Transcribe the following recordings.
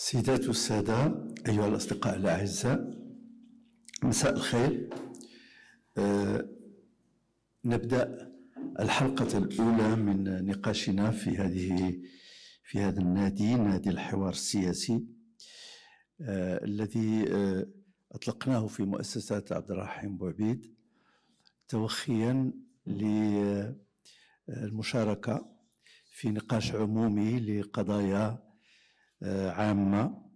سيدات السادة أيها الأصدقاء الأعزاء مساء الخير أه نبدأ الحلقة الأولى من نقاشنا في هذه في هذا النادي نادي الحوار السياسي أه الذي آه، أطلقناه في مؤسسة عبد الرحيم بوعبيد توخيا للمشاركة آه، في نقاش عمومي لقضايا آه، عامة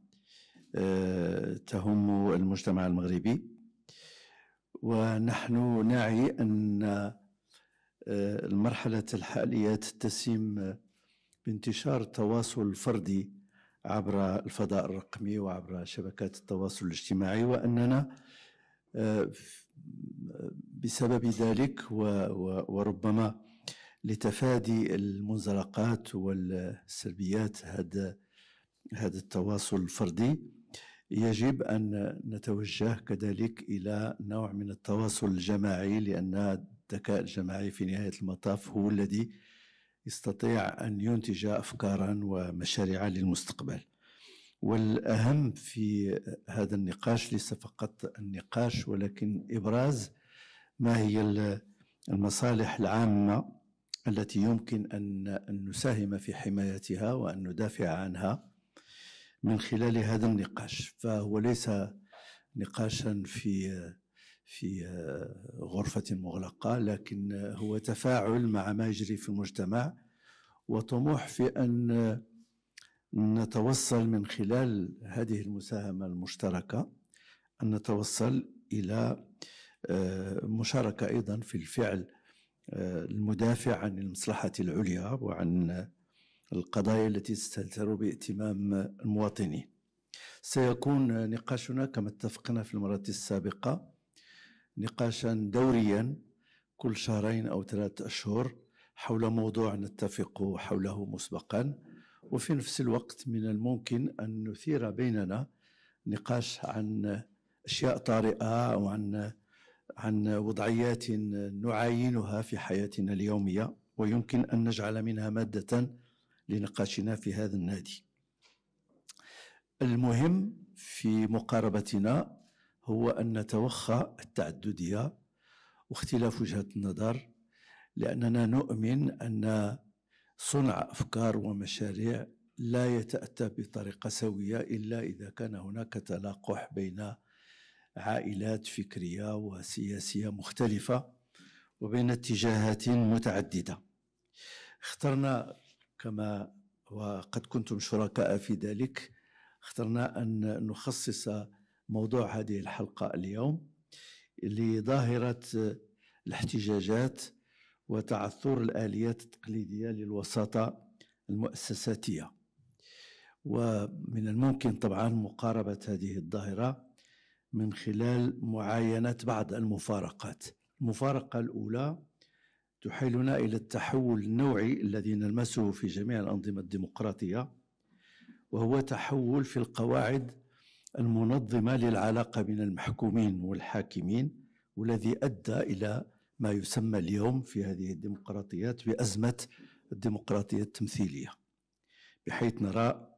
آه، تهم المجتمع المغربي ونحن نعي أن آه، المرحلة الحالية تتسم بانتشار التواصل الفردي عبر الفضاء الرقمي وعبر شبكات التواصل الاجتماعي وأننا بسبب ذلك وربما لتفادي المنزلقات والسلبيات هذا هذا التواصل الفردي يجب أن نتوجه كذلك إلى نوع من التواصل الجماعي لأن الذكاء الجماعي في نهاية المطاف هو الذي يستطيع أن ينتج أفكارا ومشاريع للمستقبل والأهم في هذا النقاش ليس فقط النقاش ولكن إبراز ما هي المصالح العامة التي يمكن أن نساهم في حمايتها وأن ندافع عنها من خلال هذا النقاش فهو ليس نقاشا في في غرفة مغلقة لكن هو تفاعل مع ما يجري في المجتمع وطموح في أن نتوصل من خلال هذه المساهمة المشتركة أن نتوصل إلى آه، مشاركة أيضا في الفعل آه، المدافع عن المصلحة العليا وعن القضايا التي تستهتر باهتمام المواطنين سيكون نقاشنا كما اتفقنا في المرات السابقة نقاشا دوريا كل شهرين أو ثلاثة أشهر حول موضوع نتفق حوله مسبقا وفي نفس الوقت من الممكن أن نثير بيننا نقاش عن أشياء طارئة أو عن عن وضعيات نعاينها في حياتنا اليومية ويمكن أن نجعل منها مادة لنقاشنا في هذا النادي المهم في مقاربتنا هو أن نتوخى التعددية واختلاف وجهة النظر لأننا نؤمن أن صنع أفكار ومشاريع لا يتأتى بطريقة سوية إلا إذا كان هناك تلاقح بين عائلات فكرية وسياسية مختلفة وبين اتجاهات متعددة اخترنا كما وقد كنتم شركاء في ذلك اخترنا أن نخصص موضوع هذه الحلقة اليوم لظاهرة الاحتجاجات وتعثر الآليات التقليدية للوساطة المؤسساتية ومن الممكن طبعا مقاربة هذه الظاهرة من خلال معاينة بعض المفارقات المفارقة الأولى تحيلنا الى التحول النوعي الذي نلمسه في جميع الانظمه الديمقراطيه وهو تحول في القواعد المنظمه للعلاقه بين المحكومين والحاكمين والذي ادى الى ما يسمى اليوم في هذه الديمقراطيات بازمه الديمقراطيه التمثيليه بحيث نرى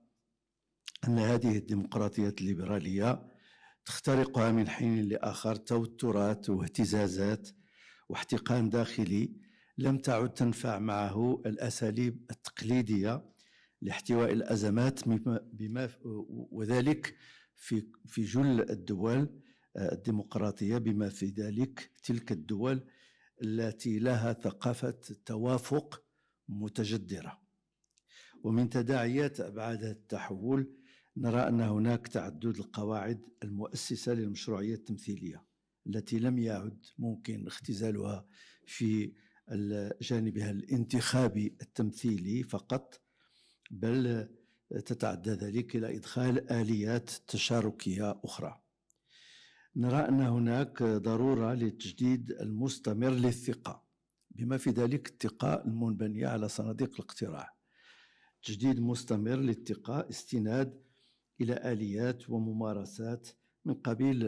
ان هذه الديمقراطيات الليبراليه تخترقها من حين لاخر توترات واهتزازات واحتقان داخلي لم تعد تنفع معه الأساليب التقليدية لاحتواء الأزمات بما وذلك في في جل الدول آه، الديمقراطية بما في ذلك تلك الدول التي لها ثقافة توافق متجدرة ومن تداعيات أبعاد التحول نرى أن هناك تعدد القواعد المؤسسة للمشروعية التمثيلية التي لم يعد ممكن اختزالها في جانبها الانتخابي التمثيلي فقط بل تتعدى ذلك الى ادخال اليات تشاركيه اخرى نرى ان هناك ضروره للتجديد المستمر للثقه بما في ذلك الثقه المنبنيه على صناديق الاقتراع تجديد مستمر للثقه استناد الى اليات وممارسات من قبيل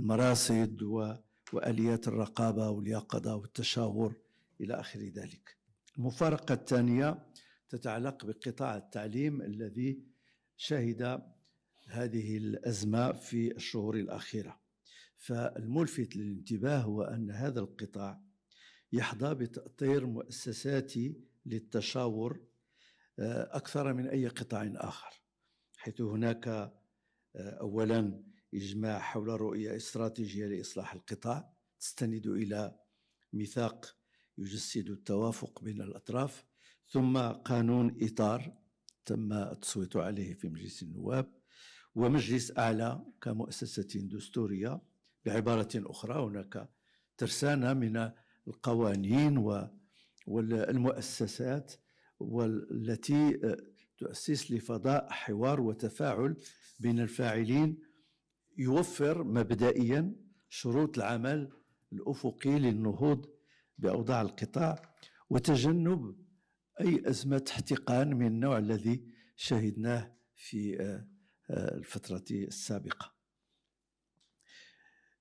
المراصد و واليات الرقابه واليقظه والتشاور الى اخر ذلك. المفارقه الثانيه تتعلق بقطاع التعليم الذي شهد هذه الازمه في الشهور الاخيره. فالملفت للانتباه هو ان هذا القطاع يحظى بتاطير مؤسساتي للتشاور آه، اكثر من اي قطاع اخر حيث هناك آه، اولا إجماع حول رؤية استراتيجية لإصلاح القطاع تستند إلى ميثاق يجسد التوافق بين الأطراف ثم قانون إطار تم التصويت عليه في مجلس النواب ومجلس أعلى كمؤسسة دستورية بعبارة أخرى هناك ترسانة من القوانين والمؤسسات والتي تؤسس لفضاء حوار وتفاعل بين الفاعلين يوفر مبدئيا شروط العمل الافقي للنهوض باوضاع القطاع وتجنب اي ازمه احتقان من النوع الذي شهدناه في آه، آه، الفتره السابقه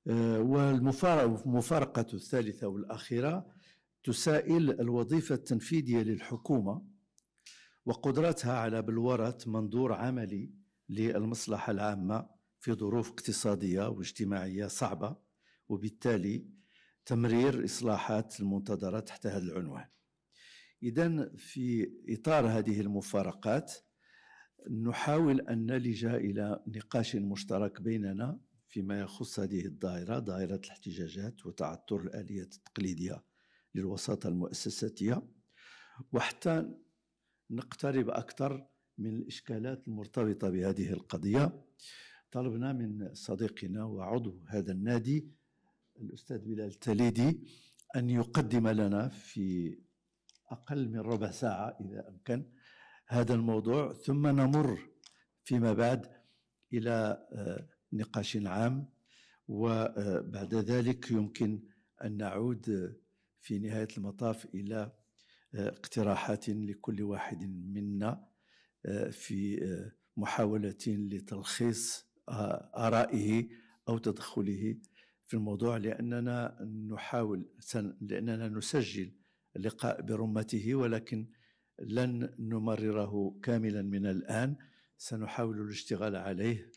آه، والمفارقه الثالثه والاخيره تسائل الوظيفه التنفيذيه للحكومه وقدرتها على بلوره منظور عملي للمصلحه العامه في ظروف اقتصادية واجتماعية صعبة وبالتالي تمرير إصلاحات المنتظرة تحت هذا العنوان إذا في إطار هذه المفارقات نحاول أن نلج إلى نقاش مشترك بيننا فيما يخص هذه الدائرة دائرة الاحتجاجات وتعثر الآلية التقليدية للوساطة المؤسساتية وحتى نقترب أكثر من الإشكالات المرتبطة بهذه القضية طلبنا من صديقنا وعضو هذا النادي الأستاذ بلال تليدي أن يقدم لنا في أقل من ربع ساعة إذا أمكن هذا الموضوع ثم نمر فيما بعد إلى آه، نقاش عام وبعد ذلك يمكن أن نعود في نهاية المطاف إلى آه، اقتراحات لكل واحد منا آه، في محاولة لتلخيص آرائه أو تدخله في الموضوع لأننا نحاول لأننا نسجل اللقاء برمته ولكن لن نمرره كاملا من الآن سنحاول الاشتغال عليه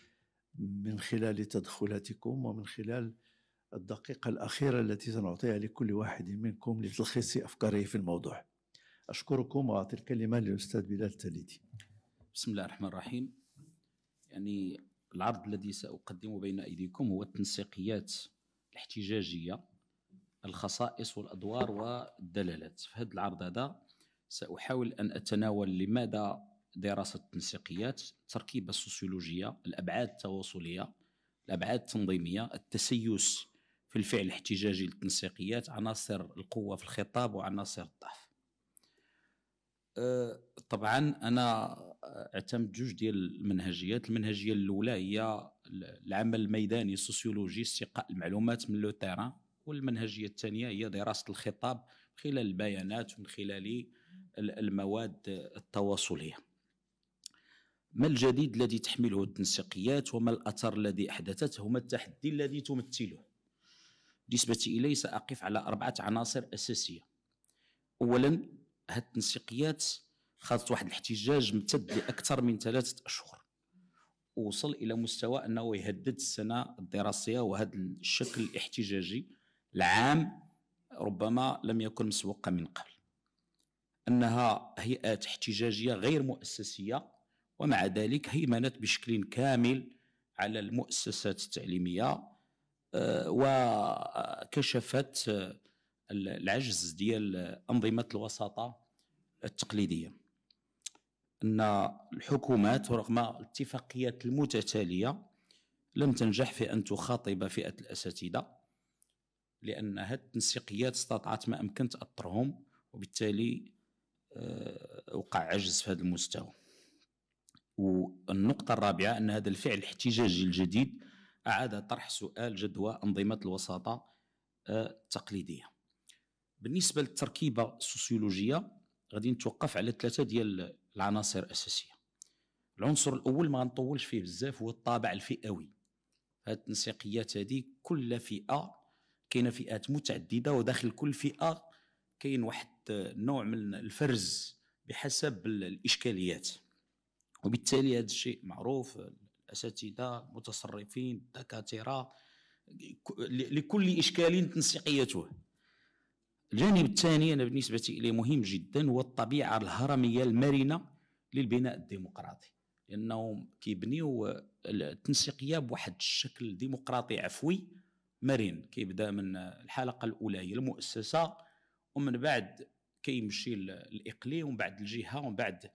من خلال تدخلاتكم ومن خلال الدقيقة الأخيرة التي سنعطيها لكل واحد منكم لتلخيص أفكاره في الموضوع أشكركم وأعطي الكلمة للأستاذ بلال تليدي بسم الله الرحمن الرحيم يعني العرض الذي سأقدمه بين أيديكم هو التنسيقيات الاحتجاجية الخصائص والأدوار والدلالات في هذا العرض هذا سأحاول أن أتناول لماذا دراسة التنسيقيات التركيبة السوسيولوجية الأبعاد التواصلية الأبعاد التنظيمية التسيس في الفعل الاحتجاجي للتنسيقيات عناصر القوة في الخطاب وعناصر الضعف أه، طبعا أنا اعتمد جوج ديال المنهجيات المنهجيه الاولى هي العمل الميداني السوسيولوجي استقاء المعلومات من لو تيران والمنهجيه الثانيه هي دراسه الخطاب من خلال البيانات ومن خلال المواد التواصليه ما الجديد الذي تحمله التنسيقيات وما الاثر الذي احدثته ما التحدي الذي تمثله بالنسبه الي ساقف على اربعه عناصر اساسيه اولا هذه التنسيقيات خاضت واحد الاحتجاج امتد لاكثر من ثلاثه اشهر وصل الى مستوى انه يهدد السنه الدراسيه وهذا الشكل الاحتجاجي العام ربما لم يكن مسبوقا من قبل انها هيئات احتجاجيه غير مؤسسيه ومع ذلك هيمنت بشكل كامل على المؤسسات التعليميه آه، وكشفت آه، العجز ديال انظمه الوساطه التقليديه ان الحكومات رغم الاتفاقيات المتتاليه لم تنجح في ان تخاطب فئه الاساتذه لان هذه التنسيقيات استطاعت ما امكن تاثرهم وبالتالي آه، وقع عجز في هذا المستوى والنقطه الرابعه ان هذا الفعل الاحتجاجي الجديد اعاد طرح سؤال جدوى انظمه الوساطه آه، التقليديه بالنسبه للتركيبه السوسيولوجيه غادي نتوقف على ثلاثه ديال العناصر الاساسيه العنصر الاول ما غنطولش فيه بزاف هو الطابع الفئوي هاد التنسيقيات هذه كل فئه كاينه فئات متعدده وداخل كل فئه كاين واحد النوع من الفرز بحسب الاشكاليات وبالتالي هذا الشيء معروف الاساتذه المتصرفين الدكاتره لكل اشكال تنسيقيته الجانب الثاني أنا بالنسبة لي مهم جدا هو الطبيعة الهرمية المرنة للبناء الديمقراطي لأنهم كيبنيو التنسيقية بواحد الشكل ديمقراطي عفوي مرن كيبدا من الحلقة الأولى هي المؤسسة ومن بعد كيمشي الإقليم ومن بعد الجهة ومن بعد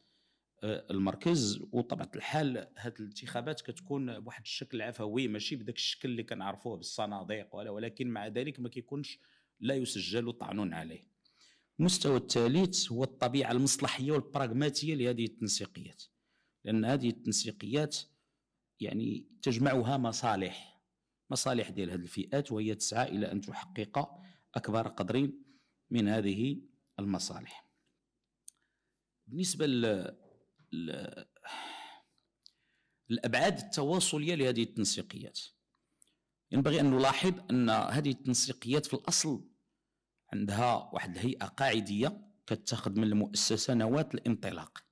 آه، المركز وطبعا الحال هاد الانتخابات كتكون بواحد الشكل عفوي ماشي بداك الشكل اللي كنعرفوه بالصناديق ولا ولكن مع ذلك ما كيكونش لا يسجل طعن عليه المستوى الثالث هو الطبيعة المصلحية والبراغماتية لهذه التنسيقيات لأن هذه التنسيقيات يعني تجمعها مصالح مصالح ديال هذه الفئات وهي تسعى إلى أن تحقق أكبر قدر من هذه المصالح بالنسبة ل... الأبعاد التواصلية لهذه التنسيقيات ينبغي أن نلاحظ أن هذه التنسيقيات في الأصل عندها واحد الهيئه قاعديه كتاخذ من المؤسسه نواه الانطلاق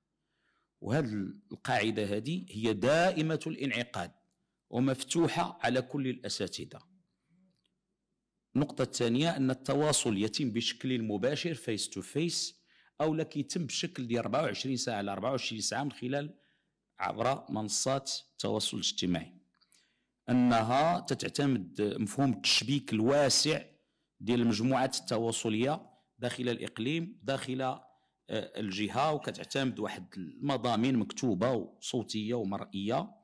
وهذه القاعده هذه هي دائمه الانعقاد ومفتوحه على كل الاساتذه النقطه الثانيه ان التواصل يتم بشكل مباشر فيس تو فيس او لا كيتم بشكل ديال 24 ساعه على 24 ساعه من خلال عبر منصات التواصل الاجتماعي انها تتعتمد مفهوم التشبيك الواسع ديال المجموعات التواصليه داخل الاقليم داخل آه، الجهه وكتعتمد واحد المضامين مكتوبه وصوتيه ومرئيه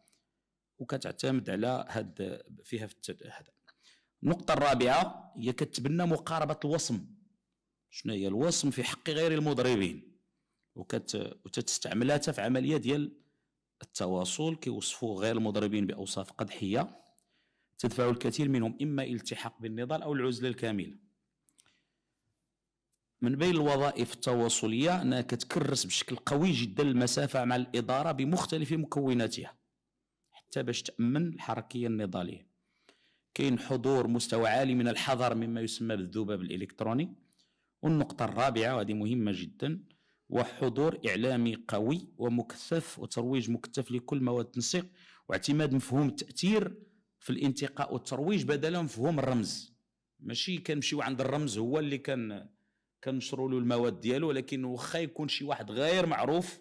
وكتعتمد على هاد فيها في هذا النقطه الرابعه هي كتبنى مقاربه الوصم شنو هي الوصم في حق غير المضربين وكت وتستعملها في عمليه ديال التواصل كيوصفوا غير المضربين باوصاف قدحيه تدفع الكثير منهم إما التحاق بالنضال أو العزلة الكاملة من بين الوظائف التواصلية أنها كتكرس بشكل قوي جدا المسافة مع الإدارة بمختلف مكوناتها حتى باش تأمن الحركية النضالية كاين حضور مستوى عالي من الحذر مما يسمى بالذباب الإلكتروني والنقطة الرابعة وهذه مهمة جدا وحضور إعلامي قوي ومكثف وترويج مكثف لكل مواد التنسيق واعتماد مفهوم التأثير في الانتقاء والترويج بدلا مفهوم الرمز ماشي كنمشيو عند الرمز هو اللي كان كنشروا له المواد ديالو ولكن واخا يكون شي واحد غير معروف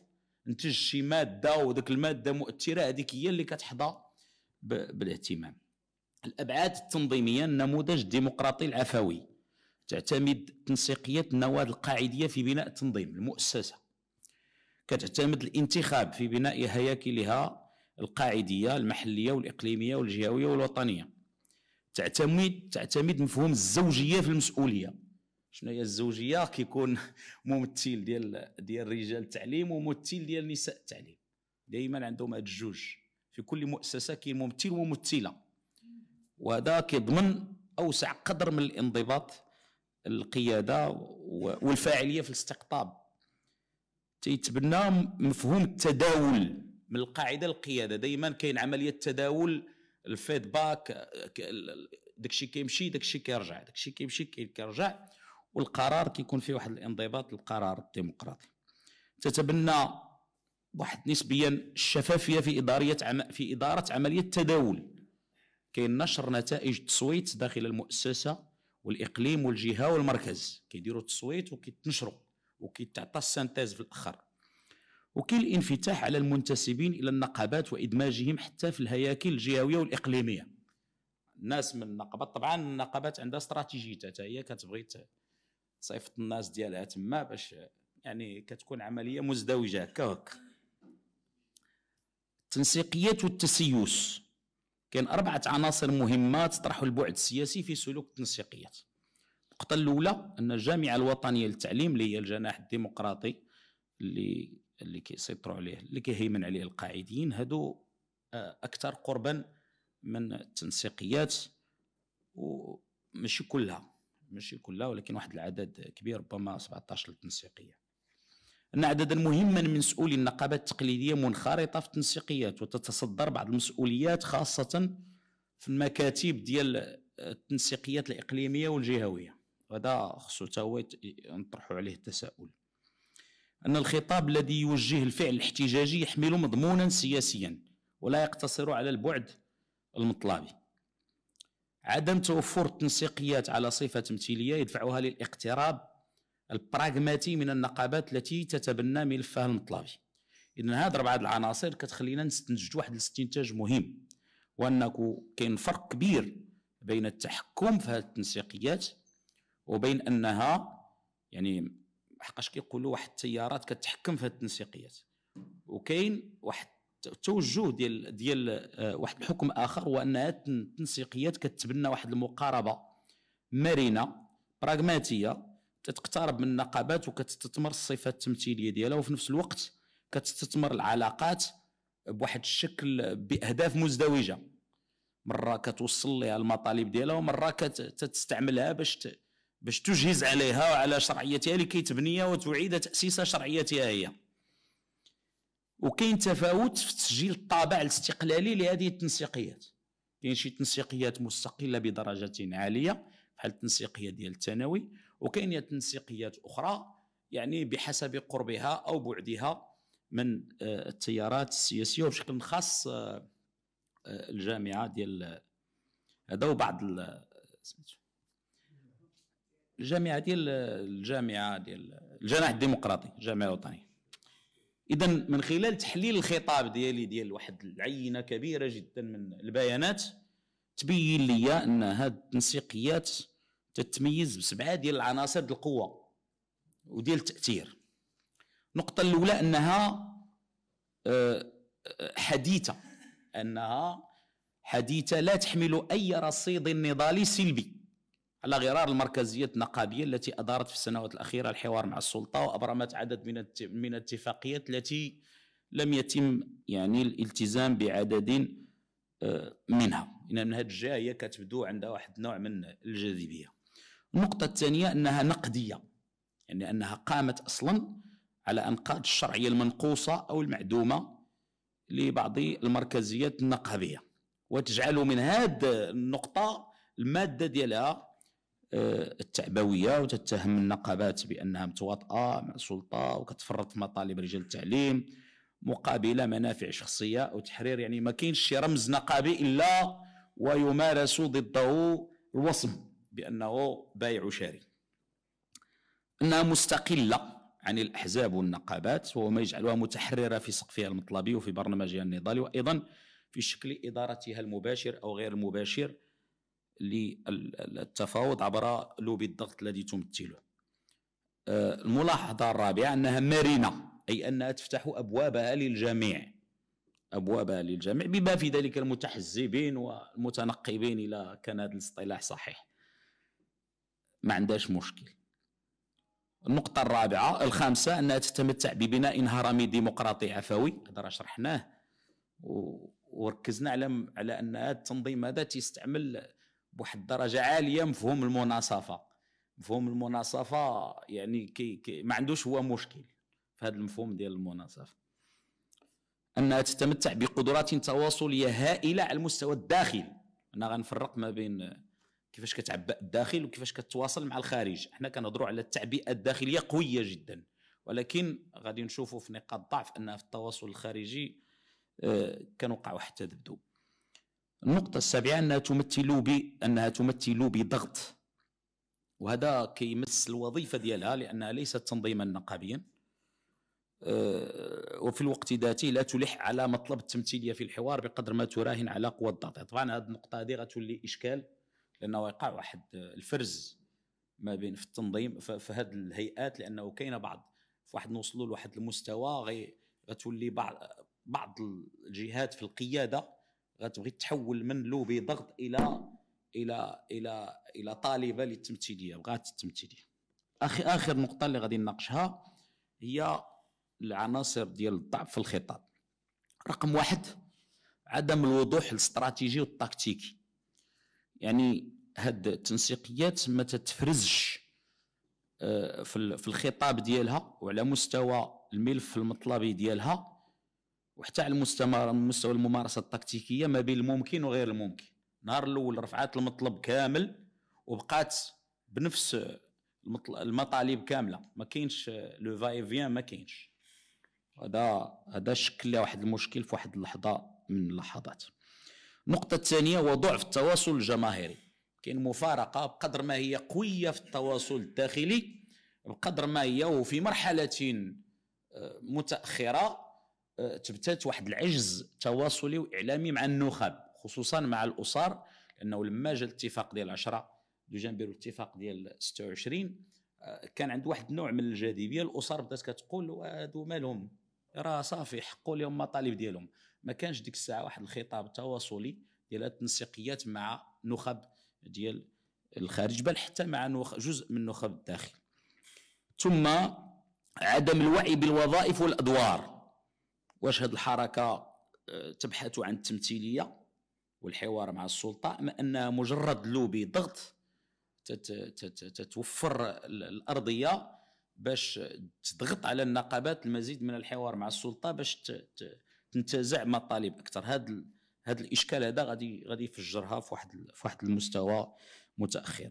نتج شي ماده وديك الماده مؤثره هذيك هي اللي كتحظى بالاهتمام الابعاد التنظيميه النموذج الديمقراطي العفوي تعتمد تنسيقيه النواه القاعديه في بناء التنظيم المؤسسه كتعتمد الانتخاب في بناء هياكلها القاعديه المحليه والاقليميه والجهويه والوطنيه تعتمد تعتمد مفهوم الزوجيه في المسؤوليه شنو هي الزوجيه كيكون ممثل ديال ديال رجال التعليم وممثل ديال نساء التعليم دائما عندهم هاد الجوج في كل مؤسسه كاين ممثل وممثله وهذا كيضمن اوسع قدر من الانضباط القياده والفاعليه في الاستقطاب تيتبنى مفهوم التداول من القاعده للقياده دائما كاين عمليه تداول الفيدباك داكشي كيمشي داكشي كيرجع داكشي كيمشي كيرجع والقرار كيكون فيه واحد الانضباط القرار الديمقراطي تتبنى واحد نسبيا الشفافيه في اداريه عم... في اداره عمليه التداول كاين نشر نتائج التصويت داخل المؤسسه والاقليم والجهه والمركز كيديروا التصويت وكيتنشروا وكيتعطى السنتاز في الاخر وكاين الانفتاح على المنتسبين الى النقابات وادماجهم حتى في الهياكل الجهويه والاقليميه الناس من النقابات طبعا النقابات عندها استراتيجيتها حتى هي كتبغي تصيفط الناس ديالها تما باش يعني كتكون عمليه مزدوجه هكا هكا التنسيقيات والتسيس كاين اربعه عناصر مهمه تطرح البعد السياسي في سلوك التنسيقيات النقطه الاولى ان الجامعه الوطنيه للتعليم اللي هي الجناح الديمقراطي اللي اللي كيسيطروا عليه اللي كيهيمن عليه القاعديين هادو آه، اكثر قربا من التنسيقيات وماشي كلها ماشي كلها ولكن واحد العدد كبير ربما 17 التنسيقيه ان عددا مهما من مسؤولي النقابات التقليديه منخرطه في التنسيقيات وتتصدر بعض المسؤوليات خاصه في المكاتب ديال آه، التنسيقيات الاقليميه والجهويه وهذا خصو تا هو نطرحوا عليه التساؤل أن الخطاب الذي يوجه الفعل الاحتجاجي يحمل مضمونا سياسيا ولا يقتصر على البعد المطلبي عدم توفر التنسيقيات على صفة تمثيلية يدفعها للاقتراب البراغماتي من النقابات التي تتبنى ملفها المطلبي إذن هاد أربعة العناصر كتخلينا نستنتج واحد الاستنتاج مهم وأنك كاين فرق كبير بين التحكم في هذه التنسيقيات وبين أنها يعني لحقاش كيقولوا واحد التيارات كتحكم في هذه التنسيقيات وكاين واحد التوجه ديال ديال آه، واحد الحكم اخر هو ان التنسيقيات كتبنى واحد المقاربه مرنه براغماتيه تتقترب من النقابات وكتستثمر الصفه التمثيليه ديالها وفي نفس الوقت كتستثمر العلاقات بواحد الشكل باهداف مزدوجه مره كتوصل لها المطالب ديالها ومره كتستعملها باش باش تجهز عليها وعلى شرعيتها لكي تبنيها وتعيد تأسيس شرعيتها هي وكاين تفاوت في تسجيل الطابع الاستقلالي لهذه التنسيقيات كاين شي تنسيقيات مستقله بدرجه عاليه بحال التنسيقيه ديال الثانوي وكاين تنسيقيات اخرى يعني بحسب قربها او بعدها من آه، التيارات السياسيه وبشكل خاص آه، آه، الجامعه ديال هذا وبعض سميتو الجامعه ديال الجامعه ديال الجناح الديمقراطي الجامعه الوطنيه اذا من خلال تحليل الخطاب ديالي ديال واحد العينه كبيره جدا من البيانات تبين لي ان هاد التنسيقيات تتميز بسبعه ديال العناصر ديال القوه وديال التاثير النقطه الاولى انها آه، حديثه انها حديثه لا تحمل اي رصيد نضالي سلبي على غرار المركزية النقابية التي أدارت في السنوات الأخيرة الحوار مع السلطة وأبرمت عدد من من الاتفاقيات التي لم يتم يعني الالتزام بعدد آه، منها إن هذه الجهة هي كتبدو عندها واحد نوع من الجاذبية النقطة الثانية أنها نقدية يعني أنها قامت أصلا على أنقاض الشرعية المنقوصة أو المعدومة لبعض المركزيات النقابية وتجعل من هذه النقطة المادة ديالها آه، التعبويه وتتهم النقابات بانها متواطئه مع السلطه وكتفرط في مطالب رجال التعليم مقابل منافع شخصيه او تحرير يعني ما كاينش شي رمز نقابي الا ويمارس ضده الوصم بانه بايع وشاري انها مستقله عن الاحزاب والنقابات وهو ما يجعلها متحرره في سقفها المطلبي وفي برنامجها النضالي وايضا في شكل ادارتها المباشر او غير المباشر للتفاوض عبر لوبي الضغط الذي تمثله آه، الملاحظة الرابعة أنها مرنة أي أنها تفتح أبوابها للجميع أبوابها للجميع بما في ذلك المتحزبين والمتنقبين إلى كان هذا الاصطلاح صحيح ما عندهاش مشكل النقطة الرابعة الخامسة أنها تتمتع ببناء هرمي ديمقراطي عفوي هذا راه شرحناه وركزنا على على أن هذا التنظيم هذا تيستعمل بواحد الدرجه عاليه مفهوم المناصفه مفهوم المناصفه يعني كي, كي ما عندوش هو مشكل في هذا المفهوم ديال المناصفه انها تتمتع بقدرات تواصليه هائله على المستوى الداخلي انا غنفرق ما بين كيفاش كتعبأ الداخل وكيفاش كتواصل مع الخارج حنا كنهضروا على التعبئه الداخليه قويه جدا ولكن غادي نشوفوا في نقاط ضعف انها في التواصل الخارجي آه، كنوقعوا حتى تذبذب النقطة السابعة أنها تمثل بأنها تمثل بضغط وهذا كيمس الوظيفة ديالها لأنها ليست تنظيما نقابيا أه، وفي الوقت ذاته لا تلح على مطلب التمثيلية في الحوار بقدر ما تراهن على قوة الضغط طبعا هذه النقطة هذه غتولي إشكال لأنه يقع واحد الفرز ما بين في التنظيم في هذه الهيئات لأنه كاين بعض في واحد نوصلوا لواحد المستوى غتولي بعض بعض الجهات في القيادة غتبغي تحول من لوبي ضغط الى الى الى الى طالبه للتمثيليه بغات التمثيليه اخر اخر نقطه اللي غادي نناقشها هي العناصر ديال الضعف في الخطاب رقم واحد عدم الوضوح الاستراتيجي والتكتيكي يعني هاد التنسيقيات ما تتفرزش آه، في الخطاب ديالها وعلى مستوى الملف المطلبي ديالها وحتى على المستمر مستوى الممارسه التكتيكيه ما بين الممكن وغير الممكن نهار الاول رفعات المطلب كامل وبقات بنفس المطالب كامله ما كاينش لو فاي فيان ما كاينش هذا هذا شكل واحد المشكل في واحد اللحظه من اللحظات النقطه الثانيه هو ضعف التواصل الجماهيري كاين مفارقه بقدر ما هي قويه في التواصل الداخلي بقدر ما هي وفي مرحله آه، متاخره تبتات واحد العجز تواصلي واعلامي مع النخب خصوصا مع الاسر لانه لما جا الاتفاق ديال 10 دجنبير الاتفاق ديال 26 آه، كان عند واحد النوع من الجاذبيه الاسر بدات كتقول هادو مالهم راه صافي حقوا لهم المطالب ديالهم ما كانش ديك الساعه واحد الخطاب تواصلي ديال التنسيقيات مع نخب ديال الخارج بل حتى مع جزء من نخب الداخل ثم عدم الوعي بالوظائف والادوار واش هذه الحركه آه، تبحث عن التمثيليه والحوار مع السلطه ام انها مجرد لوبي ضغط تتوفر الارضيه باش تضغط على النقابات المزيد من الحوار مع السلطه باش تنتزع مطالب اكثر هذا هذا الاشكال هذا غادي غادي يفجرها في واحد في واحد المستوى متاخر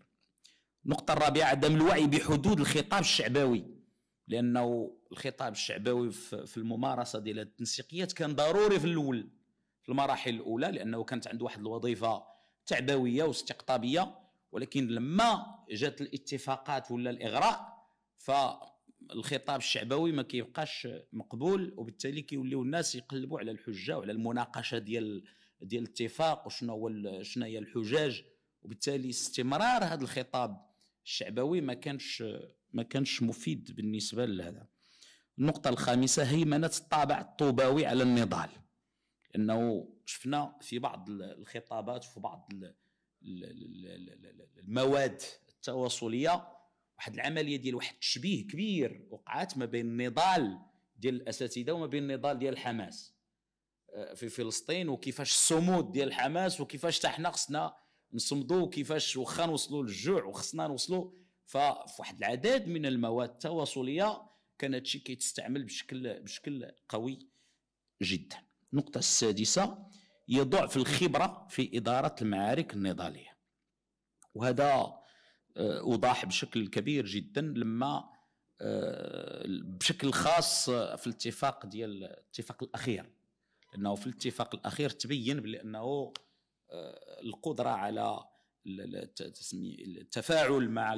النقطه الرابعه عدم الوعي بحدود الخطاب الشعبوي لانه الخطاب الشعبوي في الممارسه ديال التنسيقيات كان ضروري في الاول في المراحل الاولى لانه كانت عنده واحد الوظيفه تعبويه واستقطابيه ولكن لما جات الاتفاقات ولا الاغراء فالخطاب الشعبوي ما كيبقاش مقبول وبالتالي كيوليو الناس يقلبوا على الحجه وعلى المناقشه ديال ديال الاتفاق وشنو هو شنو هي الحجاج وبالتالي استمرار هذا الخطاب الشعبوي ما كانش ما كانش مفيد بالنسبة لهذا النقطة الخامسة هيمنة الطابع الطوباوي على النضال لأنه شفنا في بعض الخطابات في بعض المواد التواصلية واحد العملية ديال واحد التشبيه كبير وقعات ما بين النضال ديال الأساتذة وما بين النضال ديال الحماس آه، في فلسطين وكيفاش الصمود ديال الحماس وكيفاش حتى حنا خصنا نصمدوا وكيفاش واخا نوصلوا للجوع وخصنا نوصلوا ففي واحد العدد من المواد التواصليه كان هادشي كيتستعمل بشكل بشكل قوي جدا النقطه السادسه هي ضعف الخبره في اداره المعارك النضاليه وهذا آه، وضاح بشكل كبير جدا لما آه، بشكل خاص في الاتفاق ديال الاتفاق الاخير لانه في الاتفاق الاخير تبين بانه آه، القدره على التفاعل مع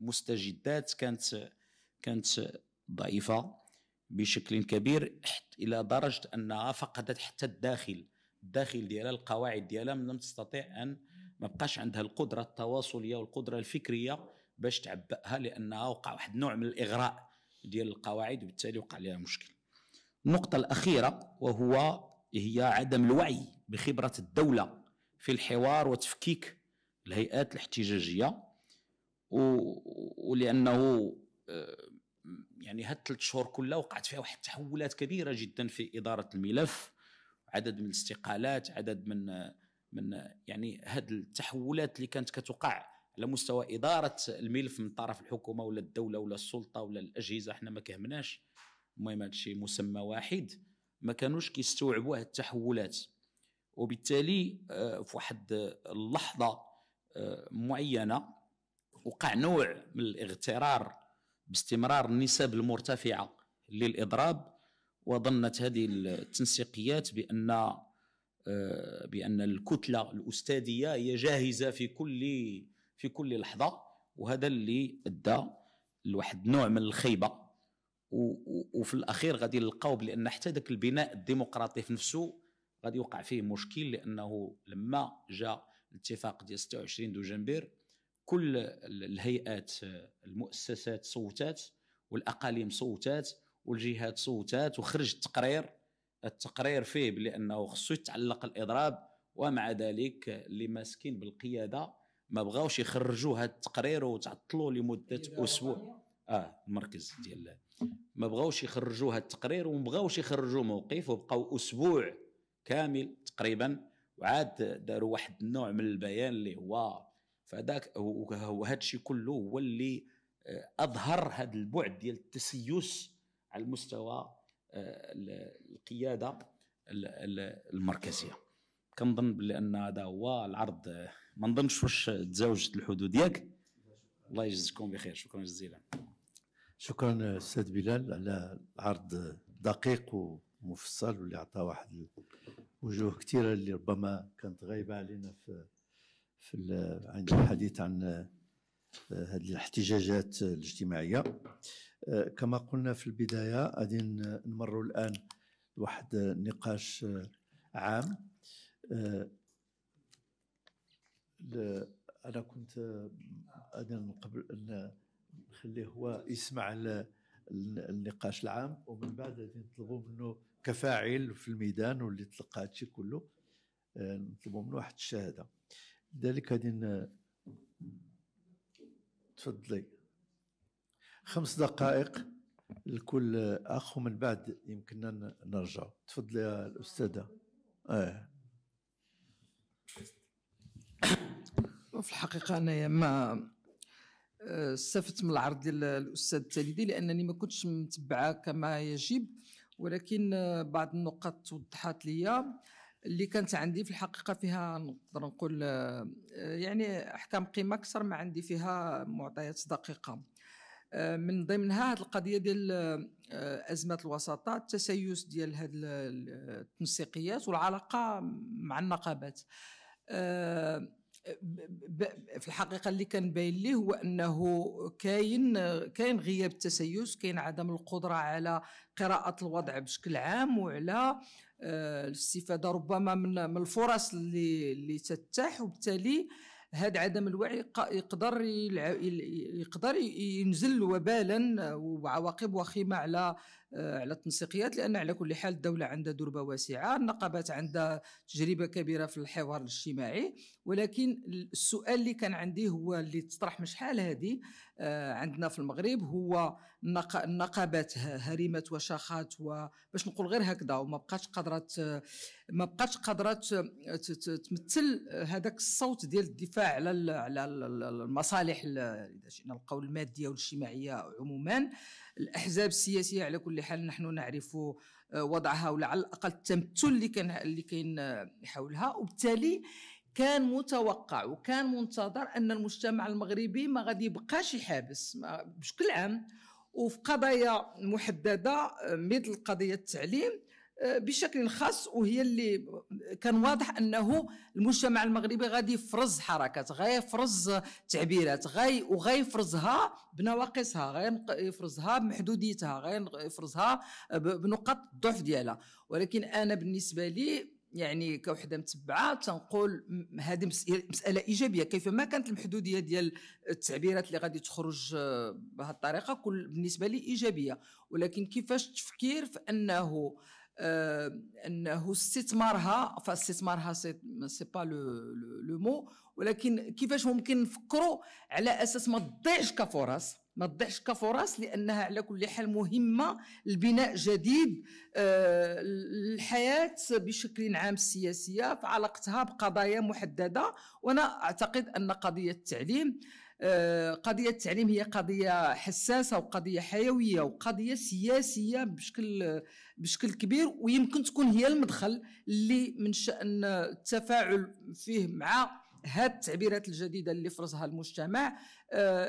المستجدات كانت كانت ضعيفه بشكل كبير الى درجه انها فقدت حتى الداخل الداخل ديالها القواعد ديالها لم تستطيع ان ما بقاش عندها القدره التواصليه والقدره الفكريه باش تعبئها لانها وقع واحد النوع من الاغراء ديال القواعد وبالتالي وقع لها مشكل النقطه الاخيره وهو هي عدم الوعي بخبره الدوله في الحوار وتفكيك الهيئات الاحتجاجيه ولانه آه، يعني هاد الثلاث شهور كلها وقعت فيها واحد التحولات كبيره جدا في اداره الملف عدد من الاستقالات عدد من من يعني هاد التحولات اللي كانت كتوقع على مستوى اداره الملف من طرف الحكومه ولا الدوله ولا السلطه ولا الاجهزه حنا ما كهمناش المهم هادشي مسمى واحد ما كانوش كيستوعبوا هاد التحولات وبالتالي آه، في واحد اللحظه آه، معينه وقع نوع من الاغترار باستمرار النسب المرتفعه للاضراب وظنت هذه التنسيقيات بان آه، بان الكتله الاستاذيه هي جاهزه في كل في كل لحظه وهذا اللي ادى لواحد نوع من الخيبه وفي الاخير غادي نلقاو بان حتى ذاك البناء الديمقراطي في نفسه غادي يوقع فيه مشكل لانه لما جاء الاتفاق ديال 26 دجنبير كل الهيئات المؤسسات صوتات والاقاليم صوتات والجهات صوتات وخرج التقرير التقرير فيه بانه خصو يتعلق الاضراب ومع ذلك اللي ماسكين بالقياده ما بغاوش يخرجوا هذا التقرير وتعطلوا لمده اسبوع اه المركز ديال ما بغاوش يخرجوا هذا التقرير وما بغاوش يخرجوا موقف وبقاو اسبوع كامل تقريبا وعاد داروا واحد النوع من البيان اللي هو فذاك وهذا الشيء كله هو اللي آه، اظهر هذا البعد ديال التسيس على المستوى آه، القياده المركزيه كنظن بلي ان هذا هو العرض آه، ما نظنش واش تزاوجت الحدود ياك الله يجزيكم بخير شكرا جزيلا شكرا استاذ بلال على العرض دقيق و مفصل واللي عطى واحد وجوه كثيره اللي ربما كانت غايبه علينا في في عند الحديث عن هذه آه، الاحتجاجات الاجتماعيه آه، كما قلنا في البدايه غادي نمروا الان لواحد نقاش آه، عام انا كنت غادي قبل نخليه هو يسمع النقاش العام ومن بعد غادي نطلبوا منه كفاعل في الميدان واللي تلقى هادشي كله آه، نطلبوا منه واحد الشهاده لذلك غادي تفضلي خمس دقائق لكل اخ ومن بعد يمكننا نرجع تفضلي يا الاستاذه اه وفي الحقيقه انايا ما آه، استفدت من العرض ديال الاستاذ التاليدي لانني ما كنتش متبعه كما يجب ولكن آه، بعض النقاط توضحات لي اللي كانت عندي في الحقيقه فيها نقدر نقول آه، آه، يعني احكام قيمه اكثر ما عندي فيها معطيات دقيقه من ضمنها هذه القضيه ديال ازمه الوساطه التسيس ديال هذه التنسيقيات والعلاقه مع النقابات في الحقيقه اللي كان باين لي هو انه كاين كاين غياب التسيس كاين عدم القدره على قراءه الوضع بشكل عام وعلى آه، الاستفاده ربما من الفرص اللي اللي تتاح وبالتالي هذا عدم الوعي يقدر يقدر ينزل وبالا وعواقب وخيمه على آه، على التنسيقيات لان على كل حال الدوله عندها دربه واسعه النقابات عندها تجربه كبيره في الحوار الاجتماعي ولكن السؤال اللي كان عندي هو اللي تطرح من شحال هذه آه، عندنا في المغرب هو النقابات هرمت وشاخات وباش نقول غير هكذا وما بقاش قادره ما بقاش قادره آه، تمثل هذاك الصوت ديال الدفاع على على المصالح اذا شئنا القول الماديه والاجتماعيه عموما الاحزاب السياسيه على كل حال نحن نعرف آه، وضعها ولا على الاقل التمثل اللي كان اللي كاين آه، حولها وبالتالي كان متوقع وكان منتظر ان المجتمع المغربي ما غادي يبقاش يحابس بشكل عام وفي قضايا محدده آه، مثل قضيه التعليم بشكل خاص وهي اللي كان واضح انه المجتمع المغربي غادي يفرز حركات يفرز تعبيرات غي يفرزها بنواقصها يفرزها بمحدوديتها يفرزها بنقط الضعف ديالها ولكن انا بالنسبه لي يعني كوحده متبعه تنقول هذه مساله ايجابيه كيف ما كانت المحدوديه ديال التعبيرات اللي غادي تخرج بهذه الطريقه كل بالنسبه لي ايجابيه ولكن كيفاش التفكير في انه آه، انه استثمارها فاستثمارها سي با لو مو ولكن كيفاش ممكن نفكروا على اساس ما تضيعش كفرص ما تضيعش كفرص لانها على كل حال مهمه لبناء جديد آه، الحياه بشكل عام السياسيه في علاقتها بقضايا محدده وانا اعتقد ان قضيه التعليم آه، قضية التعليم هي قضية حساسة وقضية حيوية وقضية سياسية بشكل بشكل كبير ويمكن تكون هي المدخل اللي من شأن التفاعل فيه مع هاد التعبيرات الجديدة اللي فرزها المجتمع آه،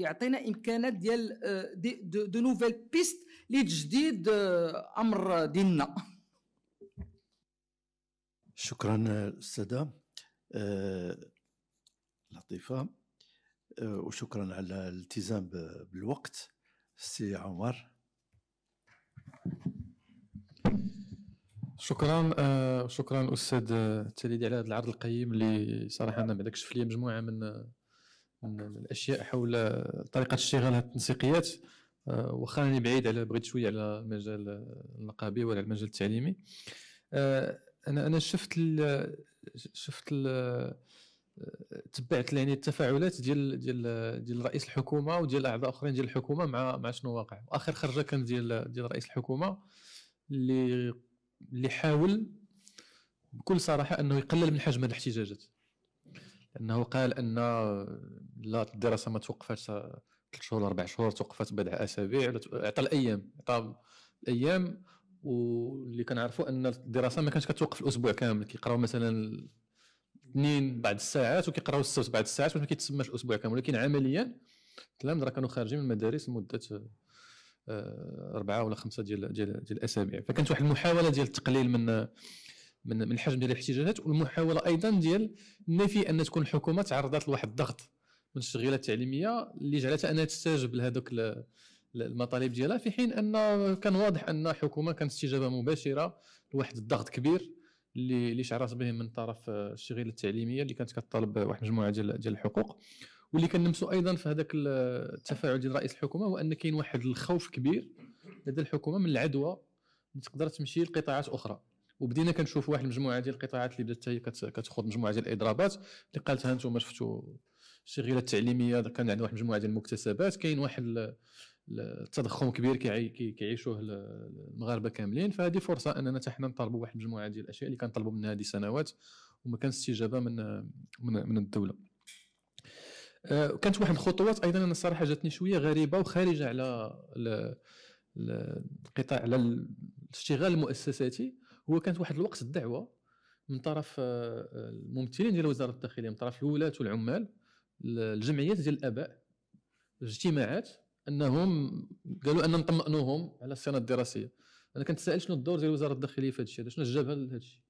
يعطينا إمكانات ديال آه، دو نوفيل بيست لتجديد أمر ديننا شكرا أستاذة لطيفة آه، وشكرا على الالتزام بالوقت سي عمر شكرا آه، شكرا استاذ التليدي على هذا العرض القيم اللي صراحه انا بعدا كشف لي مجموعه من من الاشياء حول طريقه اشتغال هذه التنسيقيات وخا آه، واخا راني بعيد على بغيت شويه على المجال النقابي ولا المجال التعليمي انا انا شفت الـ شفت الـ تبعت يعني التفاعلات ديال ديال ديال رئيس الحكومه وديال اعضاء اخرين ديال الحكومه مع مع شنو واقع واخر خرجه كان ديال ديال رئيس الحكومه اللي اللي حاول بكل صراحه انه يقلل من حجم الاحتجاجات لانه قال ان لا الدراسه ما توقفات ثلاث شهور اربع شهور توقفات بضع اسابيع عطى الايام عطى الايام واللي كنعرفوا ان الدراسه ما كانتش كتوقف الاسبوع كامل كيقراو مثلا اثنين بعد الساعات وكيقراو السبت بعد الساعات ما كيتسماش الاسبوع كامل ولكن عمليا التلاميذ راه كانوا خارجين من المدارس لمده آه، اربعه ولا خمسه ديال ديال ديال الاسابيع فكانت واحد المحاوله ديال التقليل من من من الحجم ديال الاحتجاجات والمحاوله ايضا ديال النفي ان تكون الحكومه تعرضت لواحد الضغط من التشغيلات التعليميه اللي جعلتها انها تستجب لهذوك المطالب ديالها في حين ان كان واضح ان الحكومه كانت استجابه مباشره لواحد الضغط كبير اللي اللي شعرت به من طرف الشغيله التعليميه اللي كانت كطالب واحد المجموعه ديال ديال الحقوق واللي كنلمسوا ايضا في هذاك التفاعل ديال رئيس الحكومه هو ان كاين واحد الخوف كبير لدى الحكومه من العدوى اللي تقدر تمشي لقطاعات اخرى وبدينا كنشوف واحد المجموعه ديال القطاعات اللي بدات هي كتخوض مجموعه ديال الاضرابات اللي قالتها انتم شفتوا الشغيله التعليميه كان عندنا واحد المجموعه ديال المكتسبات كاين واحد التضخم كبير كيعيشوه المغاربه كاملين فهذه فرصه اننا حتى حنا نطالبوا واحد المجموعه ديال الاشياء اللي كنطالبوا منها هذه سنوات وما كان استجابه من من, من الدوله آه، كانت واحد الخطوات ايضا انا الصراحه جاتني شويه غريبه وخارجه على القطاع على الاشتغال المؤسساتي هو كانت واحد الوقت الدعوه من طرف آه، الممثلين ديال وزاره الداخليه من طرف الولاة والعمال الجمعيات ديال الاباء الاجتماعات انهم قالوا ان نطمئنوهم على السنه الدراسيه انا كنت سائل شنو الدور ديال وزاره الداخليه في هذا الشيء شنو الجبهه لهذا الشيء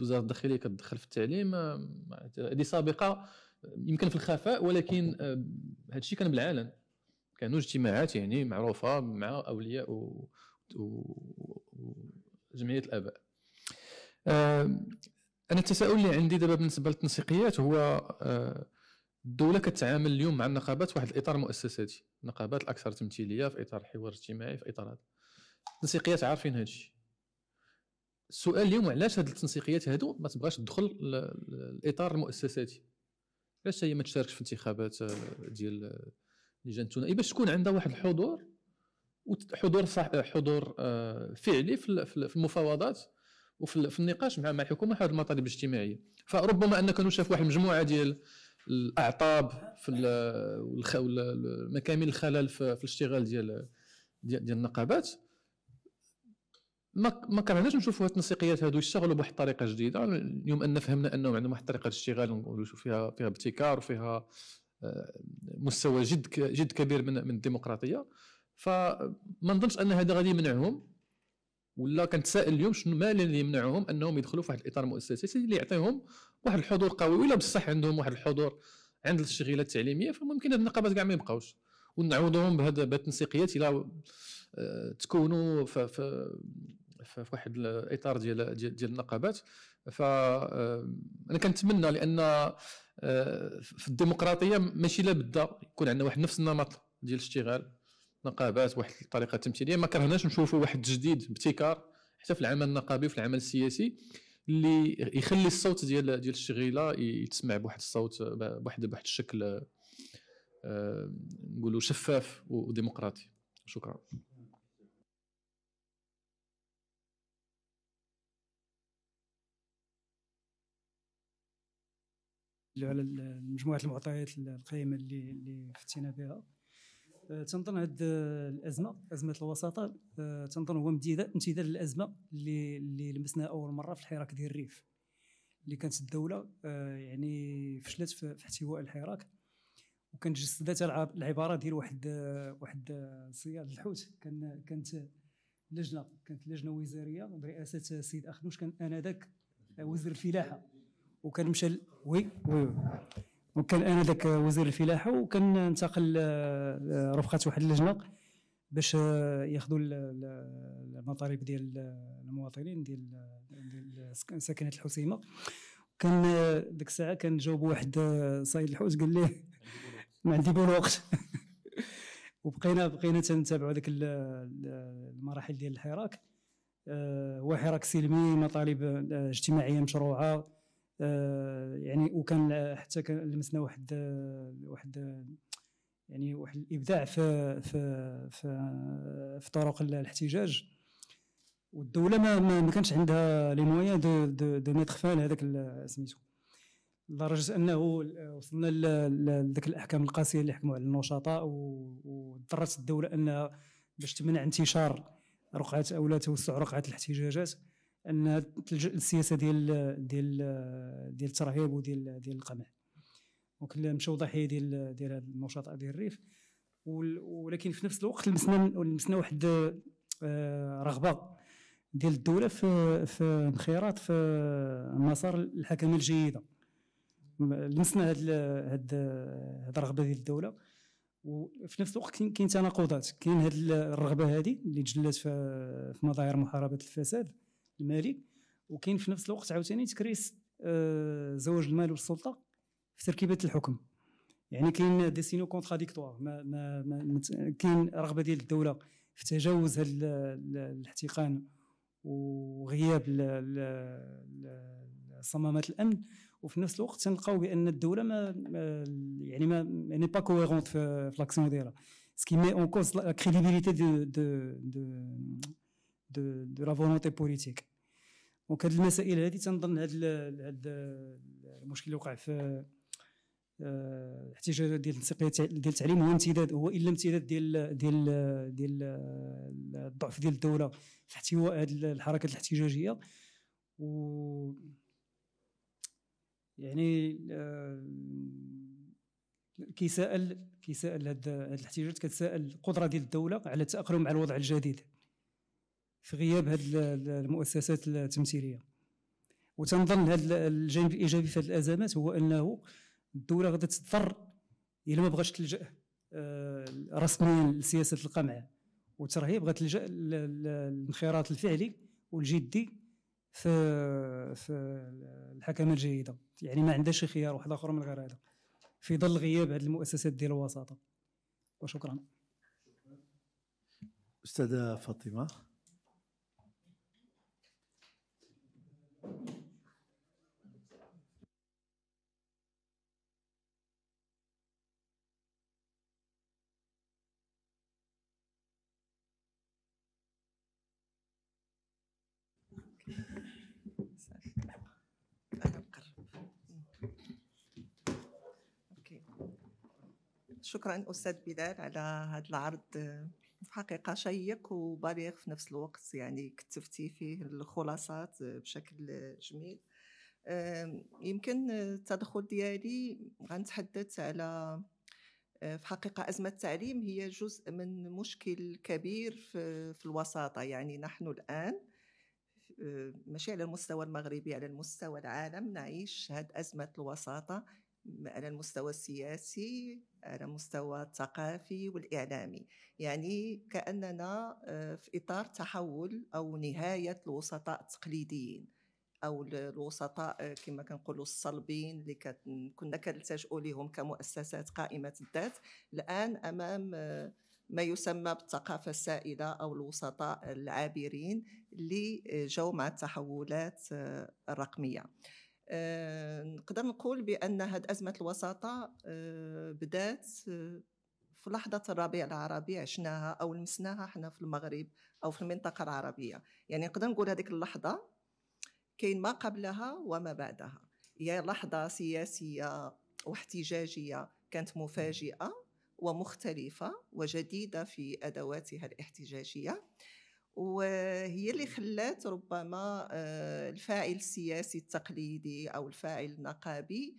وزاره الداخليه كتدخل في التعليم هذه سابقه يمكن في الخفاء ولكن آه، هذا الشيء كان بالعلن كانوا اجتماعات يعني معروفه مع اولياء و... وجمعيه الاباء آه، انا التساؤل اللي عندي دابا بالنسبه للتنسيقيات هو آه، الدوله كتعامل اليوم مع النقابات في واحد الاطار مؤسساتي النقابات الاكثر تمثيليه في اطار الحوار الاجتماعي في اطار هذا التنسيقيات عارفين هذا الشيء السؤال اليوم علاش هاد التنسيقيات هادو ما تبغاش تدخل الاطار المؤسساتي علاش هي ما تشاركش في انتخابات آه، ديال آه، لجان الثنائي باش تكون عندها واحد الحضور وحضور صح آه، حضور فعلي في المفاوضات وفي النقاش مع مع الحكومه حول المطالب الاجتماعيه فربما ان كانوا شافوا واحد المجموعه ديال الاعطاب في مكامن الخلل في الاشتغال ديال ديال النقابات ما ما نشوفوا هاد التنسيقيات هادو يشتغلوا بواحد الطريقه جديده اليوم ان فهمنا انهم عندهم واحد الطريقه الاشتغال فيها فيها ابتكار وفيها آه، مستوى جد جد كبير من من الديمقراطيه فما نظنش ان هذا غادي يمنعهم ولا كنتسائل اليوم شنو ما اللي يمنعهم انهم يدخلوا في واحد الاطار مؤسسي اللي يعطيهم واحد الحضور قوي ولا بصح عندهم واحد الحضور عند الشغيله التعليميه فممكن هاد النقابات كاع ما يبقاوش ونعوضهم بهذا التنسيقيات الى آه، تكونوا في, في في واحد الاطار ديال ديال النقابات ف آه، انا كنتمنى لان آه، في الديمقراطيه ماشي لابد يكون عندنا واحد نفس النمط ديال الاشتغال نقابات واحد الطريقه تمثيليه ما كرهناش نشوفوا واحد جديد ابتكار حتى في العمل النقابي وفي العمل السياسي اللي يخلي الصوت ديال ديال الشغيله يتسمع بواحد الصوت بواحد بواحد الشكل آه، نقولوا شفاف وديمقراطي شكرا على مجموعه المعطيات القيمه اللي اللي فتينا بها آه، تنظن هاد آه، الازمه ازمه الوساطه آه، تنظن هو امتداد للازمه اللي اللي لمسناها اول مره في الحراك ديال الريف اللي كانت الدوله يعني فشلت في احتواء الحراك وكانت جسدت العباره ديال واحد واحد صياد الحوت كان كانت لجنه كانت لجنه وزاريه برئاسه السيد اخنوش كان انذاك وزير الفلاحه وكان مشى وي وي, وي. وكان انا ذاك وزير الفلاحه وكان انتقل آه، آه، رفقه واحد اللجنه باش آه، ياخذوا المطالب ديال المواطنين ديال ديال ساكنه الحسيمه كان ديك الساعه كان جاوب واحد صايد الحوت قال ليه ما عندي بول وقت وبقينا بقينا تنتابعوا ذاك المراحل ديال الحراك هو حراك سلمي مطالب اجتماعيه مشروعه يعني وكان حتى كان لمسنا واحد واحد يعني واحد الابداع في في في, في طرق الاحتجاج والدوله ما ما كانش عندها لي مويان دو دو دو ميتر فان هذاك سميتو لدرجه انه وصلنا لذاك الاحكام القاسيه اللي حكموا على النشطاء واضطرت الدوله انها باش تمنع انتشار رقعه او لا توسع رقعه الاحتجاجات ان السياسه ديال ديال ديال الترهيب وديال ديال القمع دونك مشاو ضحيه ديال ديال هذا النشاط ديال الريف ولكن في نفس الوقت لمسنا لمسنا واحد آه، رغبه ديال الدوله في في انخراط في مسار الحكمه الجيده لمسنا هاد هاد هاد الرغبه ديال الدوله وفي نفس الوقت كاين تناقضات كاين هاد الرغبه هذه اللي تجلات في مظاهر محاربه الفساد المالي وكاين في نفس الوقت عاوتاني تكريس آه، زواج المال والسلطه في تركيبه الحكم يعني كاين دي سينو كونتراديكتوار ما ما, ما كاين رغبه ديال الدوله في تجاوز الاحتقان وغياب صمامات الامن وفي نفس الوقت تنلقاو بان الدوله ما يعني ما يعني با كويرونت في لاكسيون ديالها سكي مي اون كوز لا كريديبيليتي دو دو دو دو لا فولونتي بوليتيك دونك هاد المسائل هذه تنظن هاد هاد المشكل اللي وقع في الاحتجاجات آه، ديال التنسيقيه ديال التعليم هو امتداد هو الا امتداد ديال ديال ديال الضعف ديال الدوله في احتواء هاد الحركات الاحتجاجيه و يعني آه، كيسائل كيسائل هاد الاحتجاجات كتسائل القدره ديال الدوله على التاقلم مع الوضع الجديد في غياب هذه المؤسسات التمثيليه وتنظن هذا الجانب الايجابي في هذه الازمات هو انه الدوله غادي تضطر الى ما بغاتش تلجا آه، رسميا لسياسه القمع والترهيب غتلجا للانخراط الفعلي والجدي في في الحكمه الجيده يعني ما عندها شي خيار واحد اخر من غير هذا في ظل غياب هذه المؤسسات ديال الوساطه وشكرا استاذه فاطمه شكرا أستاذ بلال على هذا العرض في حقيقة شيق وبليغ في نفس الوقت يعني كتفتي فيه الخلاصات بشكل جميل يمكن التدخل ديالي غنتحدث على أه، في حقيقة أزمة التعليم هي جزء من مشكل كبير في, في الوساطة يعني نحن الآن أه، ماشي على المستوى المغربي على المستوى العالم نعيش هاد أزمة الوساطة على المستوى السياسي على المستوى الثقافي والإعلامي يعني كأننا آه، في إطار تحول أو نهاية الوسطاء التقليديين أو الوسطاء آه، كما كنقولوا الصلبين اللي كنا كنلتجئوا لهم كمؤسسات قائمة الذات الآن أمام آه، ما يسمى بالثقافة السائدة أو الوسطاء العابرين اللي جاوا مع التحولات الرقمية آه، نقدر نقول بان هاد ازمه الوساطه آه، بدات آه، في لحظة الربيع العربي عشناها أو لمسناها حنا في المغرب أو في المنطقة العربية يعني نقدر نقول هذيك اللحظة كاين ما قبلها وما بعدها هي لحظة سياسية واحتجاجية كانت مفاجئة ومختلفة وجديدة في أدواتها الاحتجاجية وهي اللي إمم. خلات ربما الفاعل السياسي التقليدي او الفاعل النقابي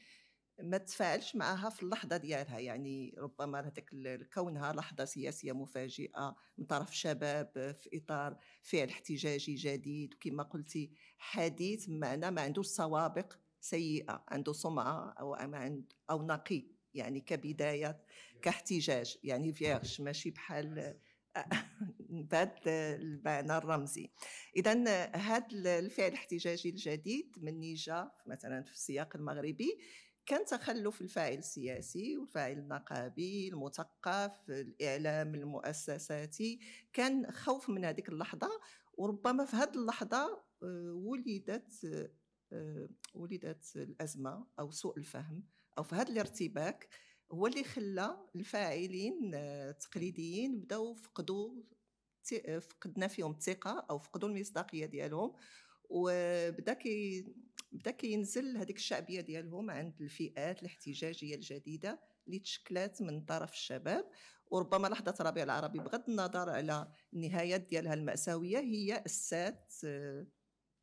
ما تفاعلش معها في اللحظه ديالها يعني ربما هذاك كونها لحظه سياسيه مفاجئه من طرف الشباب في اطار فعل احتجاجي جديد وكما قلتي حديث معنى ما عندوش سوابق سيئه عنده سمعه او او نقي يعني كبدايه كاحتجاج يعني فيرش ماشي بحال آه، بعد المعنى الرمزي اذا هذا الفعل الاحتجاجي الجديد من جاء مثلا في السياق المغربي كان تخلف الفاعل السياسي والفاعل النقابي المثقف الاعلام المؤسساتي كان خوف من هذيك اللحظه وربما في هذه اللحظه آه، ولدت آه، ولدت الازمه او سوء الفهم او في هذا الارتباك هو اللي خلى الفاعلين التقليديين بداو فقدوا فقدنا فيهم الثقه او فقدوا المصداقيه ديالهم وبدا كي بدا كينزل هذيك الشعبيه ديالهم عند الفئات الاحتجاجيه الجديده اللي تشكلات من طرف الشباب وربما لحظه الربيع العربي بغض النظر على النهايات ديالها الماساويه هي اسات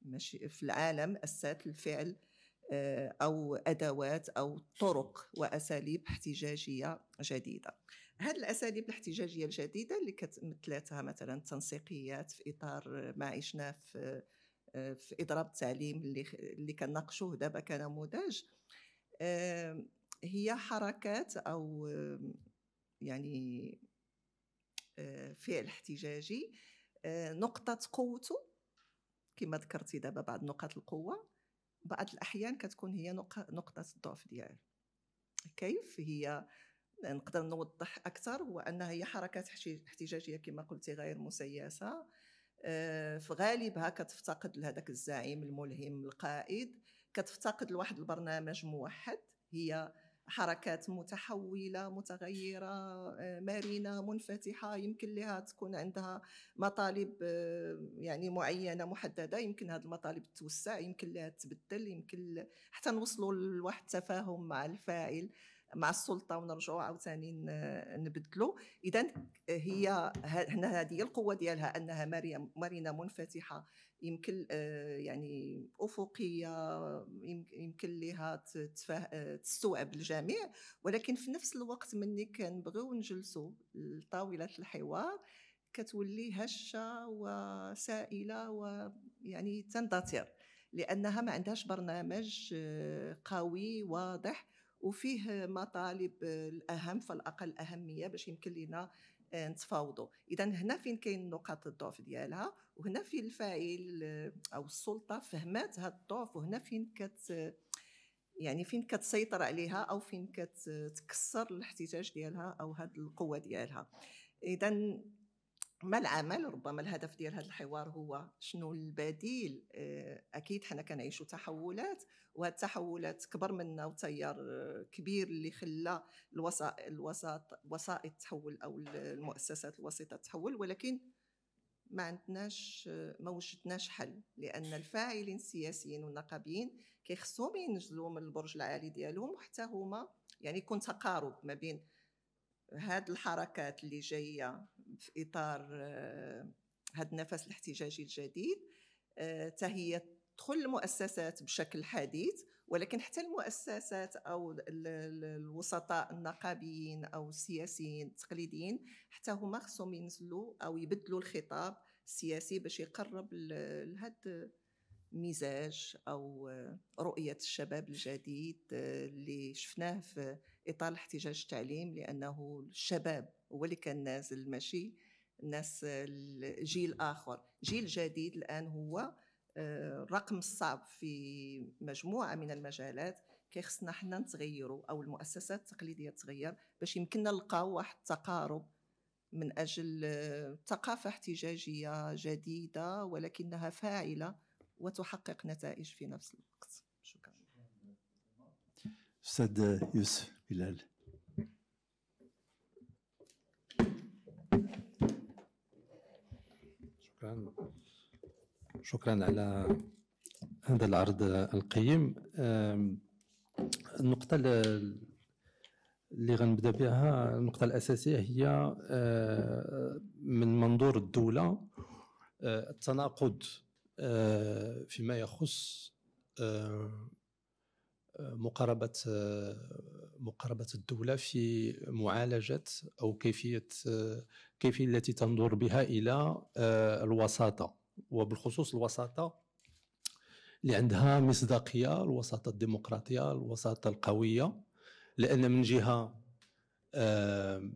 ماشي في العالم اسات الفعل آه، او ادوات او طرق واساليب احتجاجيه جديده هذه الاساليب الاحتجاجيه الجديده اللي كتمثلاتها مثلا التنسيقيات في اطار ما عشناه في آه، في اضراب التعليم اللي اللي كنناقشوه دابا كنموذج هي حركات او يعني آه، فعل احتجاجي نقطه قوته كما ذكرتي دابا بعض نقاط القوه بعض الأحيان كتكون هي نقطة الضعف ديالي كيف هي نقدر نوضح أكثر هو أنها هي حركات احتجاجية كما قلتي غير مسيسة آه، في غالبها كتفتقد لهذاك الزعيم الملهم القائد كتفتقد لواحد البرنامج موحد هي حركات متحوله متغيره آه، مرنه منفتحه يمكن لها تكون عندها مطالب آه، يعني معينه محدده يمكن هذه المطالب توسع يمكن لها تبدل يمكن حتى نوصلوا لواحد التفاهم مع الفاعل مع السلطه ونرجعوا عاوتاني نبدلوا اذا آه، هي هنا هذه القوه ديالها انها مرنه منفتحه يمكن آه، يعني افقيه يمكن لها آه، تستوعب الجميع ولكن في نفس الوقت ملي كنبغيو نجلسوا لطاوله الحوار كتولي هشه وسائله ويعني تندثر لانها ما عندهاش برنامج قوي واضح وفيه مطالب الاهم فالاقل اهميه باش يمكن لنا آه، نتفاوضوا اذا هنا فين كاين نقاط الضعف ديالها وهنا فين الفاعل آه، او السلطه فهمات هذا الضعف وهنا فين كت يعني فين كتسيطر عليها او فين كتكسر الاحتجاج ديالها او هذه القوه ديالها اذا ما العمل ربما الهدف ديال هذا الحوار هو شنو البديل آه، اكيد حنا كنعيشوا تحولات وهاد التحولات كبر منا وتيار آه، كبير اللي خلى الوسائط الوسائط وسائط تحول او المؤسسات الوسيطه تحول ولكن ما عندناش آه، ما وجدناش حل لان الفاعلين السياسيين والنقابيين كيخصهم ينزلوا من البرج العالي ديالهم وحتى هما يعني يكون تقارب ما بين هاد الحركات اللي جايه في اطار هذا آه، النفس الاحتجاجي الجديد آه، تهي تدخل المؤسسات بشكل حديث ولكن حتى المؤسسات او الوسطاء النقابيين او السياسيين التقليديين حتى هما خصهم ينزلوا او يبدلوا الخطاب السياسي باش يقرب لهذا مزاج او آه، رؤيه الشباب الجديد اللي شفناه في اطار الاحتجاج التعليم لانه الشباب هو اللي كان نازل ماشي الناس الجيل آخر جيل جديد الآن هو الرقم آه، الصعب في مجموعه من المجالات كيخصنا حنا نتغيروا او المؤسسات التقليديه تتغير باش يمكننا نلقاو واحد التقارب من اجل آه، ثقافه احتجاجيه جديده ولكنها فاعله وتحقق نتائج في نفس الوقت شكرا استاذ يوسف بلال شكرا شكرا على هذا العرض القيم النقطة اللي غنبدا بها النقطة الأساسية هي آه، من منظور الدولة آه، التناقض آه، فيما يخص مقاربه مقاربه الدوله في معالجه او كيفيه كيفيه التي تنظر بها الى آه، الوساطه وبالخصوص الوساطه اللي عندها مصداقيه الوساطه الديمقراطيه الوساطه القويه لان من جهه آه،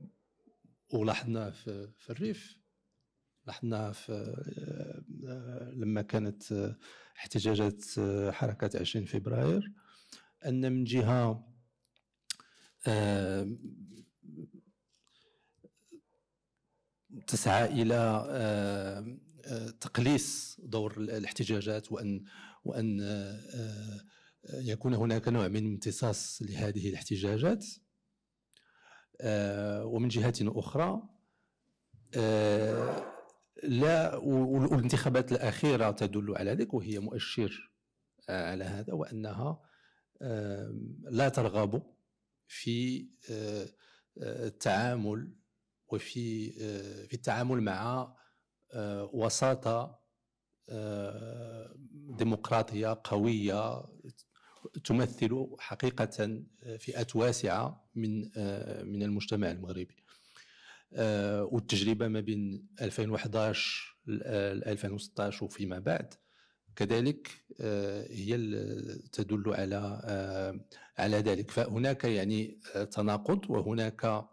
ولاحظنا في الريف لاحظنا في آه، لما كانت احتجاجات حركه 20 فبراير ان من جهه آه، تسعى الى آه، آه، تقليص دور الاحتجاجات وان وان يكون هناك نوع من امتصاص لهذه الاحتجاجات ومن جهة أخرى لا والانتخابات الأخيرة تدل على ذلك وهي مؤشر على هذا وأنها لا ترغب في آه، آه، التعامل وفي آه، في التعامل مع وساطه ديمقراطيه قويه تمثل حقيقه فئات واسعه من من المجتمع المغربي والتجربه ما بين 2011 ل 2016 وفيما بعد كذلك آه، هي تدل على آه، على ذلك فهناك يعني آه، تناقض وهناك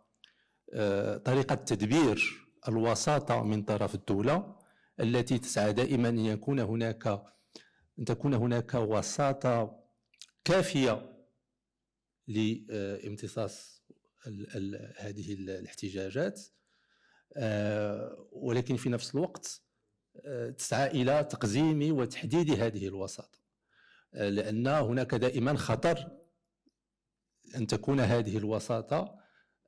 طريقة تدبير الوساطة من طرف الدولة التي تسعى دائما أن يكون هناك أن تكون هناك وساطة كافية لامتصاص هذه الاحتجاجات ولكن في نفس الوقت تسعى الى تقزيم وتحديد هذه الوساطه آه، لان هناك دائما خطر ان تكون هذه الوساطه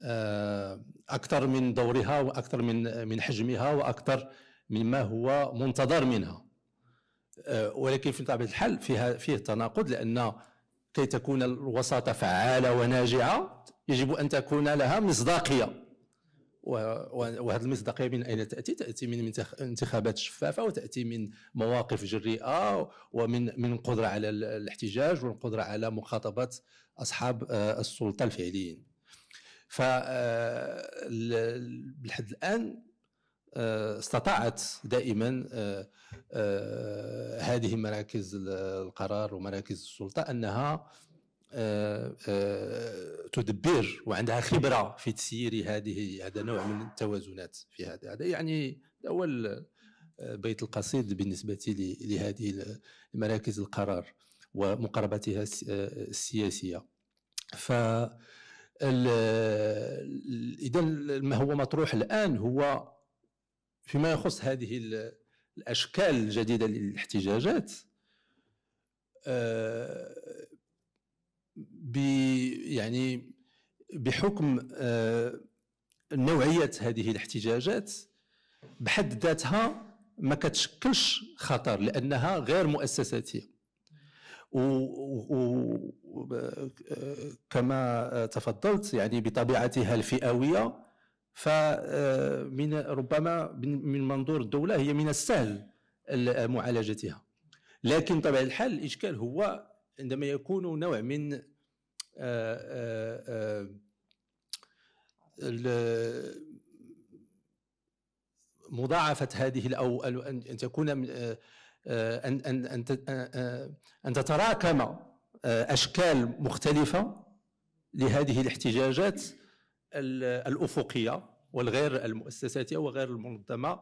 آه، اكثر من دورها واكثر من من حجمها واكثر مما هو منتظر منها آه، ولكن في طبيعه الحال فيها فيه تناقض لان كي تكون الوساطه فعاله وناجعه يجب ان تكون لها مصداقيه وهذه المصداقيه من اين تاتي؟ تاتي من انتخابات شفافه وتاتي من مواقف جريئه ومن من القدره على الاحتجاج والقدره على مخاطبه اصحاب آه، السلطه الفعليين. ف آه، لحد الان آه، استطاعت دائما هذه مراكز القرار ومراكز السلطه انها آه، آه، تدبر وعندها خبره في تسيير هذه هذا نوع من التوازنات في هذا هذا يعني اول آه، بيت القصيد بالنسبه لهذه مراكز القرار ومقاربتها السياسيه ف اذا ما هو مطروح الان هو فيما يخص هذه الاشكال الجديده للاحتجاجات يعني بحكم آه، نوعيه هذه الاحتجاجات بحد ذاتها ما كتشكلش خطر لانها غير مؤسساتيه وكما تفضلت يعني بطبيعتها الفئويه فمن آه، ربما من منظور الدوله هي من السهل معالجتها لكن طبعا الحل الاشكال هو عندما يكون نوع من آه، آه، آه، مضاعفة هذه أو أن تكون أن أن أن أن تتراكم أشكال مختلفة لهذه الاحتجاجات الأفقية والغير المؤسساتية وغير المنظمة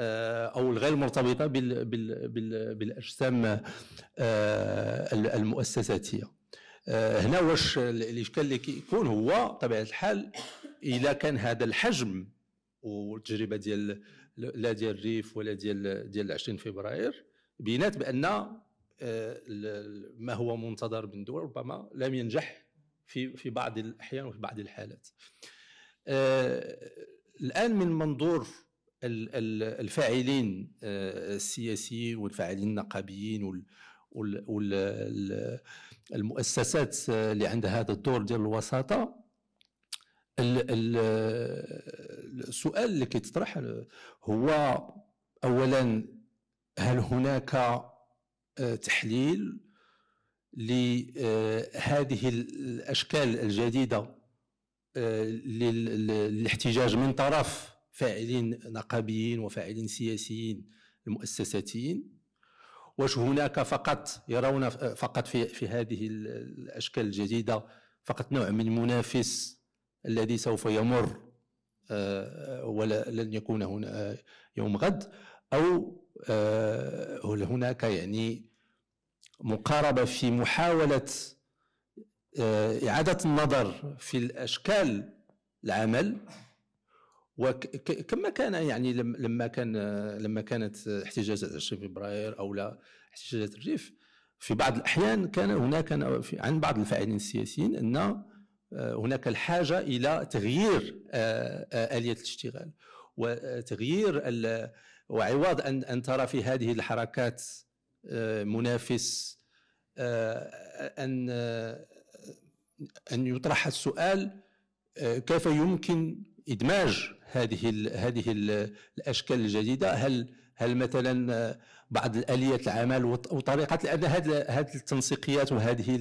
آه، او الغير مرتبطه بال بال بال بالاجسام آه، المؤسساتيه آه، هنا واش الاشكال اللي كيكون هو طبيعه الحال الا كان هذا الحجم والتجربه ديال لا ديال الريف ولا ديال ديال 20 فبراير بينات بان ما هو منتظر من دول ربما لم ينجح في في بعض الاحيان وفي بعض الحالات الان من منظور الفاعلين آه، السياسيين والفاعلين النقابيين والمؤسسات اللي عندها هذا الدور ديال الوساطه السؤال اللي كيتطرح هو اولا هل هناك آه، تحليل لهذه آه، الاشكال الجديده للاحتجاج من طرف فاعلين نقابيين وفاعلين سياسيين المؤسساتيين واش هناك فقط يرون فقط في في هذه الاشكال الجديده فقط نوع من المنافس الذي سوف يمر آه، ولا لن يكون هنا آه، يوم غد او آه، هل هناك يعني مقاربه في محاوله اعاده النظر في الاشكال العمل وكما كان يعني لما كان لما كانت احتجاجات 20 فبراير او لا احتجاجات الريف في بعض الاحيان كان هناك عن بعض الفاعلين السياسيين ان آه، هناك الحاجه الى تغيير آه، آه، اليه الاشتغال وتغيير وعوض ان ان ترى في هذه الحركات منافس ان ان يطرح السؤال كيف يمكن ادماج هذه الـ هذه الـ الاشكال الجديده هل هل مثلا بعض الاليات العمل وطريقه لان هذه التنسيقيات وهذه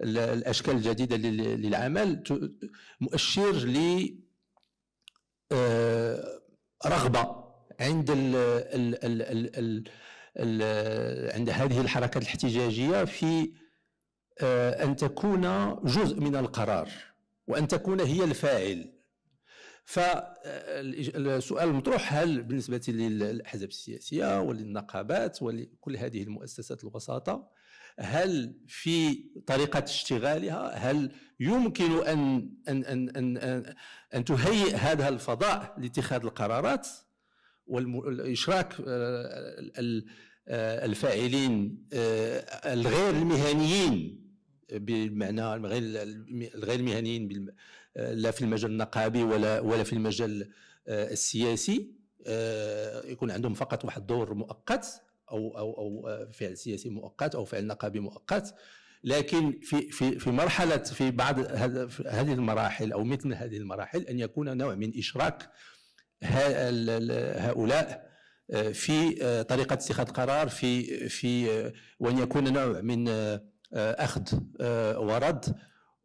الاشكال الجديده للعمل مؤشر ل آه، رغبه عند الـ الـ الـ ال ال ال عند هذه الحركات الاحتجاجيه في آه، ان تكون جزء من القرار وان تكون هي الفاعل فالسؤال المطروح هل بالنسبة للأحزاب السياسية وللنقابات ولكل هذه المؤسسات الوساطة هل في طريقة اشتغالها هل يمكن أن أن أن أن, أن, أن تهيئ هذا الفضاء لاتخاذ القرارات والإشراك آه، آه، الفاعلين آه، الغير المهنيين بمعنى الغير المهنيين آه، لا في المجال النقابي ولا ولا في المجال آه، السياسي آه، يكون عندهم فقط واحد الدور مؤقت او او او فعل سياسي مؤقت او فعل نقابي مؤقت لكن في في في مرحله في بعض هذه المراحل او مثل هذه المراحل ان يكون نوع من اشراك هؤلاء في طريقه اتخاذ القرار في في وان يكون نوع من اخذ ورد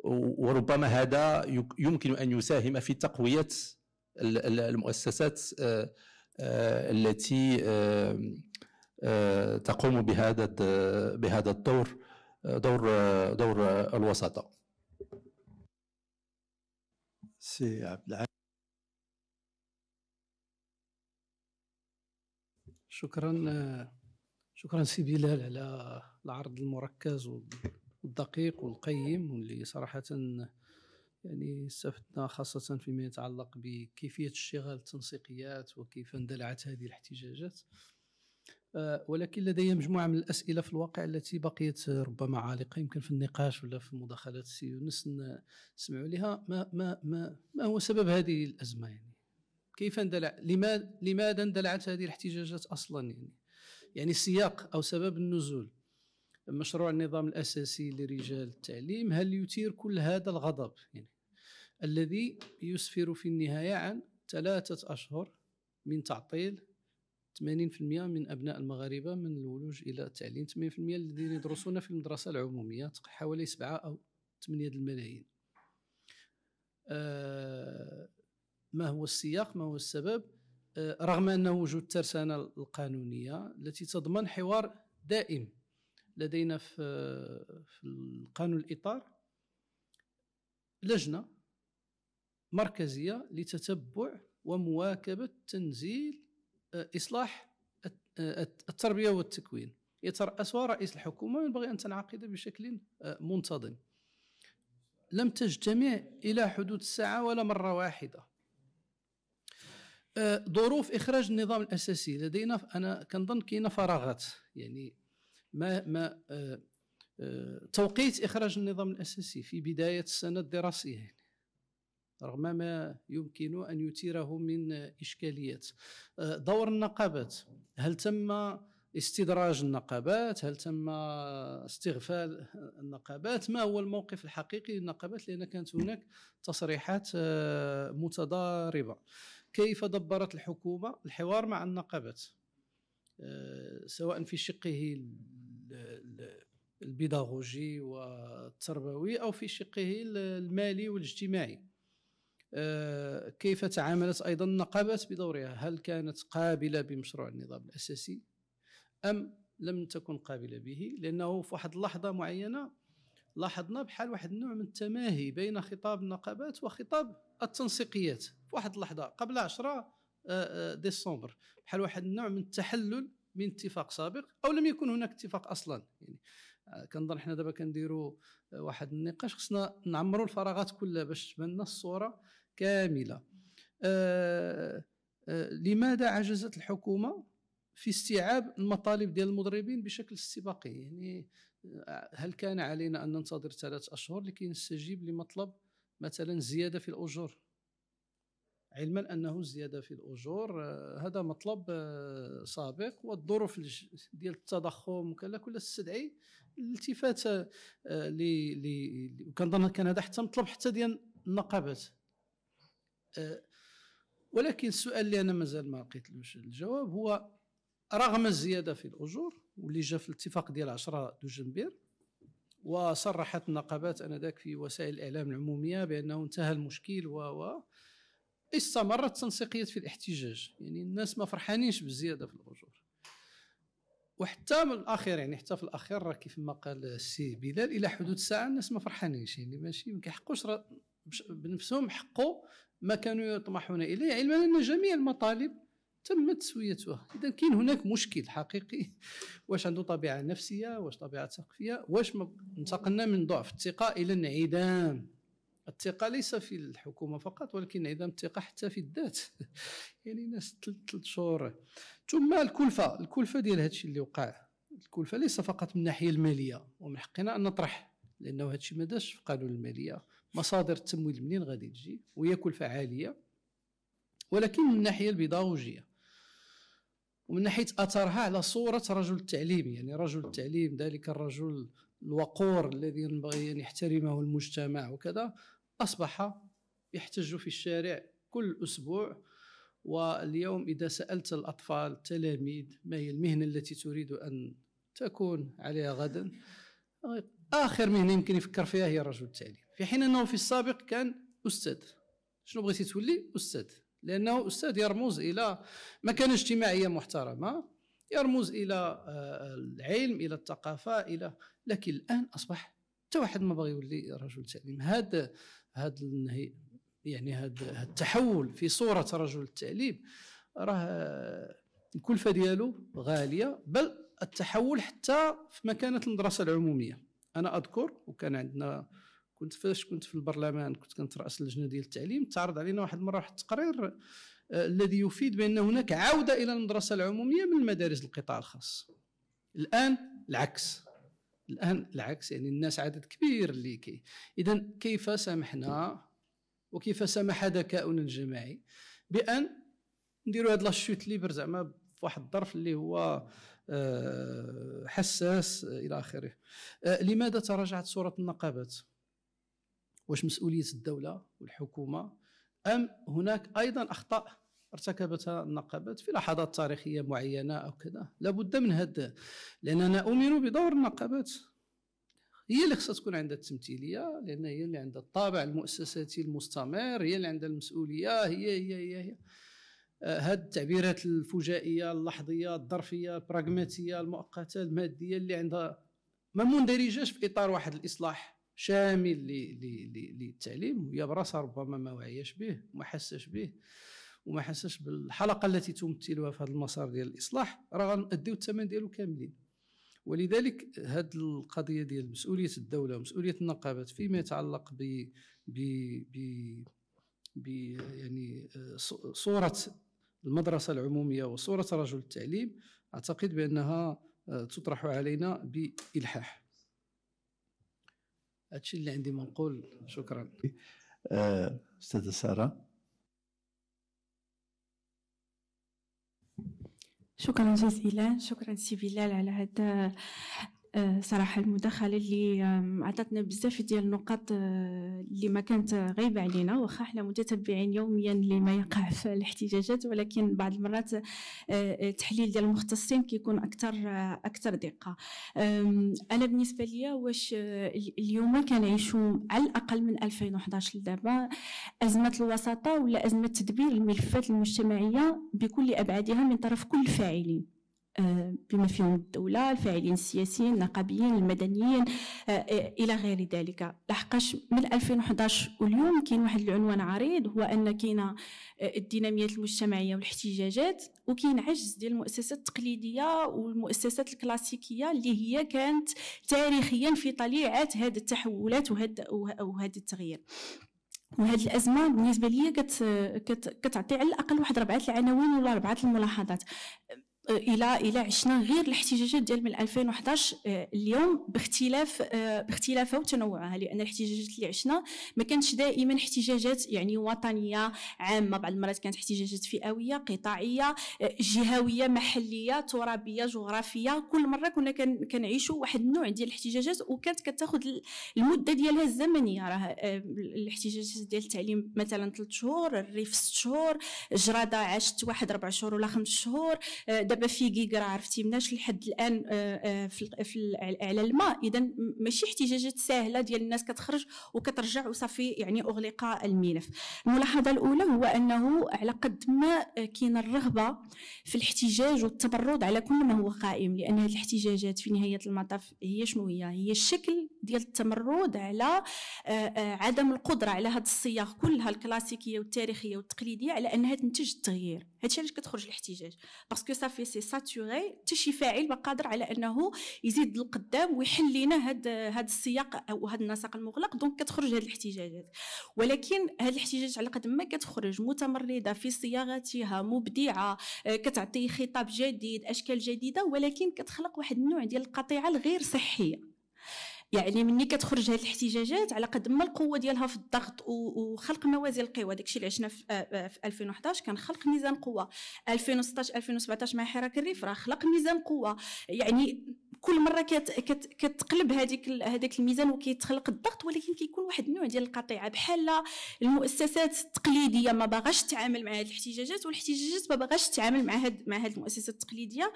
وربما هذا يمكن ان يساهم في تقويه المؤسسات آه، آه، التي آه، تقوم بهذا بهذا الدور دور دور الوساطه سي عبد العال شكرا شكرا سي بلال على العرض المركز الدقيق والقيم واللي صراحه يعني استفدنا خاصة فيما يتعلق بكيفية اشتغال التنسيقيات وكيف اندلعت هذه الاحتجاجات آه، ولكن لدي مجموعة من الأسئلة في الواقع التي بقيت ربما عالقة يمكن في النقاش ولا في مداخلات السي يونس نسمعوا لها ما, ما, ما, ما هو سبب هذه الأزمة يعني كيف اندلع لماذا اندلعت هذه الاحتجاجات أصلا يعني يعني السياق أو سبب النزول مشروع النظام الأساسي لرجال التعليم هل يثير كل هذا الغضب يعني الذي يسفر في النهاية عن ثلاثة أشهر من تعطيل 80% من أبناء المغاربة من الولوج إلى التعليم 80% الذين يدرسون في المدرسة العمومية حوالي 7 أو 8 الملايين آه، ما هو السياق ما هو السبب آه، رغم أن وجود ترسانة القانونية التي تضمن حوار دائم لدينا في في القانون الاطار لجنه مركزيه لتتبع ومواكبه تنزيل آه، اصلاح آه، التربيه والتكوين يترأسها رئيس الحكومه ينبغي ان تنعقد بشكل آه، منتظم لم تجتمع الى حدود الساعه ولا مره واحده ظروف اخراج النظام الاساسي لدينا انا كنظن كاينه فراغات يعني ما ما آه، آه، توقيت اخراج النظام الاساسي في بدايه السنه الدراسيه يعني رغم ما يمكن ان يثيره من اشكاليات آه، دور النقابات هل تم استدراج النقابات هل تم استغفال النقابات ما هو الموقف الحقيقي للنقابات لان كانت هناك تصريحات متضاربه كيف دبرت الحكومه الحوار مع النقابات آه، سواء في شقه البيداغوجي والتربوي او في شقه المالي والاجتماعي آه، كيف تعاملت ايضا النقابات بدورها هل كانت قابله بمشروع النظام الاساسي ام لم تكن قابله به لانه في واحد اللحظه معينه لاحظنا بحال واحد النوع من التماهي بين خطاب النقابات وخطاب التنسيقيات في واحد اللحظه قبل عشرة آه، آه، ديسمبر بحال واحد النوع من التحلل من اتفاق سابق او لم يكن هناك اتفاق اصلا يعني آه، كنظن حنا دابا كنديروا واحد النقاش خصنا نعمروا الفراغات كلها باش تبان لنا الصوره كامله آآ آآ لماذا عجزت الحكومه في استيعاب المطالب ديال المضربين بشكل استباقي يعني هل كان علينا ان ننتظر ثلاث اشهر لكي نستجيب لمطلب مثلا زياده في الاجور علما انه الزياده في الاجور آه، هذا مطلب آه، سابق والظروف ديال التضخم وكذا كلها تستدعي الالتفات آه، ل وكنظن كان هذا حتى مطلب حتى ديال النقابات ولكن السؤال اللي انا مازال ما لقيتلوش الجواب هو رغم الزياده في الاجور واللي جا في الاتفاق ديال 10 دجنبير وصرحت النقابات انذاك في وسائل الاعلام العموميه بانه انتهى المشكل و و استمرت التنسيقيات في الاحتجاج يعني الناس ما فرحانينش بالزياده في الاجور وحتى من الاخير يعني حتى في الاخير راه كيف ما قال السي بلال الى حدود ساعه الناس ما فرحانينش يعني ماشي ما كيحقوش بنفسهم حقوا ما كانوا يطمحون اليه علما ان جميع المطالب تم تسويتها اذا كاين هناك مشكل حقيقي واش عنده طبيعه نفسيه واش طبيعه ثقافيه واش انتقلنا من ضعف الثقه الى انعدام الثقه ليس في الحكومه فقط ولكن عدم الثقه حتى في الذات يعني ناس ثلاث شهور ثم الكلفه الكلفه ديال هذا الشيء اللي وقع الكلفه ليس فقط من الناحيه الماليه ومن حقنا ان نطرح لانه هذا الشيء ما داش في قانون الماليه مصادر التمويل منين غادي تجي وهي كلفه عاليه ولكن من الناحيه البيداغوجيه ومن ناحيه اثرها على صوره رجل التعليم يعني رجل التعليم ذلك الرجل الوقور الذي ينبغي ان يحترمه المجتمع وكذا اصبح يحتج في الشارع كل اسبوع واليوم اذا سالت الاطفال التلاميذ ما هي المهنه التي تريد ان تكون عليها غدا اخر مهنه يمكن يفكر فيها هي رجل التعليم في حين انه في السابق كان استاذ شنو بغيتي تولي استاذ لانه استاذ يرمز الى مكانه اجتماعيه محترمه يرمز الى آه، العلم الى الثقافه الى لكن الان اصبح حتى واحد ما باغي يولي رجل تعليم هذا هذا يعني هذا التحول في صوره رجل التعليم راه آه، الكلفه ديالو غاليه بل التحول حتى في مكانه المدرسه العموميه انا اذكر وكان عندنا كنت فاش كنت في البرلمان كنت كنتراس اللجنه ديال التعليم تعرض علينا واحد المره واحد التقرير آه، الذي يفيد بان هناك عوده الى المدرسه العموميه من المدارس القطاع الخاص الان العكس الان العكس يعني الناس عدد كبير اللي كي اذا كيف سمحنا وكيف سمح ذكاؤنا الجماعي بان نديروا هاد لاشوت ليبر زعما في واحد الظرف اللي هو آه، حساس الى اخره آه، لماذا تراجعت صوره النقابات واش مسؤوليه الدوله والحكومه ام هناك ايضا اخطاء ارتكبتها النقابات في لحظات تاريخيه معينه او كذا لابد من هذا لاننا اؤمن بدور النقابات هي اللي خصها تكون عندها التمثيليه لان هي اللي عندها الطابع المؤسساتي المستمر هي اللي عندها المسؤوليه هي هي هي, هي. آه، هاد التعبيرات الفجائيه اللحظيه الظرفيه البراغماتيه المؤقته الماديه اللي عندها ما مندرجاش في اطار واحد الاصلاح شامل للتعليم وهي براسها ربما ما وعياش به وما حاساش به وما حاساش بالحلقه التي تمثلها في هذا المسار ديال الاصلاح راه غنأديو الثمن ديالو كاملين ولذلك هذه القضيه ديال مسؤوليه الدوله ومسؤوليه النقابات فيما يتعلق ب ب ب ب يعني صوره المدرسه العموميه وصوره رجل التعليم اعتقد بانها تطرح علينا بالحاح هادشي اللي عندي منقول شكرا آه، استاذه ساره شكرا جزيلا شكرا سي بلال على هذا آه، صراحه المداخله اللي عطاتنا بزاف ديال النقاط آه، اللي ما كانت غايبه علينا واخا حنا متتبعين يوميا لما يقع في الاحتجاجات ولكن بعض المرات آه، التحليل ديال المختصين كيكون اكثر اكثر دقه انا بالنسبه ليا واش اليوم كنعيشوا على الاقل من 2011 لدابا ازمه الوساطه ولا ازمه تدبير الملفات المجتمعيه بكل ابعادها من طرف كل الفاعلين بما فيهم الدولة الفاعلين السياسيين النقابيين المدنيين آه، إلى غير ذلك لحقاش من 2011 واليوم كاين واحد العنوان عريض هو أن كاين آه، الديناميات المجتمعية والاحتجاجات وكاين عجز ديال المؤسسات التقليدية والمؤسسات الكلاسيكية اللي هي كانت تاريخيا في طليعة هذه التحولات وهذا التغيير وهذه الازمه بالنسبه لي كتعطي على الاقل واحد ربعه العناوين ولا ربعه الملاحظات الى الى عشنا غير الاحتجاجات ديال من 2011 آه، اليوم باختلاف آه، باختلافها وتنوعها لان الاحتجاجات اللي عشنا ما كانتش دائما احتجاجات يعني وطنيه عامه بعض المرات كانت احتجاجات فئويه قطاعيه آه، جهويه محليه ترابيه جغرافيه كل مره كنا كنعيشوا واحد النوع ديال الاحتجاجات وكانت كتاخذ المده ديالها الزمنيه راه الاحتجاجات ديال التعليم مثلا ثلاث شهور الريف ست شهور جراده عاشت واحد اربع شهور ولا خمس شهور دابا دابا في كيكرا عرفتي مناش لحد الان آه، آه، في على الماء اذا ماشي احتجاجات سهله ديال الناس كتخرج وكترجع وصافي يعني اغلق الملف الملاحظه الاولى هو انه على قد ما كاين الرغبه في الاحتجاج والتبرد على كل ما هو قائم لان هذه الاحتجاجات في نهايه المطاف هي شنو هي هي الشكل ديال التمرد على آه، عدم القدره على هذه الصياغ كلها الكلاسيكيه والتاريخيه والتقليديه على انها تنتج التغيير هادشي علاش كتخرج الاحتجاج باسكو صافي فيه سي ساتوري حتى شي فاعل ما قادر على انه يزيد القدام ويحل لنا هاد هاد السياق او هاد النسق المغلق دونك كتخرج هاد الاحتجاجات ولكن هاد الاحتجاجات على قد ما كتخرج متمرده في صياغتها مبدعه آه، كتعطي خطاب جديد اشكال جديده ولكن كتخلق واحد النوع ديال القطيعه الغير صحيه يعني مني كتخرج هاد الاحتجاجات على قد ما القوه ديالها في الضغط وخلق موازين القوى داكشي اللي عشنا في 2011 آه، آه، كان خلق ميزان قوه 2016 2017 مع حراك الريف راه خلق ميزان قوه يعني كل مره كت كت كتقلب هذيك هذاك الميزان وكيتخلق الضغط ولكن كيكون واحد النوع ديال القطيعه بحال المؤسسات التقليديه ما باغاش تتعامل مع هاد الاحتجاجات والاحتجاجات ما باغاش تتعامل مع هاد مع هاد المؤسسات التقليديه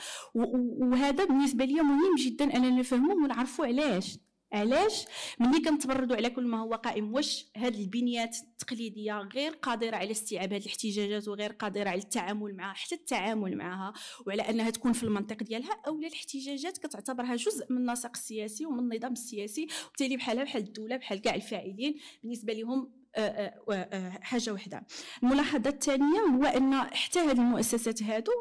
وهذا بالنسبه لي مهم جدا اننا نفهموه ونعرفوا علاش علاش ملي كنتبردوا على كل ما هو قائم واش هذه البنيات التقليديه غير قادره على استيعاب هذه الاحتجاجات وغير قادره على التعامل معها حتى التعامل معها وعلى انها تكون في المنطق ديالها اولا الاحتجاجات كتعتبرها جزء من النسق السياسي ومن النظام السياسي وبالتالي بحالها بحال الدوله بحال كاع الفاعلين بالنسبه لهم أه، أه، أه، حاجه واحده الملاحظه الثانيه هو ان حتى هذه المؤسسات هادو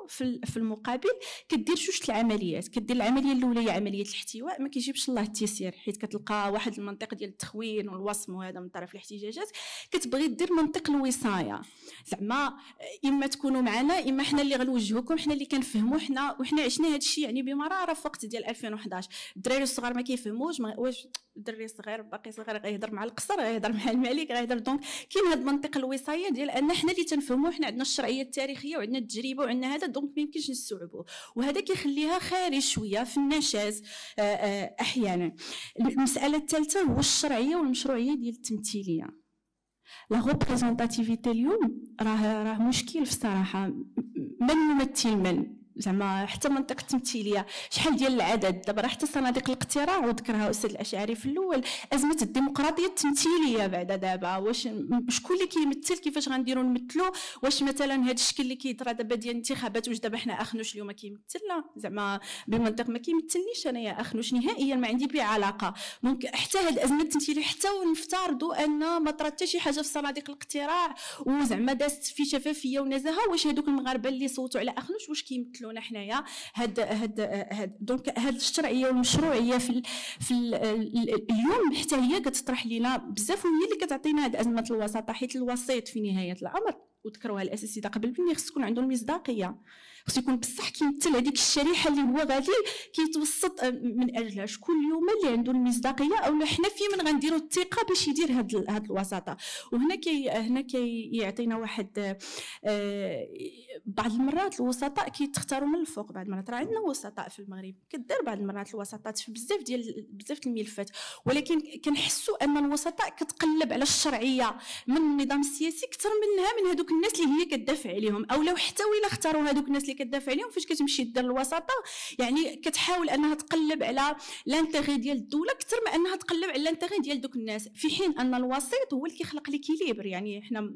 في المقابل كدير جوج العمليات كدير العمليه الاولى هي عمليه الاحتواء ما كيجيبش الله التيسير حيت كتلقى واحد المنطق ديال التخوين والوصم وهذا من طرف الاحتجاجات كتبغي دير منطق الوصايه زعما اما تكونوا معنا اما حنا اللي غنوجهوكم حنا اللي كنفهموا حنا وحنا عشنا هذا الشيء يعني بمراره في وقت ديال 2011 الدراري الصغار ما كيفهموش واش الدري الصغير باقي صغير غيهضر مع القصر غيهضر مع الملك غيهضر دونك كاين هذا المنطق الوصايه ديال ان حنا اللي تنفهموا حنا عندنا الشرعيه التاريخيه وعندنا التجربه وعندنا هذا دونك ما يمكنش نستوعبوه وهذا كيخليها خارج شويه في النشاز آه، آه، احيانا المساله الثالثه هو الشرعيه والمشروعيه ديال التمثيليه لا ريبريزونتاتيفيتي اليوم راه راه مشكل في الصراحه من يمثل من زعما حتى منطقه التمثيليه شحال ديال العدد دابا راه حتى صناديق الاقتراع وذكرها استاذ الاشعري في الاول ازمه الديمقراطيه التمثيليه بعدا دابا واش شكون اللي كيمثل كيفاش غنديروا نمثلوا واش مثلا هذا الشكل اللي كيطرا دابا ديال الانتخابات واش دابا حنا اخنوش اليوم كيمثلنا زعما بمنطق ما كيمثلنيش انا يا اخنوش نهائيا ما عندي به علاقه دونك حتى هاد الازمه التمثيليه حتى ونفترضوا ان ما طرات حتى شي حاجه في صناديق الاقتراع وزعما دازت في شفافيه ونزاهه واش هذوك المغاربه اللي صوتوا على اخنوش واش كيمثلوا كنمثلونا حنايا هاد هاد هاد دونك هاد الشرعيه والمشروعيه في في اليوم حتى هي كتطرح لينا بزاف وهي اللي كتعطينا هاد ازمه الوساطه حيت الوسيط في نهايه الامر وذكروها الاساسيه قبل مني خص تكون عنده المصداقيه خصو يكون بصح كيمثل هذيك الشريحه اللي هو غادي كيتوسط آه، من اجلها شكون اليوم اللي عنده المصداقيه او حنا في من غنديروا الثقه باش يدير هاد هاد الوساطه وهنا كي هنا كيعطينا كي واحد آه، بعض المرات الوسطاء كيتختاروا من الفوق بعض المرات راه عندنا وسطاء في المغرب كدار بعض المرات الوسطاء في بزاف ديال بزاف الملفات ولكن كنحسوا ان الوسطاء كتقلب على الشرعيه من النظام السياسي اكثر منها من هذوك الناس اللي هي كدافع عليهم او لو حتى ولا اختاروا هذوك الناس اللي اللي كدافع عليهم فاش كتمشي دير الوساطه يعني كتحاول انها تقلب على لانتيغي ديال الدوله اكثر ما انها تقلب على لانتيغي ديال دوك الناس في حين ان الوسيط هو اللي كيخلق ليكيليبر يعني حنا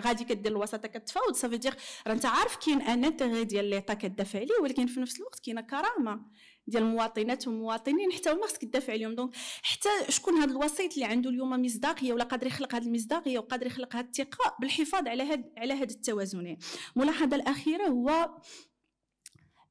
غادي كدير الوساطه كتفاوض صافي دير راه انت عارف كاين ان انتيغي ديال ليطا كدافع عليه ولكن في نفس الوقت كاينه كرامه ديال المواطنات والمواطنين حتى هما خصك تدافع عليهم دونك حتى شكون هذا الوسيط اللي عنده اليوم مصداقيه ولا قادر يخلق هذه المصداقيه وقادر يخلق هذه الثقه بالحفاظ على هاد على هذا التوازنين الملاحظه الاخيره هو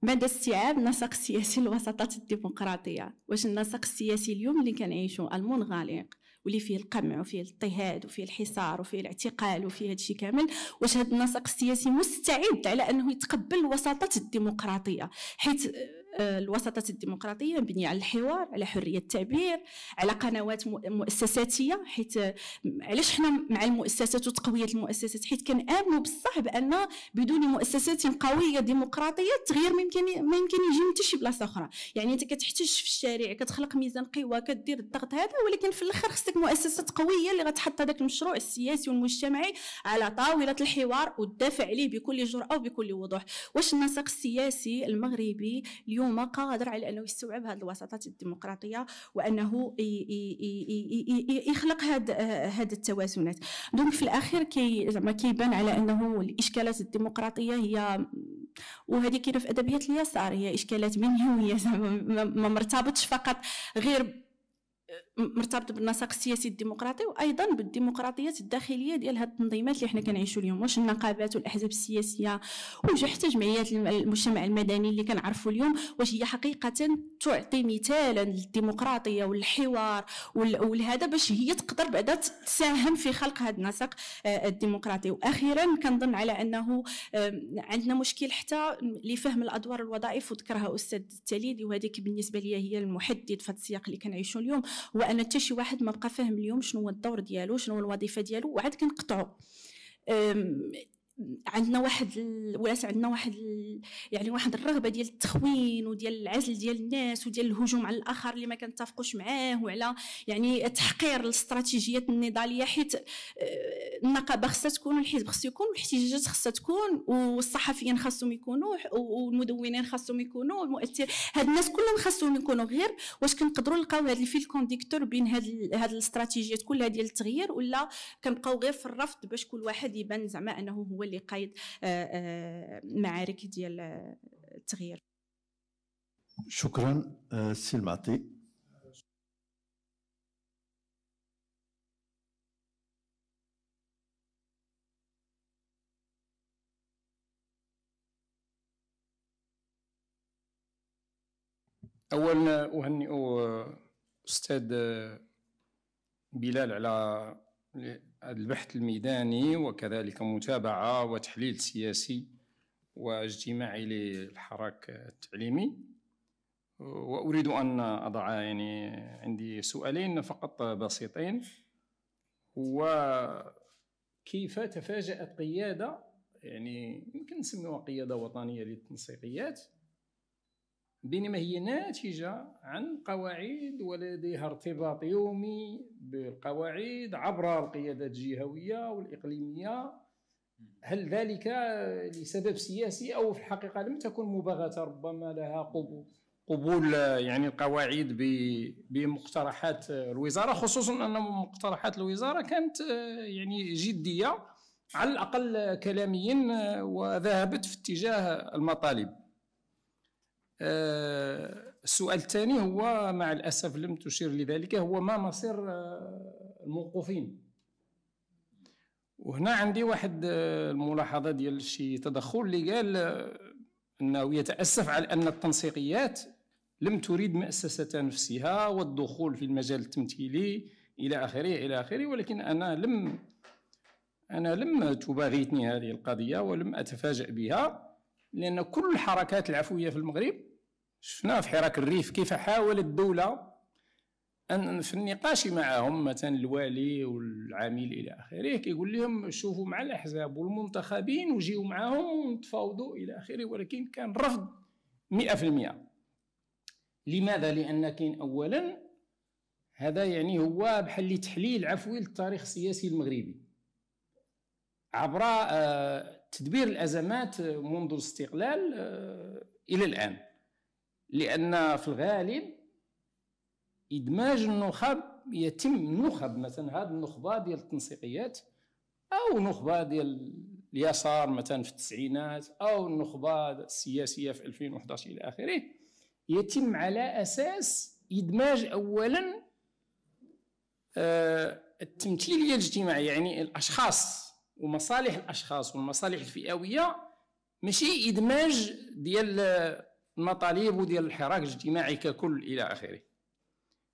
مدى استيعاب النسق السياسي للوساطات الديمقراطيه واش النسق السياسي اليوم اللي كنعيشو المنغلق واللي فيه القمع وفيه الاضطهاد وفيه الحصار وفيه الاعتقال وفيه هادشي كامل واش هاد النسق السياسي مستعد على انه يتقبل الوساطات الديمقراطيه حيت الوساطات الديمقراطيه مبنيه على الحوار على حريه التعبير على قنوات مؤسساتيه حيت علاش حنا مع المؤسسات وتقويه المؤسسات حيت كنامنوا بصح بان بدون مؤسسات قويه ديمقراطيه التغيير ما يمكن ما يمكن يجي من حتى شي بلاصه اخرى يعني انت كتحتج في الشارع كتخلق ميزان قوى كدير الضغط هذا ولكن في الاخر خصك مؤسسات قويه اللي غتحط هذاك المشروع السياسي والمجتمعي على طاوله الحوار وتدافع عليه بكل جراه وبكل وضوح واش النسق السياسي المغربي اليوم لانه ما قادر على انه يستوعب هذه الوساطات الديمقراطيه وانه يخلق هذا هذا التوازنات دونك في الاخير كي زعما كيبان على انه الاشكالات الديمقراطيه هي وهذه كاينه في ادبيات اليسار هي اشكالات منهويه زعما ما مرتبطش فقط غير مرتبط بالنسق السياسي الديمقراطي وايضا بالديمقراطيات الداخليه ديال هاد التنظيمات اللي حنا كنعيشوا اليوم واش النقابات والاحزاب السياسيه واش حتى جمعيات المجتمع المدني اللي كنعرفوا اليوم واش هي حقيقه تعطي مثالا للديمقراطيه والحوار والهذا باش هي تقدر بعدا تساهم في خلق هذا النسق آه، الديمقراطي واخيرا كنظن على انه عندنا مشكل حتى لفهم الادوار الوظائف وذكرها استاذ التليدي وهذيك بالنسبه لي هي المحدد في السياق اللي كنعيشوا اليوم هو حتى شي واحد ما بقى فاهم اليوم شنو هو الدور ديالو شنو هو الوظيفه ديالو وعاد كنقطعوا عندنا واحد ولات عندنا واحد يعني واحد الرغبه ديال التخوين وديال العزل ديال الناس وديال الهجوم على الاخر اللي ما كنتفقوش معاه وعلى يعني تحقير الاستراتيجيات النضاليه حيت آه، النقابه خصها تكون والحزب خصو يكون والاحتجاجات خصها تكون والصحفيين خصهم يكونوا والمدونين خصهم يكونوا والمؤثر هاد الناس كلهم خصهم يكونوا غير واش كنقدروا نلقاو هاد الفيل كونديكتور بين هاد هاد الاستراتيجيات كلها ديال التغيير ولا كنبقاو غير في الرفض باش كل واحد يبان زعما انه هو اللي قايد آه، آه، معارك ديال آه، التغيير شكرا سي المعطي اولا اهنئ استاذ بلال على البحث الميداني وكذلك متابعة وتحليل سياسي واجتماعي للحراك التعليمي وأريد أن أضع يعني عندي سؤالين فقط بسيطين هو كيف تفاجأت قيادة يعني يمكن نسميها قيادة وطنية للتنسيقيات بينما هي ناتجة عن قواعد ولديها ارتباط يومي بالقواعد عبر القيادات الجهوية والإقليمية هل ذلك لسبب سياسي أو في الحقيقة لم تكن مباغتة ربما لها قبول قبول يعني القواعد بمقترحات الوزارة خصوصا أن مقترحات الوزارة كانت يعني جدية على الأقل كلاميا وذهبت في اتجاه المطالب السؤال آه، الثاني هو مع الأسف لم تشير لذلك هو ما مصير آه، الموقوفين وهنا عندي واحد آه، الملاحظة ديال شي تدخل اللي قال أنه يتأسف على أن التنسيقيات لم تريد مأسسة نفسها والدخول في المجال التمثيلي إلى آخره إلى آخره ولكن أنا لم أنا لم تباغتني هذه القضية ولم أتفاجأ بها لأن كل الحركات العفوية في المغرب شفنا في حراك الريف كيف حاولت الدوله ان في النقاش معهم مثلا الوالي والعميل الى اخره كيقول لهم شوفوا مع الاحزاب والمنتخبين وجيو معاهم وتفاوضوا الى اخره ولكن كان رفض مئة المئة لماذا لان كاين اولا هذا يعني هو بحال تحليل عفوي للتاريخ السياسي المغربي عبر آه، تدبير الازمات منذ الاستقلال آه، الى الان لان في الغالب ادماج النخب يتم نخب مثلا هذه النخبه ديال التنسيقيات او نخبه ديال اليسار مثلا في التسعينات او النخبه السياسيه في 2011 الى اخره يتم على اساس ادماج اولا آه، التمثيليه الاجتماعيه يعني الاشخاص ومصالح الاشخاص والمصالح الفئويه ماشي ادماج ديال المطالب ديال الحراك الاجتماعي ككل الى اخره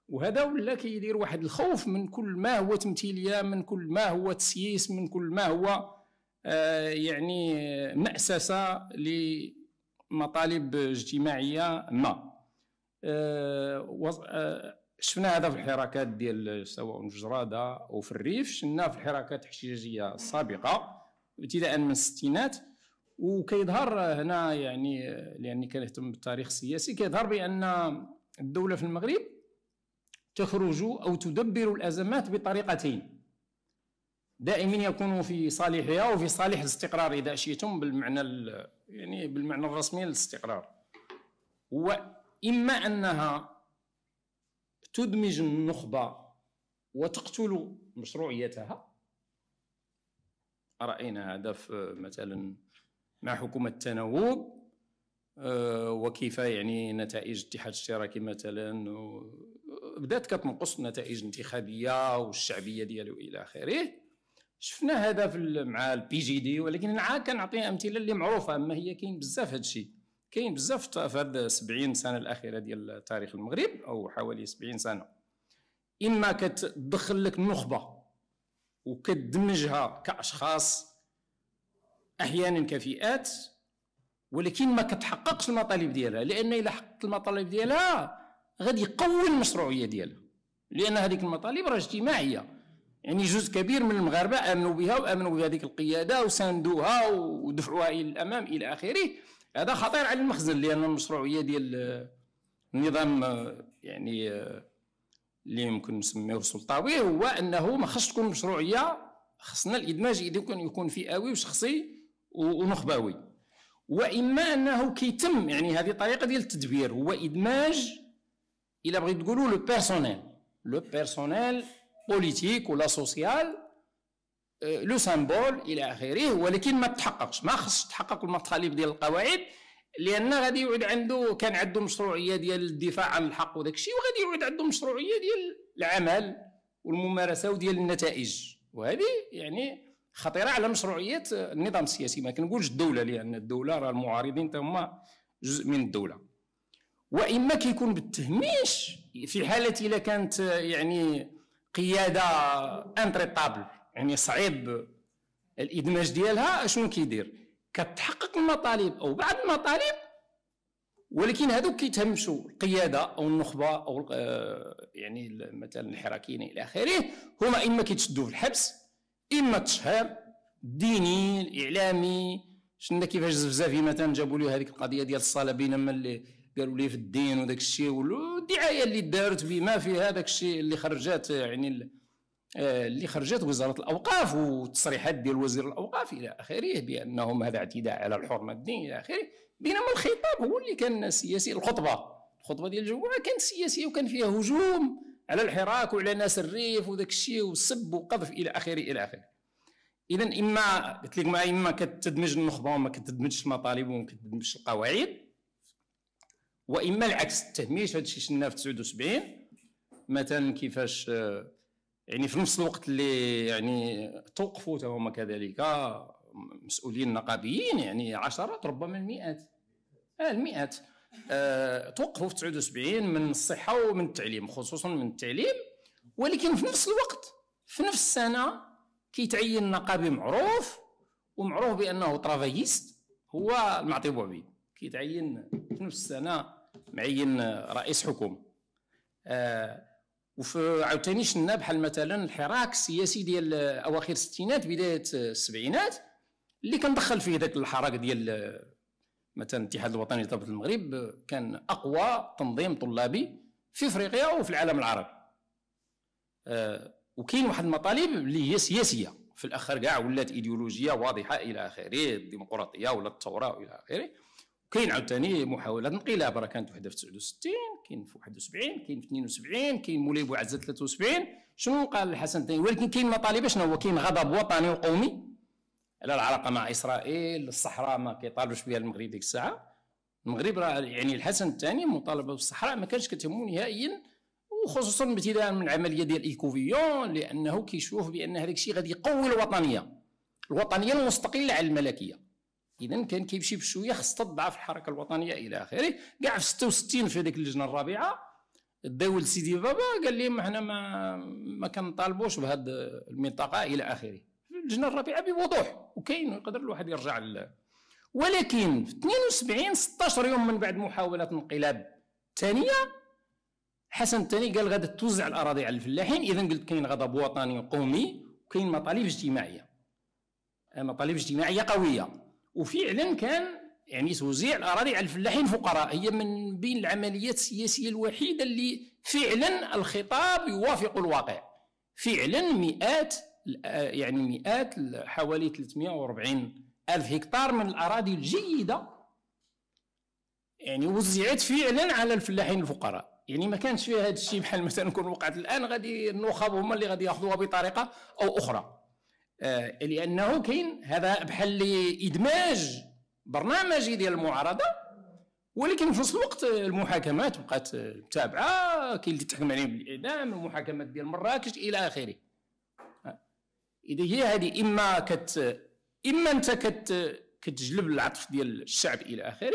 وهذا ولا كيدير واحد الخوف من كل ما هو تمثيليه من كل ما هو تسييس من كل ما هو آه يعني مأسسة لمطالب اجتماعية ما آه, آه، شفنا هذا في الحركات ديال سواء في جرادة أو في الريف شفنا في الحركات الاحتجاجية السابقة ابتداء من الستينات وكيظهر هنا يعني لاني كنهتم بالتاريخ السياسي كيظهر بان الدوله في المغرب تخرج او تدبر الازمات بطريقتين دائما يكون في صالحها وفي صالح الاستقرار اذا شئتم بالمعنى يعني بالمعنى الرسمي للاستقرار واما انها تدمج النخبه وتقتل مشروعيتها راينا هذا في مثلا مع حكومه التناوب آه، وكيف يعني نتائج الاتحاد الاشتراكي مثلا بدات كتنقص النتائج الانتخابيه والشعبيه ديالو الى اخره شفنا هذا في مع البي جي دي ولكن انا عاد كنعطي امثله اللي معروفه اما هي كاين بزاف هذا الشيء كاين بزاف في هذه 70 سنه الاخيره ديال تاريخ المغرب او حوالي 70 سنه اما كتدخل لك النخبه وكتدمجها كاشخاص احيانا كفئات ولكن ما كتحققش المطالب ديالها لان الا حققت المطالب ديالها غادي يقوي المشروعيه ديالها لان هذيك المطالب راه اجتماعيه يعني جزء كبير من المغاربه امنوا بها وامنوا بهذيك القياده وساندوها ودفعوها الى الامام الى اخره هذا خطير على المخزن لان المشروعيه ديال النظام يعني اللي يمكن نسميه سلطوي هو انه ما خصش تكون مشروعيه خصنا الادماج يكون يكون فئوي وشخصي ونخبوي واما انه كيتم يعني هذه طريقه ديال التدبير هو ادماج الى بغيت تقولوا لو بيرسونيل لو بيرسونيل بوليتيك ولا سوسيال لو سامبول الى اخره ولكن ما تحققش ما خصش تحقق المطالب ديال القواعد لان غادي يعود عنده كان عنده مشروعيه ديال الدفاع عن الحق وداك الشيء وغادي يعود عنده مشروعيه ديال العمل والممارسه وديال النتائج وهذه يعني خطيره على مشروعيه النظام السياسي ما كنقولش الدوله لان الدوله راه المعارضين تا هما جزء من الدوله واما كيكون بالتهميش في حاله الا كانت يعني قياده انتريطابل يعني صعيب الادماج ديالها شنو كيدير كتحقق المطالب او بعض المطالب ولكن هذوك كيتهمشوا القياده او النخبه او آه، يعني مثلا الحراكيين الى اخره هما اما كيتشدوا في الحبس اما التشهير الديني الاعلامي شفنا كيفاش زفزافي مثلا جابوا لي هذيك القضيه ديال الصلاه بينما اللي قالوا لي في الدين وداك الشيء والدعايه اللي دارت بما في هذاك الشيء اللي خرجات يعني آه، اللي خرجت وزاره الاوقاف والتصريحات ديال وزير الاوقاف الى اخره بانهم هذا اعتداء على الحرمه الدينيه الى اخره بينما الخطاب هو اللي كان سياسي الخطبه الخطبه ديال الجمعه كانت سياسيه وكان فيها هجوم على الحراك وعلى ناس الريف وذاك الشيء وسب وقذف الى اخره الى اخره اذا اما قلت لك ما اما كتدمج النخبه وما كتدمجش المطالب وما كتدمجش القواعد واما العكس التهميش هذا الشيء شفناه في 79 مثلا كيفاش يعني في نفس الوقت اللي يعني توقفوا هما كذلك مسؤولين نقابيين يعني عشرات ربما المئات آه المئات أه توقفوا في 79 من الصحه ومن التعليم خصوصا من التعليم ولكن في نفس الوقت في نفس السنه كيتعين نقابي معروف ومعروف بانه ترافايست هو المعطي بوعبيد كيتعين في نفس السنه معين رئيس حكومه أه وفي عاوتاني شنا بحال مثلا الحراك السياسي ديال اواخر الستينات بدايه السبعينات اللي كندخل فيه ذاك الحراك ديال مثلا الاتحاد الوطني لطلبه المغرب كان اقوى تنظيم طلابي في افريقيا وفي العالم العربي أه وكاين واحد المطالب اللي هي سياسيه في الاخر كاع ولات ايديولوجيه واضحه الى اخره الديمقراطيه ولا الثوره والى اخره كاين عاوتاني محاولات انقلاب راه كانت وحده في 69 كاين في 71 كاين في 72 كاين مولاي بوعزه 73 شنو قال الحسن الثاني ولكن كاين مطالب شنو هو كاين غضب وطني وقومي على العلاقه مع اسرائيل الصحراء ما كيطالبوش بها المغرب ديك الساعه المغرب راه يعني الحسن الثاني مطالبه بالصحراء ما كانش كتهمو نهائيا وخصوصا ابتداء من العمليه ديال ايكوفيون لانه كيشوف بان هذاك الشيء غادي يقوي الوطنيه الوطنيه المستقله على الملكيه اذا كان كيمشي بشويه خص تضعف الحركه الوطنيه الى اخره كاع في 66 في هذيك اللجنه الرابعه داو لسيدي بابا قال لهم احنا ما ما كنطالبوش بهذه المنطقه الى اخره اللجنه الرابعه بوضوح وكاين يقدر الواحد يرجع ل... ولكن في 72 16 يوم من بعد محاولات انقلاب الثانيه حسن الثاني قال غادي توزع الاراضي على الفلاحين اذا قلت كاين غضب وطني قومي وكاين مطالب اجتماعيه أه، مطالب اجتماعيه قويه وفعلا كان يعني توزيع الاراضي على الفلاحين الفقراء هي من بين العمليات السياسيه الوحيده اللي فعلا الخطاب يوافق الواقع فعلا مئات آه، يعني مئات حوالي 340 ألف هكتار من الأراضي الجيدة يعني وزعت فعلا على الفلاحين الفقراء يعني ما كانش فيها هذا الشيء بحال مثلا كون وقعت الان غادي النخب هما اللي غادي ياخذوها بطريقه او اخرى آه لانه كاين هذا بحال ادماج برنامجي ديال المعارضه ولكن في نفس الوقت المحاكمات بقات متابعه كاين اللي تحكم عليهم بالاعدام المحاكمات ديال مراكش الى اخره اذا هي هذه اما كت اما انت كت كتجلب العطف ديال الشعب الى اخره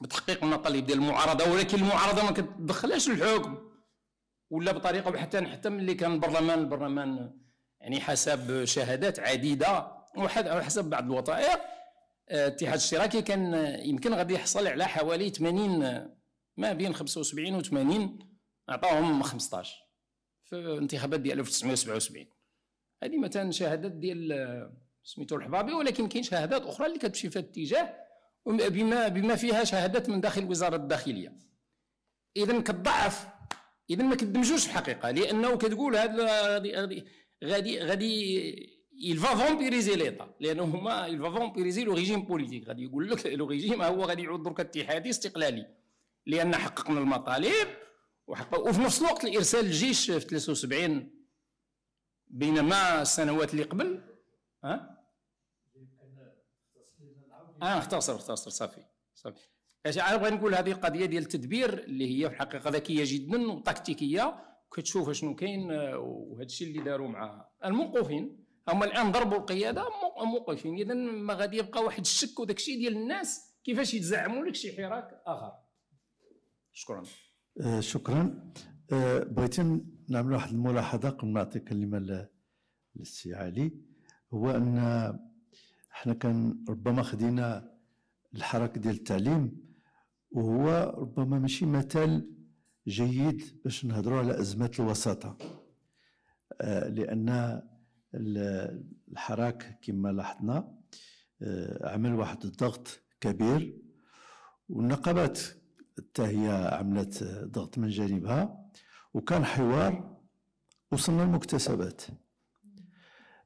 بتحقيق المطالب ديال المعارضه ولكن المعارضه ما كتدخلهاش الحكم ولا بطريقه حتى حتى ملي كان البرلمان البرلمان يعني حسب شهادات عديده وحسب بعض الوثائق الاتحاد آه، الاشتراكي كان يمكن غادي يحصل على حوالي 80 ما بين 75 و 80 عطاهم 15 في الانتخابات ديال 1977 هذه مثلا شهادات ديال آه، سميتو الحبابي ولكن كاين شهادات اخرى اللي كتمشي في هذا الاتجاه بما بما فيها شهادات من داخل وزاره الداخليه اذا كتضعف اذا ما كدمجوش الحقيقه لانه كتقول هذا غادي غادي غادي il va vampiriser l'état لانه هما il va vampiriser لو ريجيم بوليتيك غادي يقول لك لو ريجيم هو غادي يعود درك اتحادي استقلالي لان حققنا المطالب وحقق وفي نفس الوقت الارسال الجيش في 73 بينما السنوات اللي قبل ها اه اختصر اختصر صافي صافي اش عارف بغيت نقول هذه القضيه ديال التدبير اللي هي في الحقيقه ذكيه جدا وتكتيكيه كتشوف شنو كاين آه، وهذا الشيء اللي داروا معها الموقوفين هما الان ضربوا القياده موقفين اذا ما غادي يبقى واحد الشك وداك الشيء ديال الناس كيفاش يتزعموا لك شي حراك اخر شكرا آه شكرا آه بغيت نعمل واحد الملاحظة قبل ما نعطي الكلمة للسي علي هو أن حنا كان ربما خدينا الحركة ديال التعليم وهو ربما ماشي مثال جيد باش نهضروا على أزمة الوساطة آه، لأن الحراك كما لاحظنا آه، عمل واحد الضغط كبير والنقابات حتى هي عملت ضغط من جانبها وكان حوار وصلنا لمكتسبات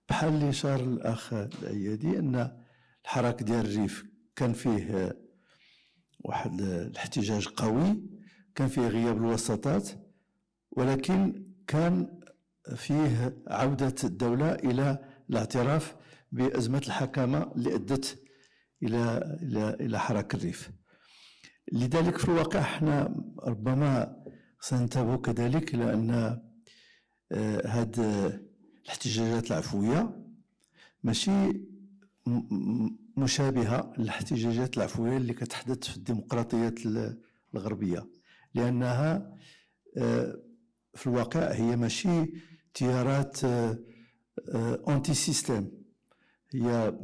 بحال اللي شار الاخ الايادي ان الحراك ديال الريف كان فيه واحد الاحتجاج قوي كان فيه غياب الوساطات ولكن كان فيه عودة الدولة إلى الاعتراف بأزمة الحكامة اللي أدت إلى إلى إلى حراك الريف لذلك في الواقع احنا ربما سنتابعوا كذلك لان آه، هاد الاحتجاجات العفويه ماشي مشابهه للاحتجاجات العفويه اللي كتحدث في الديمقراطيات الغربيه لانها آه، في الواقع هي ماشي تيارات اونتي آه، سيستيم هي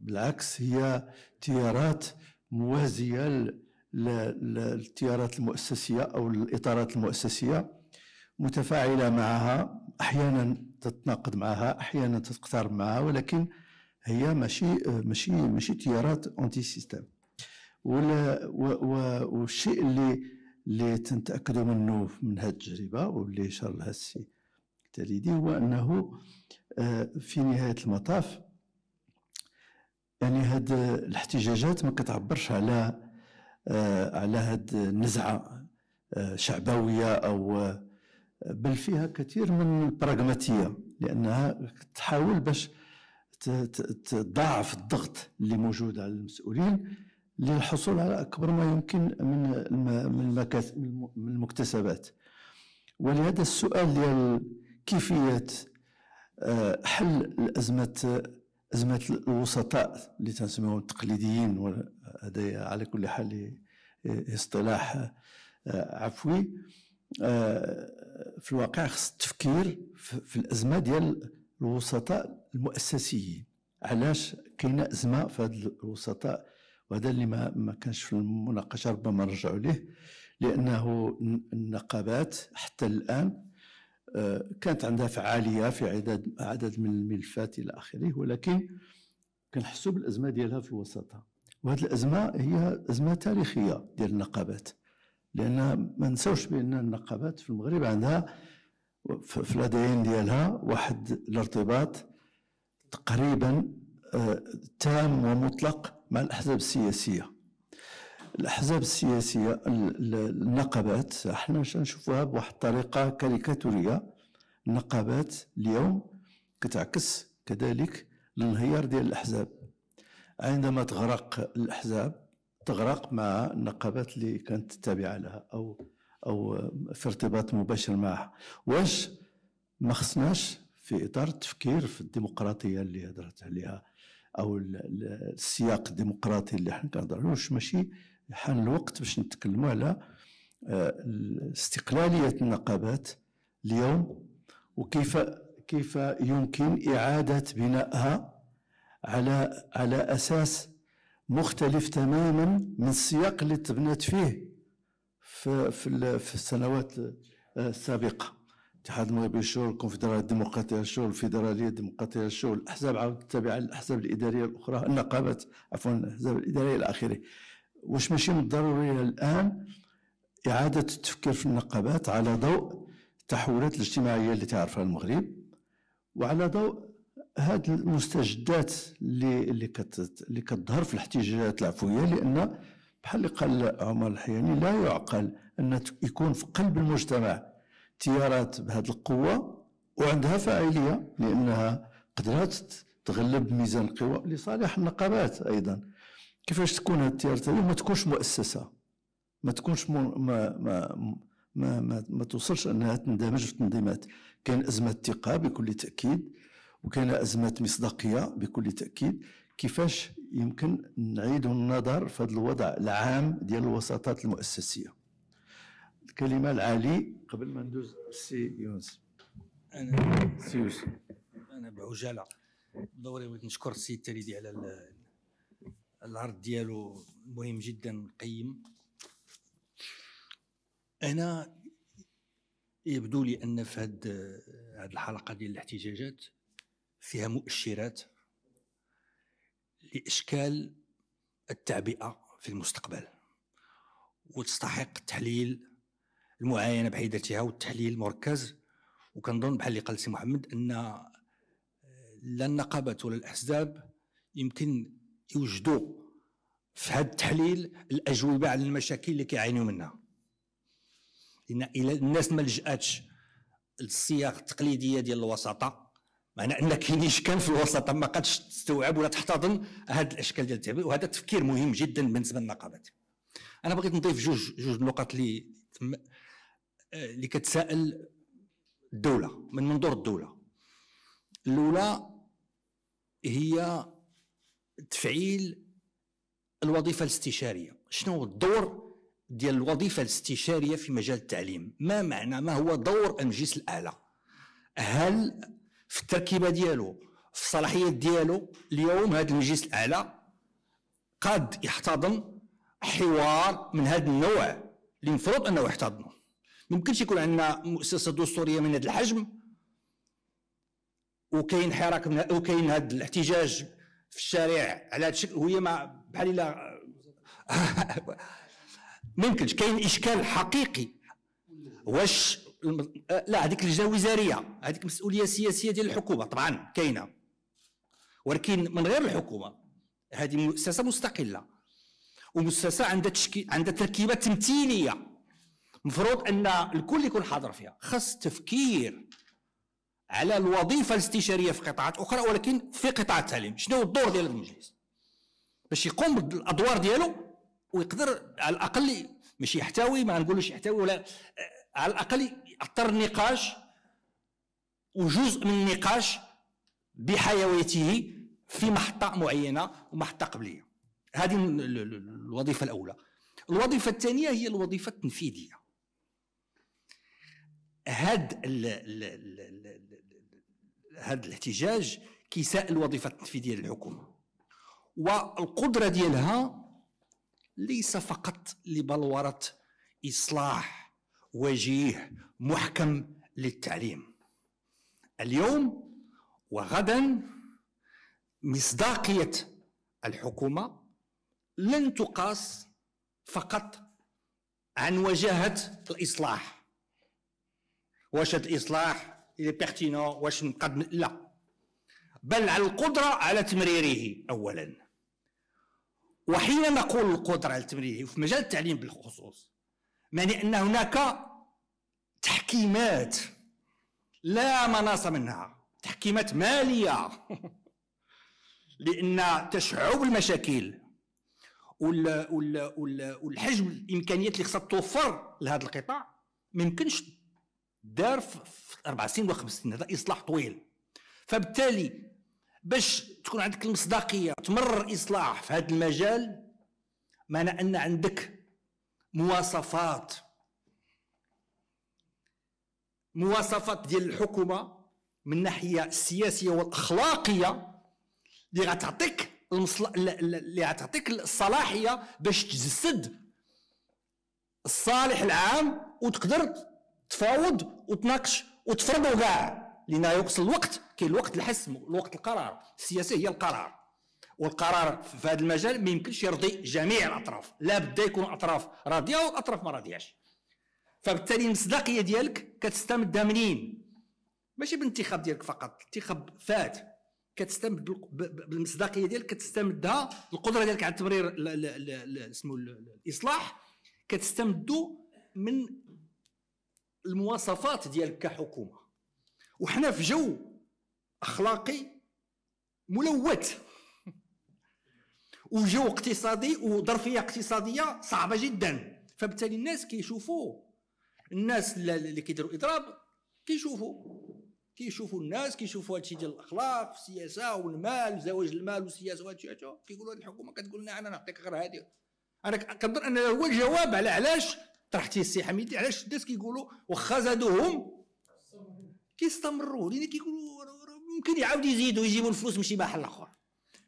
بالعكس هي تيارات موازيه للتيارات المؤسسيه او الاطارات المؤسسيه متفاعله معها احيانا تتناقض معها احيانا تتقترب معها ولكن هي ماشي ماشي ماشي تيارات اونتي سيستم ولا والشيء اللي اللي تنتاكدوا منه من هذه التجربه واللي شار لها السي التليدي هو انه آه، في نهايه المطاف يعني هذه الاحتجاجات ما كتعبرش على آه، على هاد النزعه آه، شعبويه او آه، بل فيها كثير من البراغماتيه لانها تحاول باش تضاعف الضغط اللي موجود على المسؤولين للحصول على اكبر ما يمكن من من المكتسبات ولهذا السؤال ديال كيفيه حل الازمه ازمه الوسطاء اللي تنسميهم التقليديين هذا على كل حال آه، اصطلاح آه، عفوي آه، في الواقع خص التفكير في الازمه ديال الوسطاء المؤسسيين علاش كاينه ازمه في هذا الوسطاء وهذا اللي ما ما كانش في المناقشه ربما نرجعوا ليه لانه النقابات حتى الان كانت عندها فعاليه في عدد عدد من الملفات الى اخره ولكن كنحسوا بالازمه ديالها في الوسطاء وهذه الازمه هي ازمه تاريخيه ديال النقابات لان ما نساوش بان النقابات في المغرب عندها في الادين ديالها واحد الارتباط تقريبا آه، تام ومطلق مع الاحزاب السياسيه الاحزاب السياسيه النقابات احنا نشوفوها بواحد الطريقه كاريكاتوريه النقابات اليوم كتعكس كذلك الانهيار ديال الاحزاب عندما تغرق الأحزاب تغرق مع النقابات اللي كانت تابعة لها أو أو في ارتباط مباشر معها واش ما خصناش في إطار التفكير في الديمقراطية اللي هضرت عليها أو السياق الديمقراطي اللي حنا كنهضروش ماشي حان الوقت باش نتكلموا على آه، استقلالية النقابات اليوم وكيف كيف يمكن إعادة بنائها على على اساس مختلف تماما من السياق اللي تبنت فيه في في, السنوات السابقه الاتحاد المغربي الشغل الكونفدراليه الديمقراطيه الشغل الفيدراليه الديمقراطيه الشغل الاحزاب عاود التابعه للاحزاب الاداريه الاخرى النقابات عفوا الاحزاب الاداريه الى اخره واش ماشي من الضروري الان اعاده التفكير في النقابات على ضوء التحولات الاجتماعيه اللي تعرفها المغرب وعلى ضوء هاد المستجدات اللي اللي كت اللي كتظهر في الاحتجاجات العفويه لان بحال اللي قال عمر الحياني لا يعقل ان يكون في قلب المجتمع تيارات بهذه القوه وعندها فاعليه لانها قدرات تغلب ميزان القوى لصالح النقابات ايضا كيفاش تكون هذه التيارات ما تكونش مؤسسه ما تكونش ما ما ما ما, ما توصلش انها تندمج في التنظيمات كاين ازمه ثقه بكل تاكيد وكان ازمه مصداقيه بكل تاكيد كيفاش يمكن نعيدوا النظر في هذا الوضع العام ديال الوساطات المؤسسيه الكلمه العالي قبل ما ندوز السي يونس انا سي يوسف انا بعجاله دوري بغيت نشكر السيد التريدي على العرض ديالو مهم جدا قيم انا يبدو لي ان في هذه الحلقه ديال الاحتجاجات فيها مؤشرات لإشكال التعبئة في المستقبل وتستحق تحليل المعاينة بحيدتها والتحليل المركز وكنظن بحال اللي قال سي محمد أن آه، لا النقابات ولا الأحزاب يمكن يوجدوا في هذا التحليل الأجوبة على المشاكل اللي كيعانيو منها لأن الناس ما لجأتش للصياغ التقليدية ديال الوساطة معنى ان كاين كان في الوسط ما قادش تستوعب ولا تحتضن هذه الاشكال ديال التعبير وهذا تفكير مهم جدا بالنسبه للنقابات انا بغيت نضيف جوج جوج نقط اللي اللي آه، كتسائل الدوله من منظور الدوله الاولى هي تفعيل الوظيفه الاستشاريه شنو هو الدور ديال الوظيفه الاستشاريه في مجال التعليم ما معنى ما هو دور المجلس الاعلى هل في التركيبه ديالو في الصلاحيات ديالو اليوم هذا المجلس الاعلى قد يحتضن حوار من هذا النوع اللي المفروض انه يحتضنه ممكنش يكون عندنا مؤسسه دستوريه من هذا الحجم وكاين حراك وكاين هذا الاحتجاج في الشارع على هذا الشكل وهي ما بحال الا ممكن كاين اشكال حقيقي واش لا هذيك الجهه الوزاريه هذيك مسؤوليه سياسيه ديال الحكومه طبعا كاينه ولكن من غير الحكومه هذه مؤسسه مستقله ومؤسسه عندها تشكيل عندها تركيبه تمثيليه مفروض ان الكل يكون حاضر فيها خاص تفكير على الوظيفه الاستشاريه في قطاعات اخرى ولكن في قطاع التعليم شنو هو الدور ديال المجلس باش يقوم بالادوار ديالو ويقدر على الاقل ماشي يحتوي ما نقولوش يحتوي ولا على الاقل اثر النقاش وجزء من النقاش بحيويته في محطه معينه ومحطه قبليه هذه الوظيفه الاولى الوظيفه الثانيه هي الوظيفه التنفيذيه هاد ال هاد الاحتجاج كيساء الوظيفه التنفيذيه للحكومه والقدره ديالها ليس فقط لبلوره اصلاح وجيه محكم للتعليم اليوم وغدا مصداقيه الحكومه لن تقاس فقط عن وجاهه الاصلاح واش الاصلاح بيرتينون واش مقدم لا بل على القدره على تمريره اولا وحين نقول القدره على تمريره في مجال التعليم بالخصوص يعني أن هناك تحكيمات لا مناص منها تحكيمات مالية لأن تشعب المشاكل والحجم الامكانيات اللي خصها توفر لهذا القطاع ما يمكنش دار في اربع سنين وخمس سنين هذا اصلاح طويل فبالتالي باش تكون عندك المصداقيه تمرر اصلاح في هذا المجال معنى ان عندك مواصفات مواصفات ديال الحكومه من الناحيه السياسيه والاخلاقيه اللي غتعطيك المصل... اللي غتعطيك الصلاحيه باش تجسد الصالح العام وتقدر تفاوض وتناقش وتفرضوا كاع لان يوصل الوقت كاين الوقت الحسم الوقت القرار السياسه هي القرار والقرار في هذا المجال ما يمكنش يرضي جميع الاطراف لا بد يكون اطراف راضيه واطراف ما راضياش فبالتالي المصداقيه ديالك كتستمد منين ماشي بالانتخاب ديالك فقط الانتخاب فات كتستمد بالمصداقيه ديالك كتستمدها القدره ديالك على تمرير اسمه الاصلاح كتستمدو من المواصفات ديالك كحكومه وحنا في جو اخلاقي ملوث وجو اقتصادي وظرفيه اقتصاديه صعبه جدا فبالتالي الناس كيشوفوا الناس اللي كيديروا اضراب كيشوفوا كيشوفوا الناس كيشوفوا هادشي ديال الاخلاق السياسه والمال زواج المال والسياسه وهادشي كيقولوا هاد الحكومه كتقول لنا انا نعطيك غير هادي انا كنظن ان هو الجواب على علاش طرحتي السي حميدي علاش الناس كيقولوا واخا زادوهم كيستمروا لان كيقولوا يمكن يعاودوا يزيدوا يجيبوا الفلوس من شي محل اخر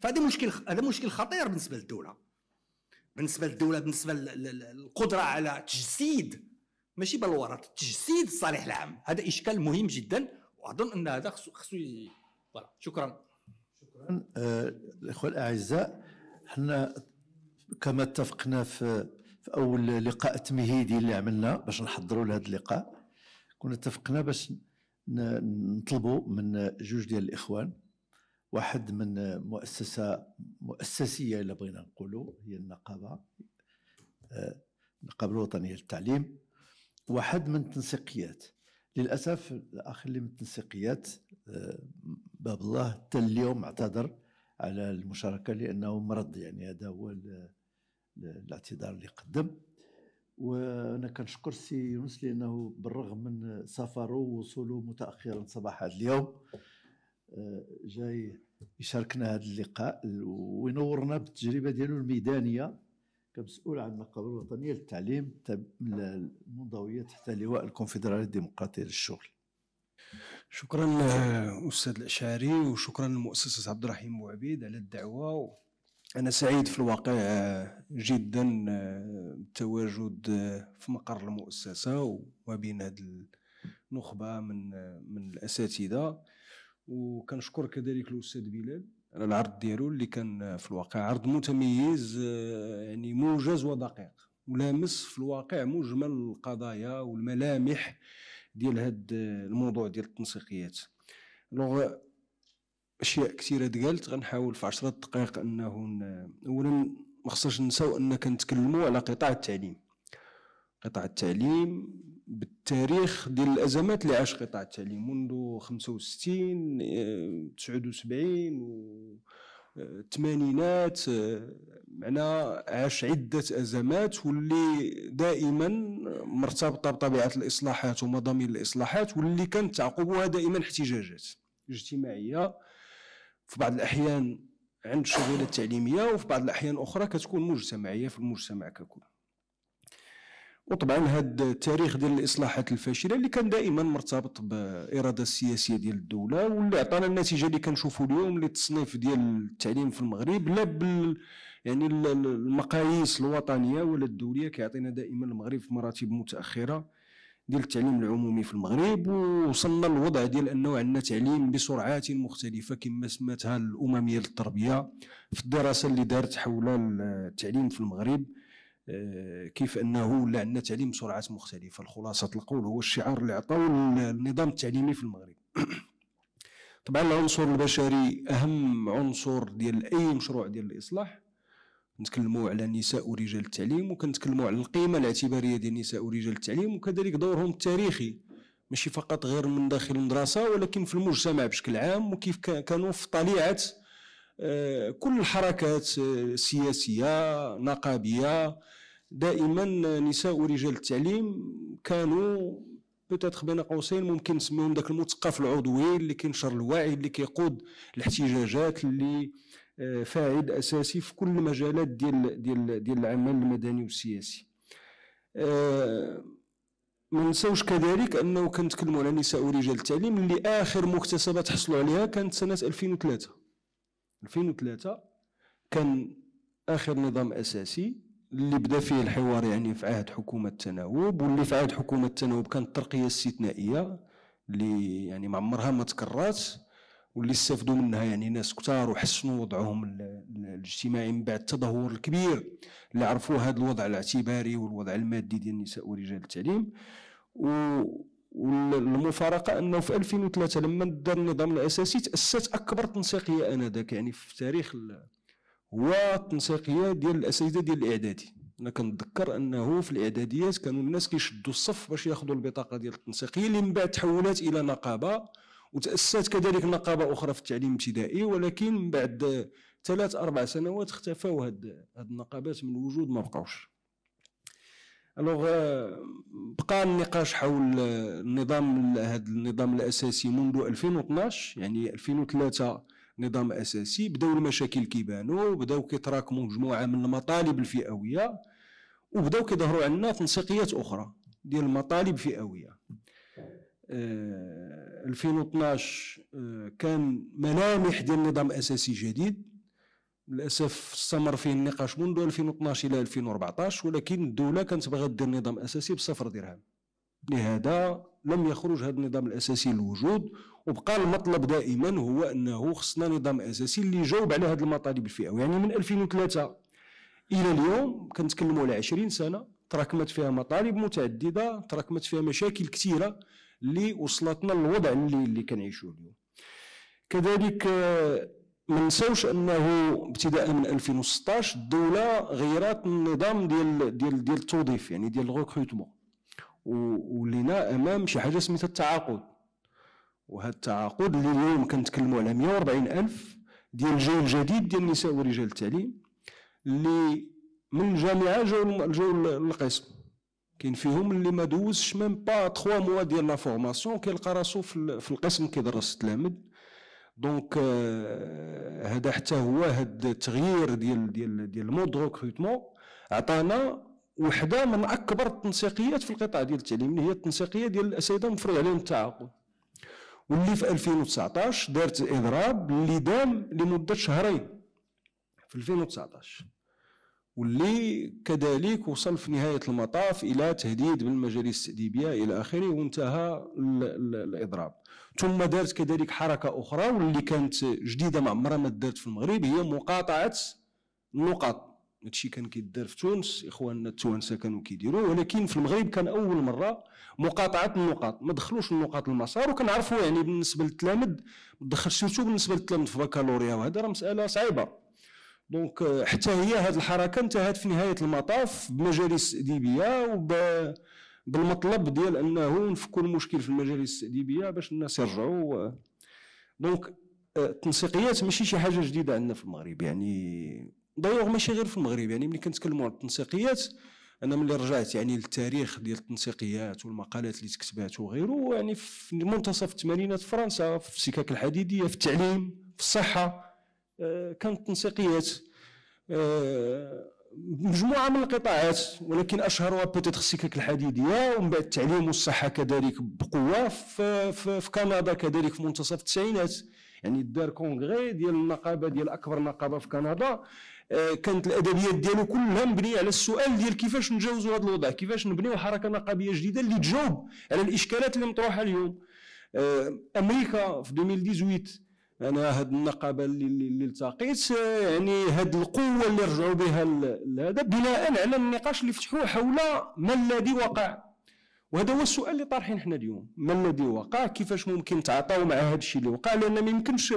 فهذا مشكل هذا مشكل خطير بالنسبه للدوله بالنسبه للدوله بالنسبه للقدره على تجسيد ماشي بالورط تجسيد الصالح العام هذا اشكال مهم جدا واظن ان هذا خصو خصو فوالا شكرا شكرا الاخوه آه، الاعزاء حنا كما اتفقنا في في اول لقاء تمهيدي اللي عملنا باش نحضروا لهذا اللقاء كنا اتفقنا باش نطلبوا من جوج ديال الاخوان واحد من مؤسسه مؤسسيه الا بغينا نقولوا هي النقابه آه، النقابه الوطنيه للتعليم واحد من التنسيقيات للاسف الاخ اللي من التنسيقيات آه، باب الله حتى اليوم اعتذر على المشاركه لانه مرض يعني هذا هو الاعتذار اللي قدم وانا كنشكر سي يونس لانه بالرغم من سفره ووصوله متاخرا صباح هذا اليوم آه، جاي يشاركنا هذا اللقاء وينورنا بالتجربه ديالو الميدانيه كمسؤول عن النقابه الوطنيه للتعليم المنضويه تحت لواء الكونفدراليه الديمقراطيه للشغل شكرا استاذ الاشعري وشكرا لمؤسسه عبد الرحيم بوعبيد على الدعوه انا سعيد في الواقع جدا بالتواجد في مقر المؤسسه وما بين هذه النخبه من من الاساتذه وكنشكر كذلك الاستاذ بلال على العرض ديالو اللي كان في الواقع عرض متميز آه، يعني موجز ودقيق ولامس في الواقع مجمل القضايا والملامح ديال هذا آه، الموضوع ديال التنسيقيات لغ آه، اشياء كثيره تقالت غنحاول في 10 دقائق انه اولا ما خصناش ننساو ان كنتكلموا على قطاع التعليم قطاع التعليم بالتاريخ ديال الازمات اللي عاش قطاع التعليم منذ 65 79 آه، و آه، الثمانينات آه، معنا عاش عدة أزمات واللي دائما مرتبطة بطبيعة الإصلاحات ومضامين الإصلاحات واللي كانت تعقبها دائما احتجاجات اجتماعية في بعض الأحيان عند الشغلة التعليمية وفي بعض الأحيان أخرى كتكون مجتمعية في المجتمع ككل وطبعا هاد التاريخ ديال الاصلاحات الفاشله اللي كان دائما مرتبط بالاراده السياسيه ديال الدوله واللي عطانا النتيجه اللي كنشوفوا اليوم للتصنيف ديال التعليم في المغرب لا بال يعني المقاييس الوطنيه ولا الدوليه كيعطينا دائما المغرب في مراتب متاخره ديال التعليم العمومي في المغرب ووصلنا للوضع ديال انه عندنا تعليم بسرعات مختلفه كما سماتها الامميه للتربيه في الدراسه اللي دارت حول التعليم في المغرب آه، كيف انه ولا عندنا تعليم بسرعات مختلفه الخلاصه القول هو الشعار اللي عطاو النظام التعليمي في المغرب طبعا العنصر البشري اهم عنصر ديال اي مشروع ديال الاصلاح نتكلموا على النساء ورجال التعليم وكنتكلموا على القيمه الاعتباريه ديال النساء ورجال التعليم وكذلك دورهم التاريخي ماشي فقط غير من داخل المدرسه ولكن في المجتمع بشكل عام وكيف كانوا في طليعه آه، كل الحركات السياسية آه، نقابية دائما نساء ورجال التعليم كانوا بتاتخ بين قوسين ممكن نسميهم ذاك المثقف العضوي اللي كينشر الوعي اللي كيقود الاحتجاجات اللي آه، فاعل اساسي في كل المجالات ديال ديال ديال العمل المدني والسياسي ما ننساوش كذلك انه كنتكلموا على نساء ورجال التعليم اللي اخر مكتسبه تحصلوا عليها كانت سنه 2003 2003 كان اخر نظام اساسي اللي بدا فيه الحوار يعني في عهد حكومه التناوب واللي في عهد حكومه التناوب كانت الترقيه الاستثنائيه اللي يعني ما عمرها ما تكرات واللي استفدوا منها يعني ناس كثار وحسنوا وضعهم الاجتماعي من بعد التدهور الكبير اللي عرفوا هذا الوضع الاعتباري والوضع المادي ديال النساء ورجال التعليم و والمفارقه انه في 2003 لما دار النظام الاساسي تاسست اكبر تنسيقيه انذاك يعني في تاريخ هو التنسيقيه ديال الاساتذه ديال الاعدادي انا كنتذكر انه في الاعداديات كانوا الناس كيشدوا الصف باش ياخذوا البطاقه ديال التنسيقيه اللي من بعد تحولات الى نقابه وتاسست كذلك نقابه اخرى في التعليم الابتدائي ولكن من بعد ثلاث اربع سنوات اختفوا هاد, هاد النقابات من الوجود ما بقاوش الوغ euh, بقى النقاش حول آه، النظام هذا النظام الاساسي منذ 2012 يعني 2003 نظام اساسي بداو المشاكل كيبانوا بداو كيتراكموا مجموعه من المطالب الفئويه وبداو كيظهروا عندنا تنسيقيات اخرى ديال المطالب فئويه 2012 آه، آه، كان ملامح ديال نظام اساسي جديد للاسف استمر فيه النقاش منذ 2012 الى 2014 ولكن الدوله كانت باغا دير نظام اساسي بصفر درهم لهذا لم يخرج هذا النظام الاساسي للوجود وبقى المطلب دائما هو انه خصنا نظام اساسي اللي يجاوب على هذه المطالب الفئويه يعني من 2003 الى اليوم كنتكلموا على 20 سنه تراكمت فيها مطالب متعدده تراكمت فيها مشاكل كثيره اللي وصلتنا للوضع اللي اللي كنعيشوه اليوم كذلك ما نساوش انه ابتداء من 2016 الدوله غيرات النظام ديال ديال ديال التوظيف يعني ديال الغوكروتمون ولينا امام شي حاجه سميتها التعاقد وهذا التعاقد اللي اليوم كنتكلموا على 140 الف ديال الجيل الجديد ديال النساء ورجال التعليم اللي من الجامعه جاو جاو للقسم كاين فيهم اللي ما دوزش ميم با 3 موا ديال لا فورماسيون كيلقى راسو في القسم كيدرس تلامد دونك euh, هذا حتى هو هذا التغيير ديال ديال ديال المود ريكروتمون عطانا وحده من اكبر التنسيقيات في القطاع ديال التعليم اللي هي التنسيقيه ديال الاساتذه المفروض عليهم التعاقد واللي في 2019 دارت اضراب اللي دام لمده شهرين في 2019 واللي كذلك وصل في نهايه المطاف الى تهديد بالمجالس التاديبيه الى اخره وانتهى الاضراب ثم دارت كذلك حركه اخرى واللي كانت جديده ما عمرها ما دارت في المغرب هي مقاطعه النقاط هادشي كان كيدار في تونس اخواننا التوانسه كانوا كيديروه ولكن في المغرب كان اول مره مقاطعه النقاط ما دخلوش النقاط المسار وكنعرفوا يعني بالنسبه للتلامد ما دخلش سيرتو بالنسبه للتلامد في بكالوريا وهذا راه مساله صعيبه دونك حتى هي هذه الحركه انتهت في نهايه المطاف بمجالس اديبيه وب بالمطلب ديال انه نفكوا المشكل في المجالس التاديبيه باش الناس يرجعوا دونك آه، التنسيقيات ماشي شي حاجه جديده عندنا في المغرب يعني دايوغ ماشي غير في المغرب يعني ملي كنتكلموا على التنسيقيات انا ملي رجعت يعني للتاريخ ديال التنسيقيات والمقالات اللي تكتبات وغيره يعني في منتصف الثمانينات في فرنسا في السكك الحديديه في التعليم في الصحه آه، كانت تنسيقيات آه، مجموعه من القطاعات ولكن اشهرها بوتيتر السكك الحديديه ومن بعد التعليم والصحه كذلك بقوه في, في, كندا كذلك في منتصف التسعينات يعني دار كونغري ديال النقابه ديال اكبر نقابه في كندا آه، كانت الادبيات ديالو كلها مبنيه على السؤال ديال كيفاش نتجاوزوا هذا الوضع كيفاش نبنيو حركه نقابيه جديده اللي تجاوب على الاشكالات اللي مطروحه اليوم آه، امريكا في 2018 انا هاد النقابه اللي, اللي التقيت يعني هاد القوه اللي رجعوا بها هذا بناء على النقاش اللي فتحوه حول ما الذي وقع وهذا هو السؤال اللي طارحين حنا اليوم ما الذي وقع كيفاش ممكن تعطاو مع هذا الشيء اللي وقع لان ما يمكنش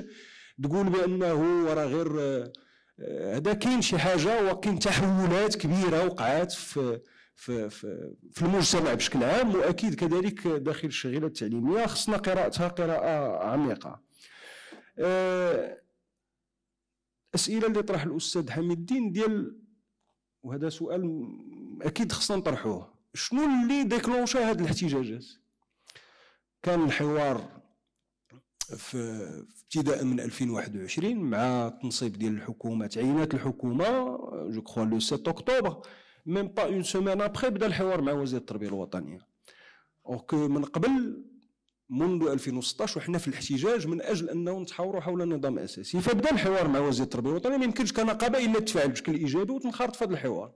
تقول بانه راه غير آه، هذا كاين شي حاجه وكاين تحولات كبيره وقعات في في في, في المجتمع بشكل عام واكيد كذلك داخل الشغيله التعليميه خصنا قراءتها قراءه عميقه آه، اسئله اللي طرح الاستاذ حميد الدين ديال وهذا سؤال اكيد خصنا نطرحوه شنو اللي ديكلونشا هاد الاحتجاجات كان الحوار في ابتداء من 2021 مع تنصيب ديال الحكومه تعيينات الحكومه جو كخوا لو 7 اكتوبر ميم با اون سيمين ابخي بدا الحوار مع وزير التربيه الوطنيه اوك من قبل منذ 2016 وحنا في الاحتجاج من اجل انه نتحاوروا حول النظام الاساسي فبدا الحوار مع وزير التربيه الوطنيه ما يمكنش كنقابه الا تفعل بشكل ايجابي وتنخرط في هذا الحوار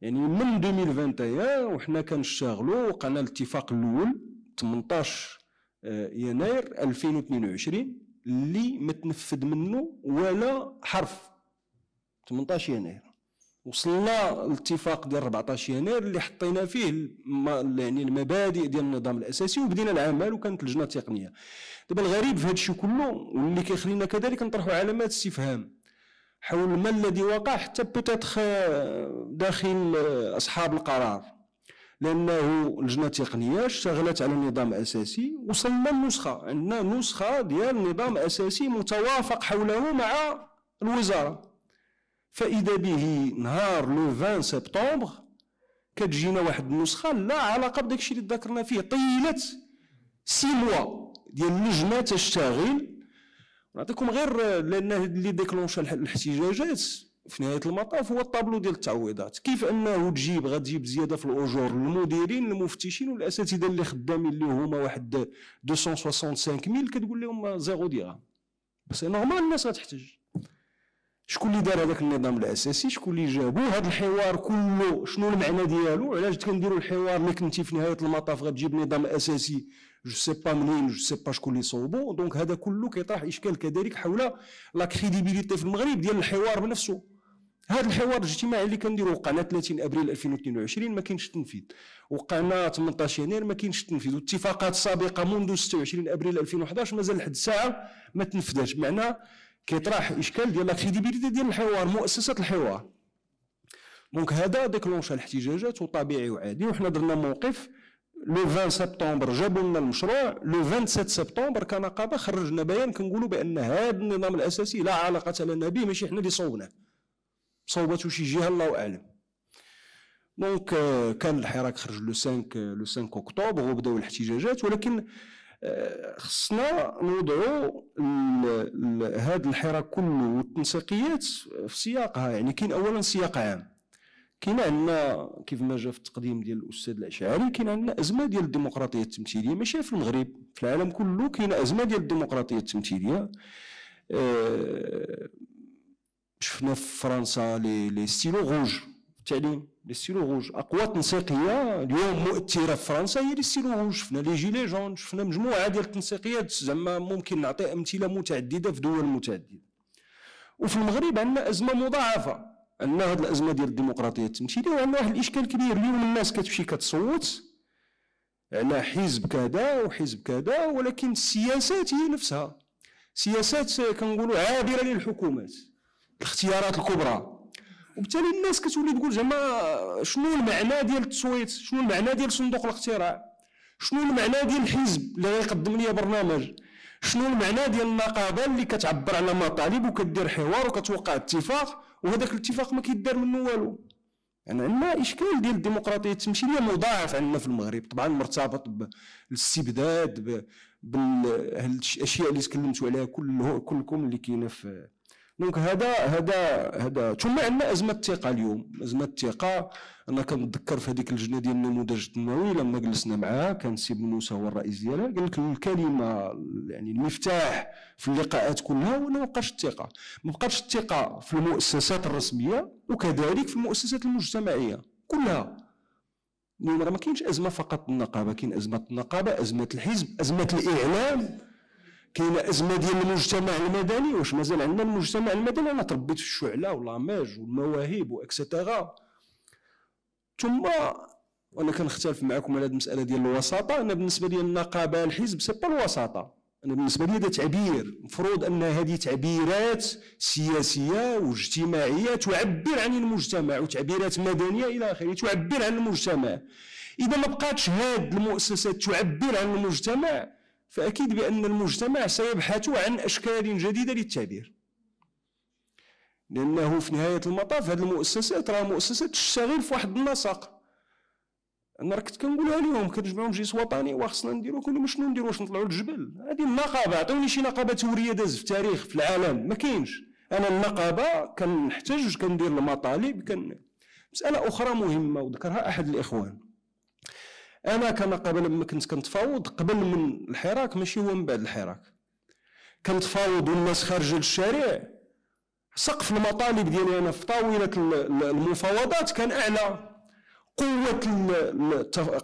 يعني من 2021 وحنا كنشتغلوا وقعنا الاتفاق الاول 18 آه، يناير 2022 اللي ما تنفذ منه ولا حرف 18 يناير وصلنا لاتفاق ديال 14 يناير اللي حطينا فيه يعني المبادئ ديال النظام الاساسي وبدينا العمل وكانت لجنه تقنيه دابا الغريب في هذا الشيء كله واللي كيخلينا كذلك نطرحوا علامات استفهام حول ما الذي وقع حتى بوتيتخ آه، داخل آه، اصحاب القرار لانه لجنه تقنيه اشتغلت على نظام اساسي وصلنا النسخه عندنا نسخه ديال نظام اساسي متوافق حوله مع الوزاره فاذا به نهار لو 20 سبتمبر كتجينا واحد النسخه لا علاقه بداك الشيء اللي ذكرنا فيه طيله سي موا ديال اللجنه تشتغل نعطيكم غير لان اللي ديكلونش الاحتجاجات في نهايه المطاف هو الطابلو ديال التعويضات كيف انه تجيب غتجيب زياده في الاجور للمديرين المفتشين والاساتذه اللي خدامين اللي هما واحد 265 ميل كتقول لهم زيرو ديغا بس نورمال الناس غتحتج شكون اللي دار هذاك النظام الاساسي شكون اللي جابو هذا الحوار كله شنو المعنى ديالو علاش كنديروا الحوار اللي كنتي في نهايه المطاف غتجيب نظام اساسي جو سي با منين جو سي با شكون اللي صوبو دونك هذا كله كيطرح اشكال كذلك حول لا كريديبيليتي في المغرب ديال الحوار بنفسه هذا الحوار الاجتماعي اللي كنديروا وقعنا 30 ابريل 2022 ما كاينش التنفيذ وقعنا 18 يناير ما كاينش التنفيذ واتفاقات سابقه منذ 26 ابريل 2011 مازال لحد الساعه ما تنفذاش معناها كيطرح اشكال ديال لا كريديبيليتي ديال الحوار مؤسسه الحوار دونك هذا ديكلونش الاحتجاجات وطبيعي وعادي وحنا درنا موقف لو 20 سبتمبر جابوا لنا المشروع لو 27 سبتمبر كنقابه خرجنا بيان كنقولوا بان هذا النظام الاساسي لا علاقه لنا به ماشي حنا اللي صوبناه صوبته شي جهه الله اعلم دونك آه، كان الحراك خرج لو 5 آه، لو 5 اكتوبر وبداو الاحتجاجات ولكن آه، خصنا نوضعوا هذا الحراك كله والتنسيقيات في سياقها يعني كاين اولا سياق عام كاين عندنا كيف ما جا في التقديم ديال الاستاذ الاشعري كاين عندنا ازمه ديال الديمقراطيه التمثيليه ماشي في المغرب في العالم كله كاين ازمه ديال الديمقراطيه التمثيليه أه شفنا في فرنسا لي لي ستيلو غوج في التعليم لي ستيلو روج اقوى تنسيقيه اليوم مؤثره في فرنسا هي لي سيلو روج شفنا لي جيلي جون شفنا مجموعه ديال التنسيقيات زعما ممكن نعطي امثله متعدده في دول متعدده وفي المغرب عندنا ازمه مضاعفه عندنا هذه الازمه ديال الديمقراطيه التمثيليه وعندنا واحد الاشكال كبير اليوم الناس كتمشي كتصوت على حزب كذا وحزب كذا ولكن السياسات هي نفسها سياسات كنقولوا عابره للحكومات الاختيارات الكبرى وبالتالي الناس كتولي تقول زعما شنو المعنى ديال التصويت شنو المعنى ديال صندوق الاقتراع شنو المعنى ديال الحزب اللي غيقدم لي برنامج شنو المعنى ديال النقابه اللي كتعبر على مطالب وكدير حوار وكتوقع اتفاق وهذاك الاتفاق ما كيدار منه والو يعني عندنا اشكال ديال الديمقراطيه التمثيليه مضاعف عندنا في المغرب طبعا مرتبط بالاستبداد بالاشياء اللي تكلمتوا عليها كل كلكم اللي كاينه في دونك هذا هذا هذا ثم عندنا ازمه الثقه اليوم ازمه الثقه انا كنتذكر في هذيك اللجنه ديال النموذج التنموي لما جلسنا معاه كان سي بنوسه موسى هو الرئيس ديالها قال لك الكلمه يعني المفتاح في اللقاءات كلها هو ما بقاش الثقه ما بقاش الثقه في المؤسسات الرسميه وكذلك في المؤسسات المجتمعيه كلها اليوم راه ما كاينش ازمه فقط النقابه كاين ازمه النقابه ازمه الحزب ازمه الاعلام كاينه ازمه ديال المجتمع المدني واش مازال عندنا المجتمع المدني انا تربيت في الشعله ولاماج والمواهب واكسترا ثم وانا كنختلف معكم على هذه المساله ديال الوساطه انا بالنسبه لي النقابه الحزب سي الوساطه انا بالنسبه لي هذا تعبير المفروض ان هذه تعبيرات سياسيه واجتماعيه تعبر عن المجتمع وتعبيرات مدنيه الى اخره تعبر عن المجتمع اذا ما بقاتش هذه المؤسسات تعبر عن المجتمع فأكيد بأن المجتمع سيبحث عن أشكال جديدة للتعبير لأنه في نهاية المطاف هذه المؤسسات راه مؤسسات تشتغل في واحد النسق أنا راه كنت كنقولها لهم كنجمعهم جيش وطني وخصنا نديرو كل شنو نديرو واش نطلعو للجبل هذه النقابة عطوني شي نقابة ثورية داز في التاريخ في العالم ما كاينش أنا النقابة كنحتاج كندير المطالب كن مسألة أخرى مهمة وذكرها أحد الإخوان انا كما قبل ما كنت كنتفاوض قبل من الحراك ماشي هو من بعد الحراك كنتفاوض والناس خارجه للشارع سقف المطالب ديالي انا في طاوله المفاوضات كان اعلى قوه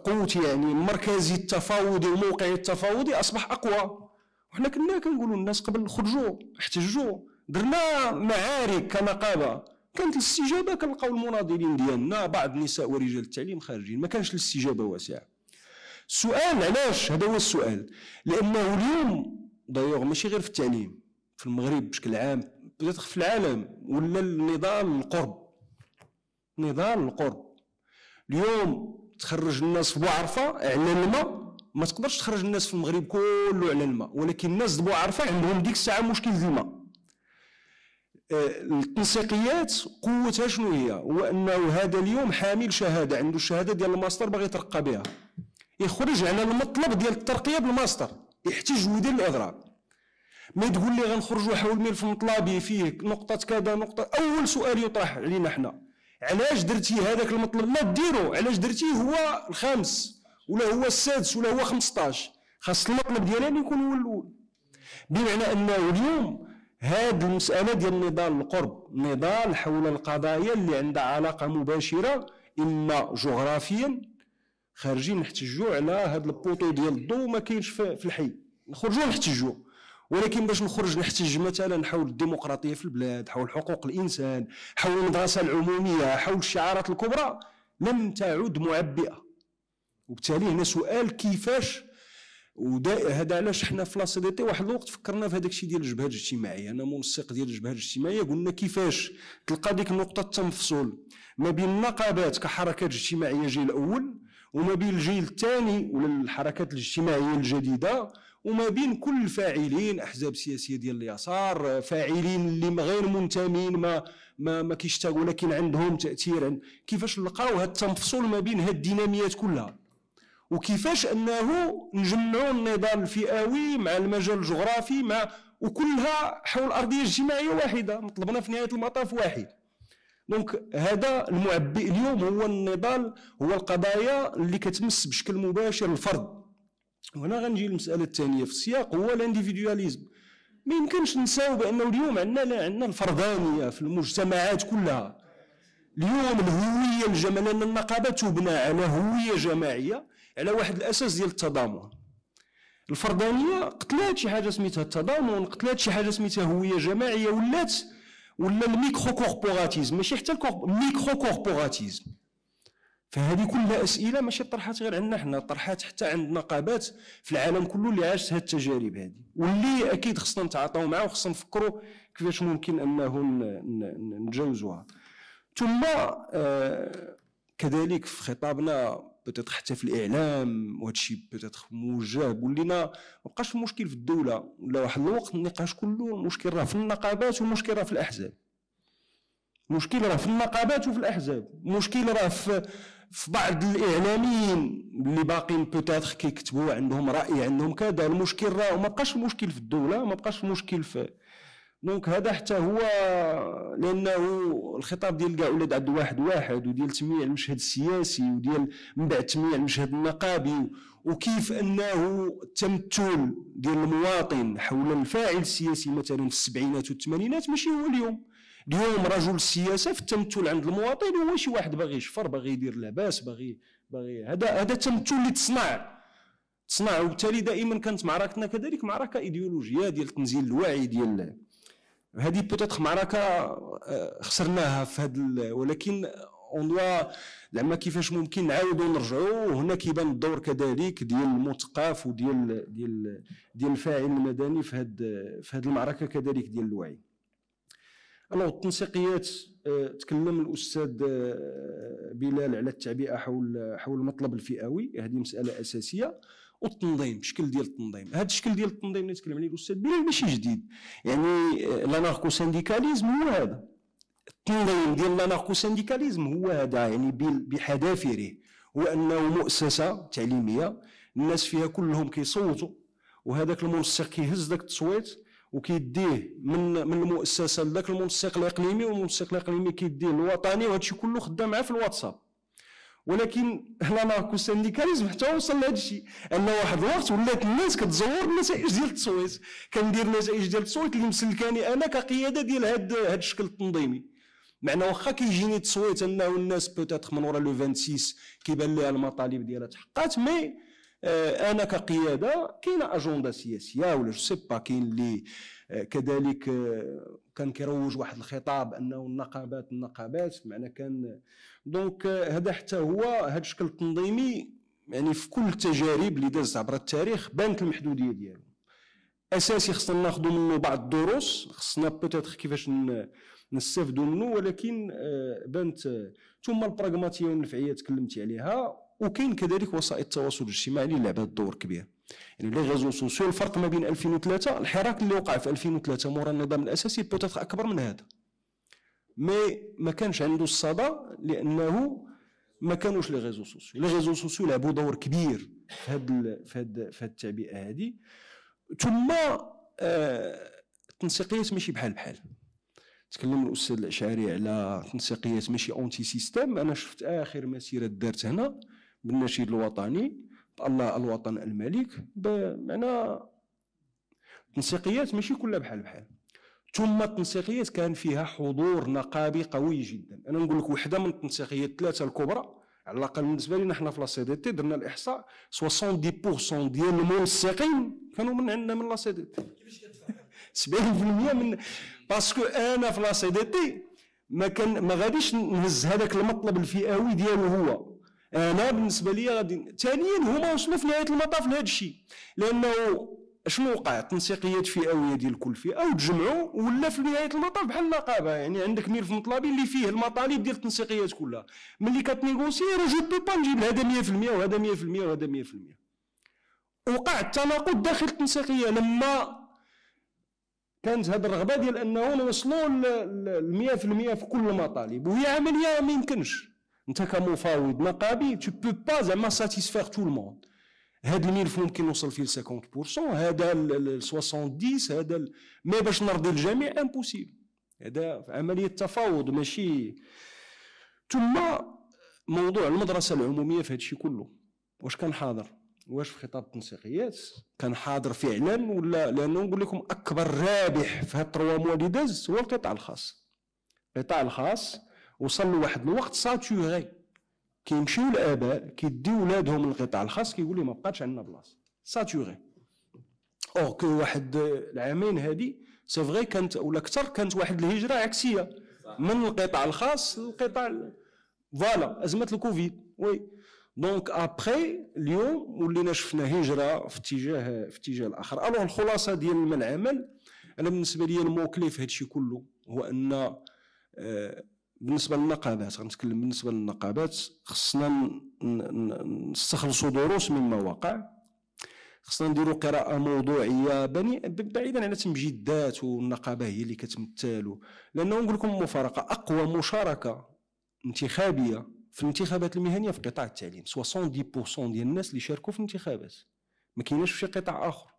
قوة يعني مركزي التفاوضي وموقعي التفاوضي اصبح اقوى وحنا كنا كنقولوا الناس قبل خرجوا احتجوا درنا معارك كنقابه كانت الاستجابه كنلقاو المناضلين ديالنا بعض النساء ورجال التعليم خارجين ما كانش الاستجابه واسعه سؤال علاش هذا هو السؤال لانه اليوم دايوغ ماشي غير في التعليم في المغرب بشكل عام بدات في العالم ولا النضال القرب نضال القرب اليوم تخرج الناس في بوعرفه على الماء ما تقدرش تخرج الناس في المغرب كله على الماء ولكن الناس في بوعرفه عندهم ديك الساعه مشكل الماء آه، التنسيقيات قوتها شنو هي هو انه هذا اليوم حامل شهاده عنده الشهاده ديال الماستر باغي يترقى بها يخرج على المطلب ديال الترقيه بالماستر يحتج ويدير الاضراب ما تقول لي غنخرجوا حول ملف مطلبي فيه نقطه كذا نقطه اول سؤال يطرح علينا حنا علاش درتي هذاك المطلب ما ديرو علاش درتي هو الخامس ولا هو السادس ولا هو 15 خاص المطلب ديالنا يكون هو الاول بمعنى انه اليوم هذه المساله ديال نضال القرب نضال حول القضايا اللي عندها علاقه مباشره اما جغرافيا خارجين نحتجوا على هذا البوطو ديال الضو ما كاينش في الحي نخرجوا نحتجوا ولكن باش نخرج نحتج مثلا حول الديمقراطيه في البلاد حول حقوق الانسان حول المدرسه العموميه حول الشعارات الكبرى لم تعد معبئه وبالتالي هنا سؤال كيفاش وهذا علاش حنا في لا واحد الوقت فكرنا في هذاك الشيء ديال الجبهه الاجتماعيه انا منسق ديال الجبهه الاجتماعيه قلنا كيفاش تلقى ديك النقطه التمفصل ما بين النقابات كحركات اجتماعيه جيل الاول وما بين الجيل الثاني والحركات الاجتماعيه الجديده وما بين كل الفاعلين احزاب سياسيه ديال اليسار فاعلين اللي غير منتمين ما ما ما كيشتاقوا ولكن عندهم تاثيرا كيفاش نلقاو هذا التنفصل ما بين هاد الديناميات كلها وكيفاش انه نجمعوا النضال الفئوي مع المجال الجغرافي مع وكلها حول ارضيه اجتماعيه واحده مطلبنا في نهايه المطاف واحد دونك هذا المعبئ اليوم هو النضال هو القضايا اللي كتمس بشكل مباشر الفرد وهنا غنجي للمساله الثانيه في السياق هو الانديفيدواليزم ما يمكنش نساو بانه اليوم عندنا عندنا الفردانيه في المجتمعات كلها اليوم الهويه الجماعيه لان النقابه تبنى على هويه جماعيه على واحد الاساس ديال التضامن الفردانيه قتلات شي حاجه سميتها التضامن قتلات شي حاجه سميتها هويه جماعيه ولات ولا الميكرو كوربوراتيزم ماشي حتى الميكرو كوربوراتيزم فهذه كلها اسئله ماشي طرحات غير عندنا حنا طرحات حتى عند نقابات في العالم كله اللي عاشت هذه التجارب هذه واللي اكيد خصنا نتعاطاو معاه وخصنا نفكروا كيفاش ممكن انه نتجاوزوها ثم آه، كذلك في خطابنا بتات حتى في الاعلام وهذا الشيء بتات موجه ولينا ما بقاش المشكل في الدوله ولا واحد الوقت النقاش كله المشكل راه في النقابات والمشكل راه في الاحزاب المشكل راه في النقابات وفي الاحزاب المشكل راه في في بعض الاعلاميين اللي باقيين بوتيتر كيكتبوا عندهم راي عندهم كذا المشكل راه ما بقاش المشكل في الدوله ما بقاش المشكل في دونك هذا حتى هو لانه الخطاب ديال كاع ولاد عبد واحد واحد وديال تمييع المشهد السياسي وديال من بعد تمييع المشهد النقابي وكيف انه التمثل ديال المواطن حول الفاعل السياسي مثلا في السبعينات والثمانينات ماشي هو اليوم اليوم رجل السياسه في التمثل عند المواطن هو شي واحد باغي يشفر باغي يدير لاباس باغي باغي هذا هذا التمثل اللي تصنع تصنع وبالتالي دائما كانت معركتنا كذلك معركه ايديولوجيه ديال تنزيل الوعي ديال هذه بوتيتر معركه آه، خسرناها في هذا ولكن اون دوا زعما كيفاش ممكن نعاودوا نرجعوا وهنا كيبان الدور كذلك ديال المثقف وديال ديال ديال الفاعل المدني في هاد في هاد المعركه كذلك ديال الوعي الو التنسيقيات آه، تكلم الاستاذ آه، بلال على التعبئه حول حول المطلب الفئوي هذه مساله اساسيه والتنظيم شكل ديال التنظيم هذا الشكل ديال التنظيم اللي تكلم عليه الاستاذ بلال ماشي جديد يعني لاناركو سانديكاليزم هو هذا التنظيم ديال لاناركو سانديكاليزم هو هذا يعني بحذافيره هو انه مؤسسه تعليميه الناس فيها كلهم كيصوتوا وهذاك المنسق كيهز ذاك التصويت وكيديه من من المؤسسه لذاك المنسق الاقليمي والمنسق الاقليمي كيديه الوطني الشيء كله خدام معاه في الواتساب ولكن هنا ماركو سانديكاليزم حتى وصل لهذا الشيء ان واحد الوقت ولات الناس كتزور النتائج ديال التصويت كندير النتائج ديال التصويت اللي مسلكاني انا كقياده ديال هذا هذا الشكل التنظيمي معنى واخا كيجيني تصويت انه الناس بوتيتر من ورا لو 26 كيبان لها المطالب ديالها تحققات مي آه، انا كقياده كاينه اجنده سياسيه ولا جو سي با كاين اللي آه، كذلك آه، كان كيروج واحد الخطاب انه النقابات النقابات معنى كان دونك euh, هذا حتى هو هذا الشكل التنظيمي يعني في كل التجارب اللي دازت عبر التاريخ بانت المحدوديه ديالو اساسي خصنا ناخذ منه بعض الدروس خصنا بوتيتر كيفاش نستافدوا منه ولكن آه، بانت آه، ثم البراغماتيه والنفعيه تكلمتي عليها وكاين كذلك وسائل التواصل الاجتماعي اللي لعبت دور كبير يعني لي ريزو سوسيو الفرق ما بين 2003 الحراك اللي وقع في 2003 مورا النظام الاساسي بوتيتر اكبر من هذا مي ما كانش عنده الصدى لانه ما كانوش لي ريزو سوسيو لي ريزو سوسيو لعبوا دور كبير في هاد في هاد في هاد التعبئه هادي ثم آه، التنسيقيات ماشي بحال بحال تكلم الاستاذ الاشعري على تنسيقيات ماشي اونتي سيستم انا شفت اخر مسيره دارت هنا بالنشيد الوطني الله الوطن الملك بمعنى تنسيقيات ماشي كلها بحال بحال ثم التنسيقيات كان فيها حضور نقابي قوي جدا انا نقول لك وحده من التنسيقيات الثلاثه الكبرى على الاقل بالنسبه لنا حنا في لا سي دي تي درنا الاحصاء 70% ديال المنسقين كانوا من عندنا من لا سي دي تي 70% من باسكو انا في لا سي دي تي ما كان ما غاديش نهز هذاك المطلب الفئوي ديالو هو انا بالنسبه لي غادي ثانيا هما وصلوا في نهايه المطاف لهذا الشيء لانه شنو وقع تنسيقيات فئويه ديال كل فئه وتجمعوا ولا في نهايه المطاف بحال النقابه يعني عندك ملف مطلبي اللي فيه المطالب ديال التنسيقيات كلها ملي كتنيغوسي راه جو بو با نجيب هذا 100% وهذا 100% وهذا 100% وقع التناقض داخل التنسيقيه لما كانت هذه الرغبه ديال انه نوصلوا ل 100% في كل المطالب وهي عمليه ما يمكنش انت كمفاوض نقابي تو بو با زعما ساتيسفير تو الموند هذا الملف ممكن نوصل فيه ل 50% هذا ل 70 هذا ما مي باش نرضي الجميع امبوسيبل هذا في عمليه تفاوض ماشي ثم موضوع المدرسه العموميه في هذا الشيء كله واش كان حاضر واش في خطاب التنسيقيات كان حاضر فعلا ولا لانه نقول لكم اكبر رابح في هاد تروا موا اللي داز هو القطاع الخاص القطاع الخاص وصل لواحد الوقت ساتوري كيمشيو الاباء كيديو ولادهم للقطاع الخاص كيقول لهم ما بقاتش عندنا بلاصه ساتوري اور كو واحد العامين هذه سي فغي كانت ولا اكثر كانت واحد الهجره عكسيه من القطاع الخاص للقطاع فوالا ازمه الكوفيد وي دونك ابخي اليوم ولينا شفنا هجره في اتجاه في اتجاه الاخر الوغ الخلاصه ديال من العمل انا بالنسبه لي الموكلي في هادشي كله هو ان آه، بالنسبه للنقابات غنتكلم بالنسبه للنقابات خصنا نستخلصوا دروس مما وقع خصنا نديروا قراءه موضوعيه بعيدا على تمجيدات والنقابه هي اللي كتمثل لانه نقول لكم مفارقة اقوى مشاركه انتخابيه في الانتخابات المهنيه في قطاع التعليم 70% ديال الناس اللي شاركوا في الانتخابات ما كايناش في شي قطاع اخر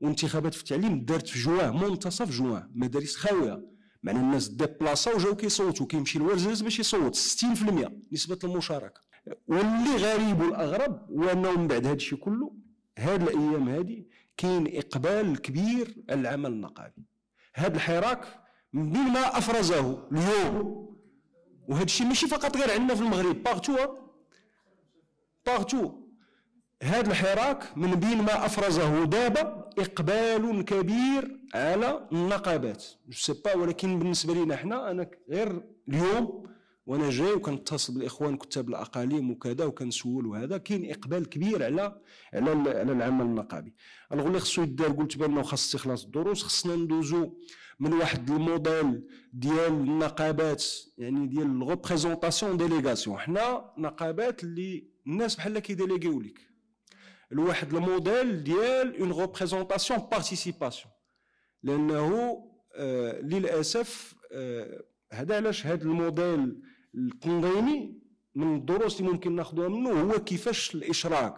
وانتخابات في التعليم دارت في جوان منتصف جوان مدارس خاويه معنى الناس بلاصه وجاو كيصوتوا كيمشي للورزاز باش يصوت 60% نسبه المشاركه واللي غريب والاغرب هو انه من بعد هذا الشيء كله هذه الايام هذه كاين اقبال كبير على العمل النقابي هذا الحراك من ما افرزه اليوم وهذا الشيء ماشي فقط غير عندنا في المغرب باغتو باغتو هذا الحراك من بين ما افرزه دابا اقبال كبير على النقابات جو سي با ولكن بالنسبه لنا حنا انا غير اليوم وانا جاي وكنتصل بالاخوان كتاب الاقاليم وكذا وكنسول وهذا كاين اقبال كبير على على على العمل النقابي الغو اللي خصو يدار قلت بانه خاص استخلاص الدروس خصنا ندوزو من واحد الموديل ديال النقابات يعني ديال الغوبريزونطاسيون ديليغاسيون حنا نقابات اللي الناس بحال كيديليغيو ليك لواحد الموديل ديال اون ريبريزونطاسيون بارتيسيباسيون لانه آه، للاسف آه، هذا علاش هذا الموديل التنظيمي من الدروس اللي ممكن ناخذوها منه هو كيفاش الاشراك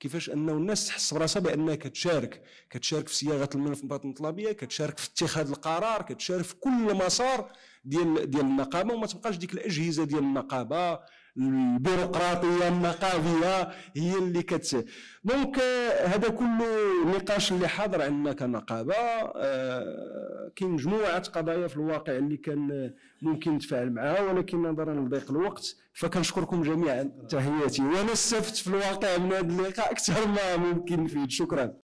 كيفاش انه الناس تحس براسها بانها كتشارك كتشارك في صياغه الملف الطلابيه كتشارك في اتخاذ القرار كتشارك في كل مسار ديال ديال النقابه وما تبقاش ديك الاجهزه ديال النقابه البيروقراطيه النقابيه هي اللي كت دونك هذا كله نقاش اللي حاضر عندنا كنقابه آه، كاين مجموعه قضايا في الواقع اللي كان ممكن نتفاعل معها ولكن نظرا لضيق الوقت فكنشكركم جميعا تحياتي وانا استفدت في الواقع من هذا اللقاء اكثر ما ممكن فيه شكرا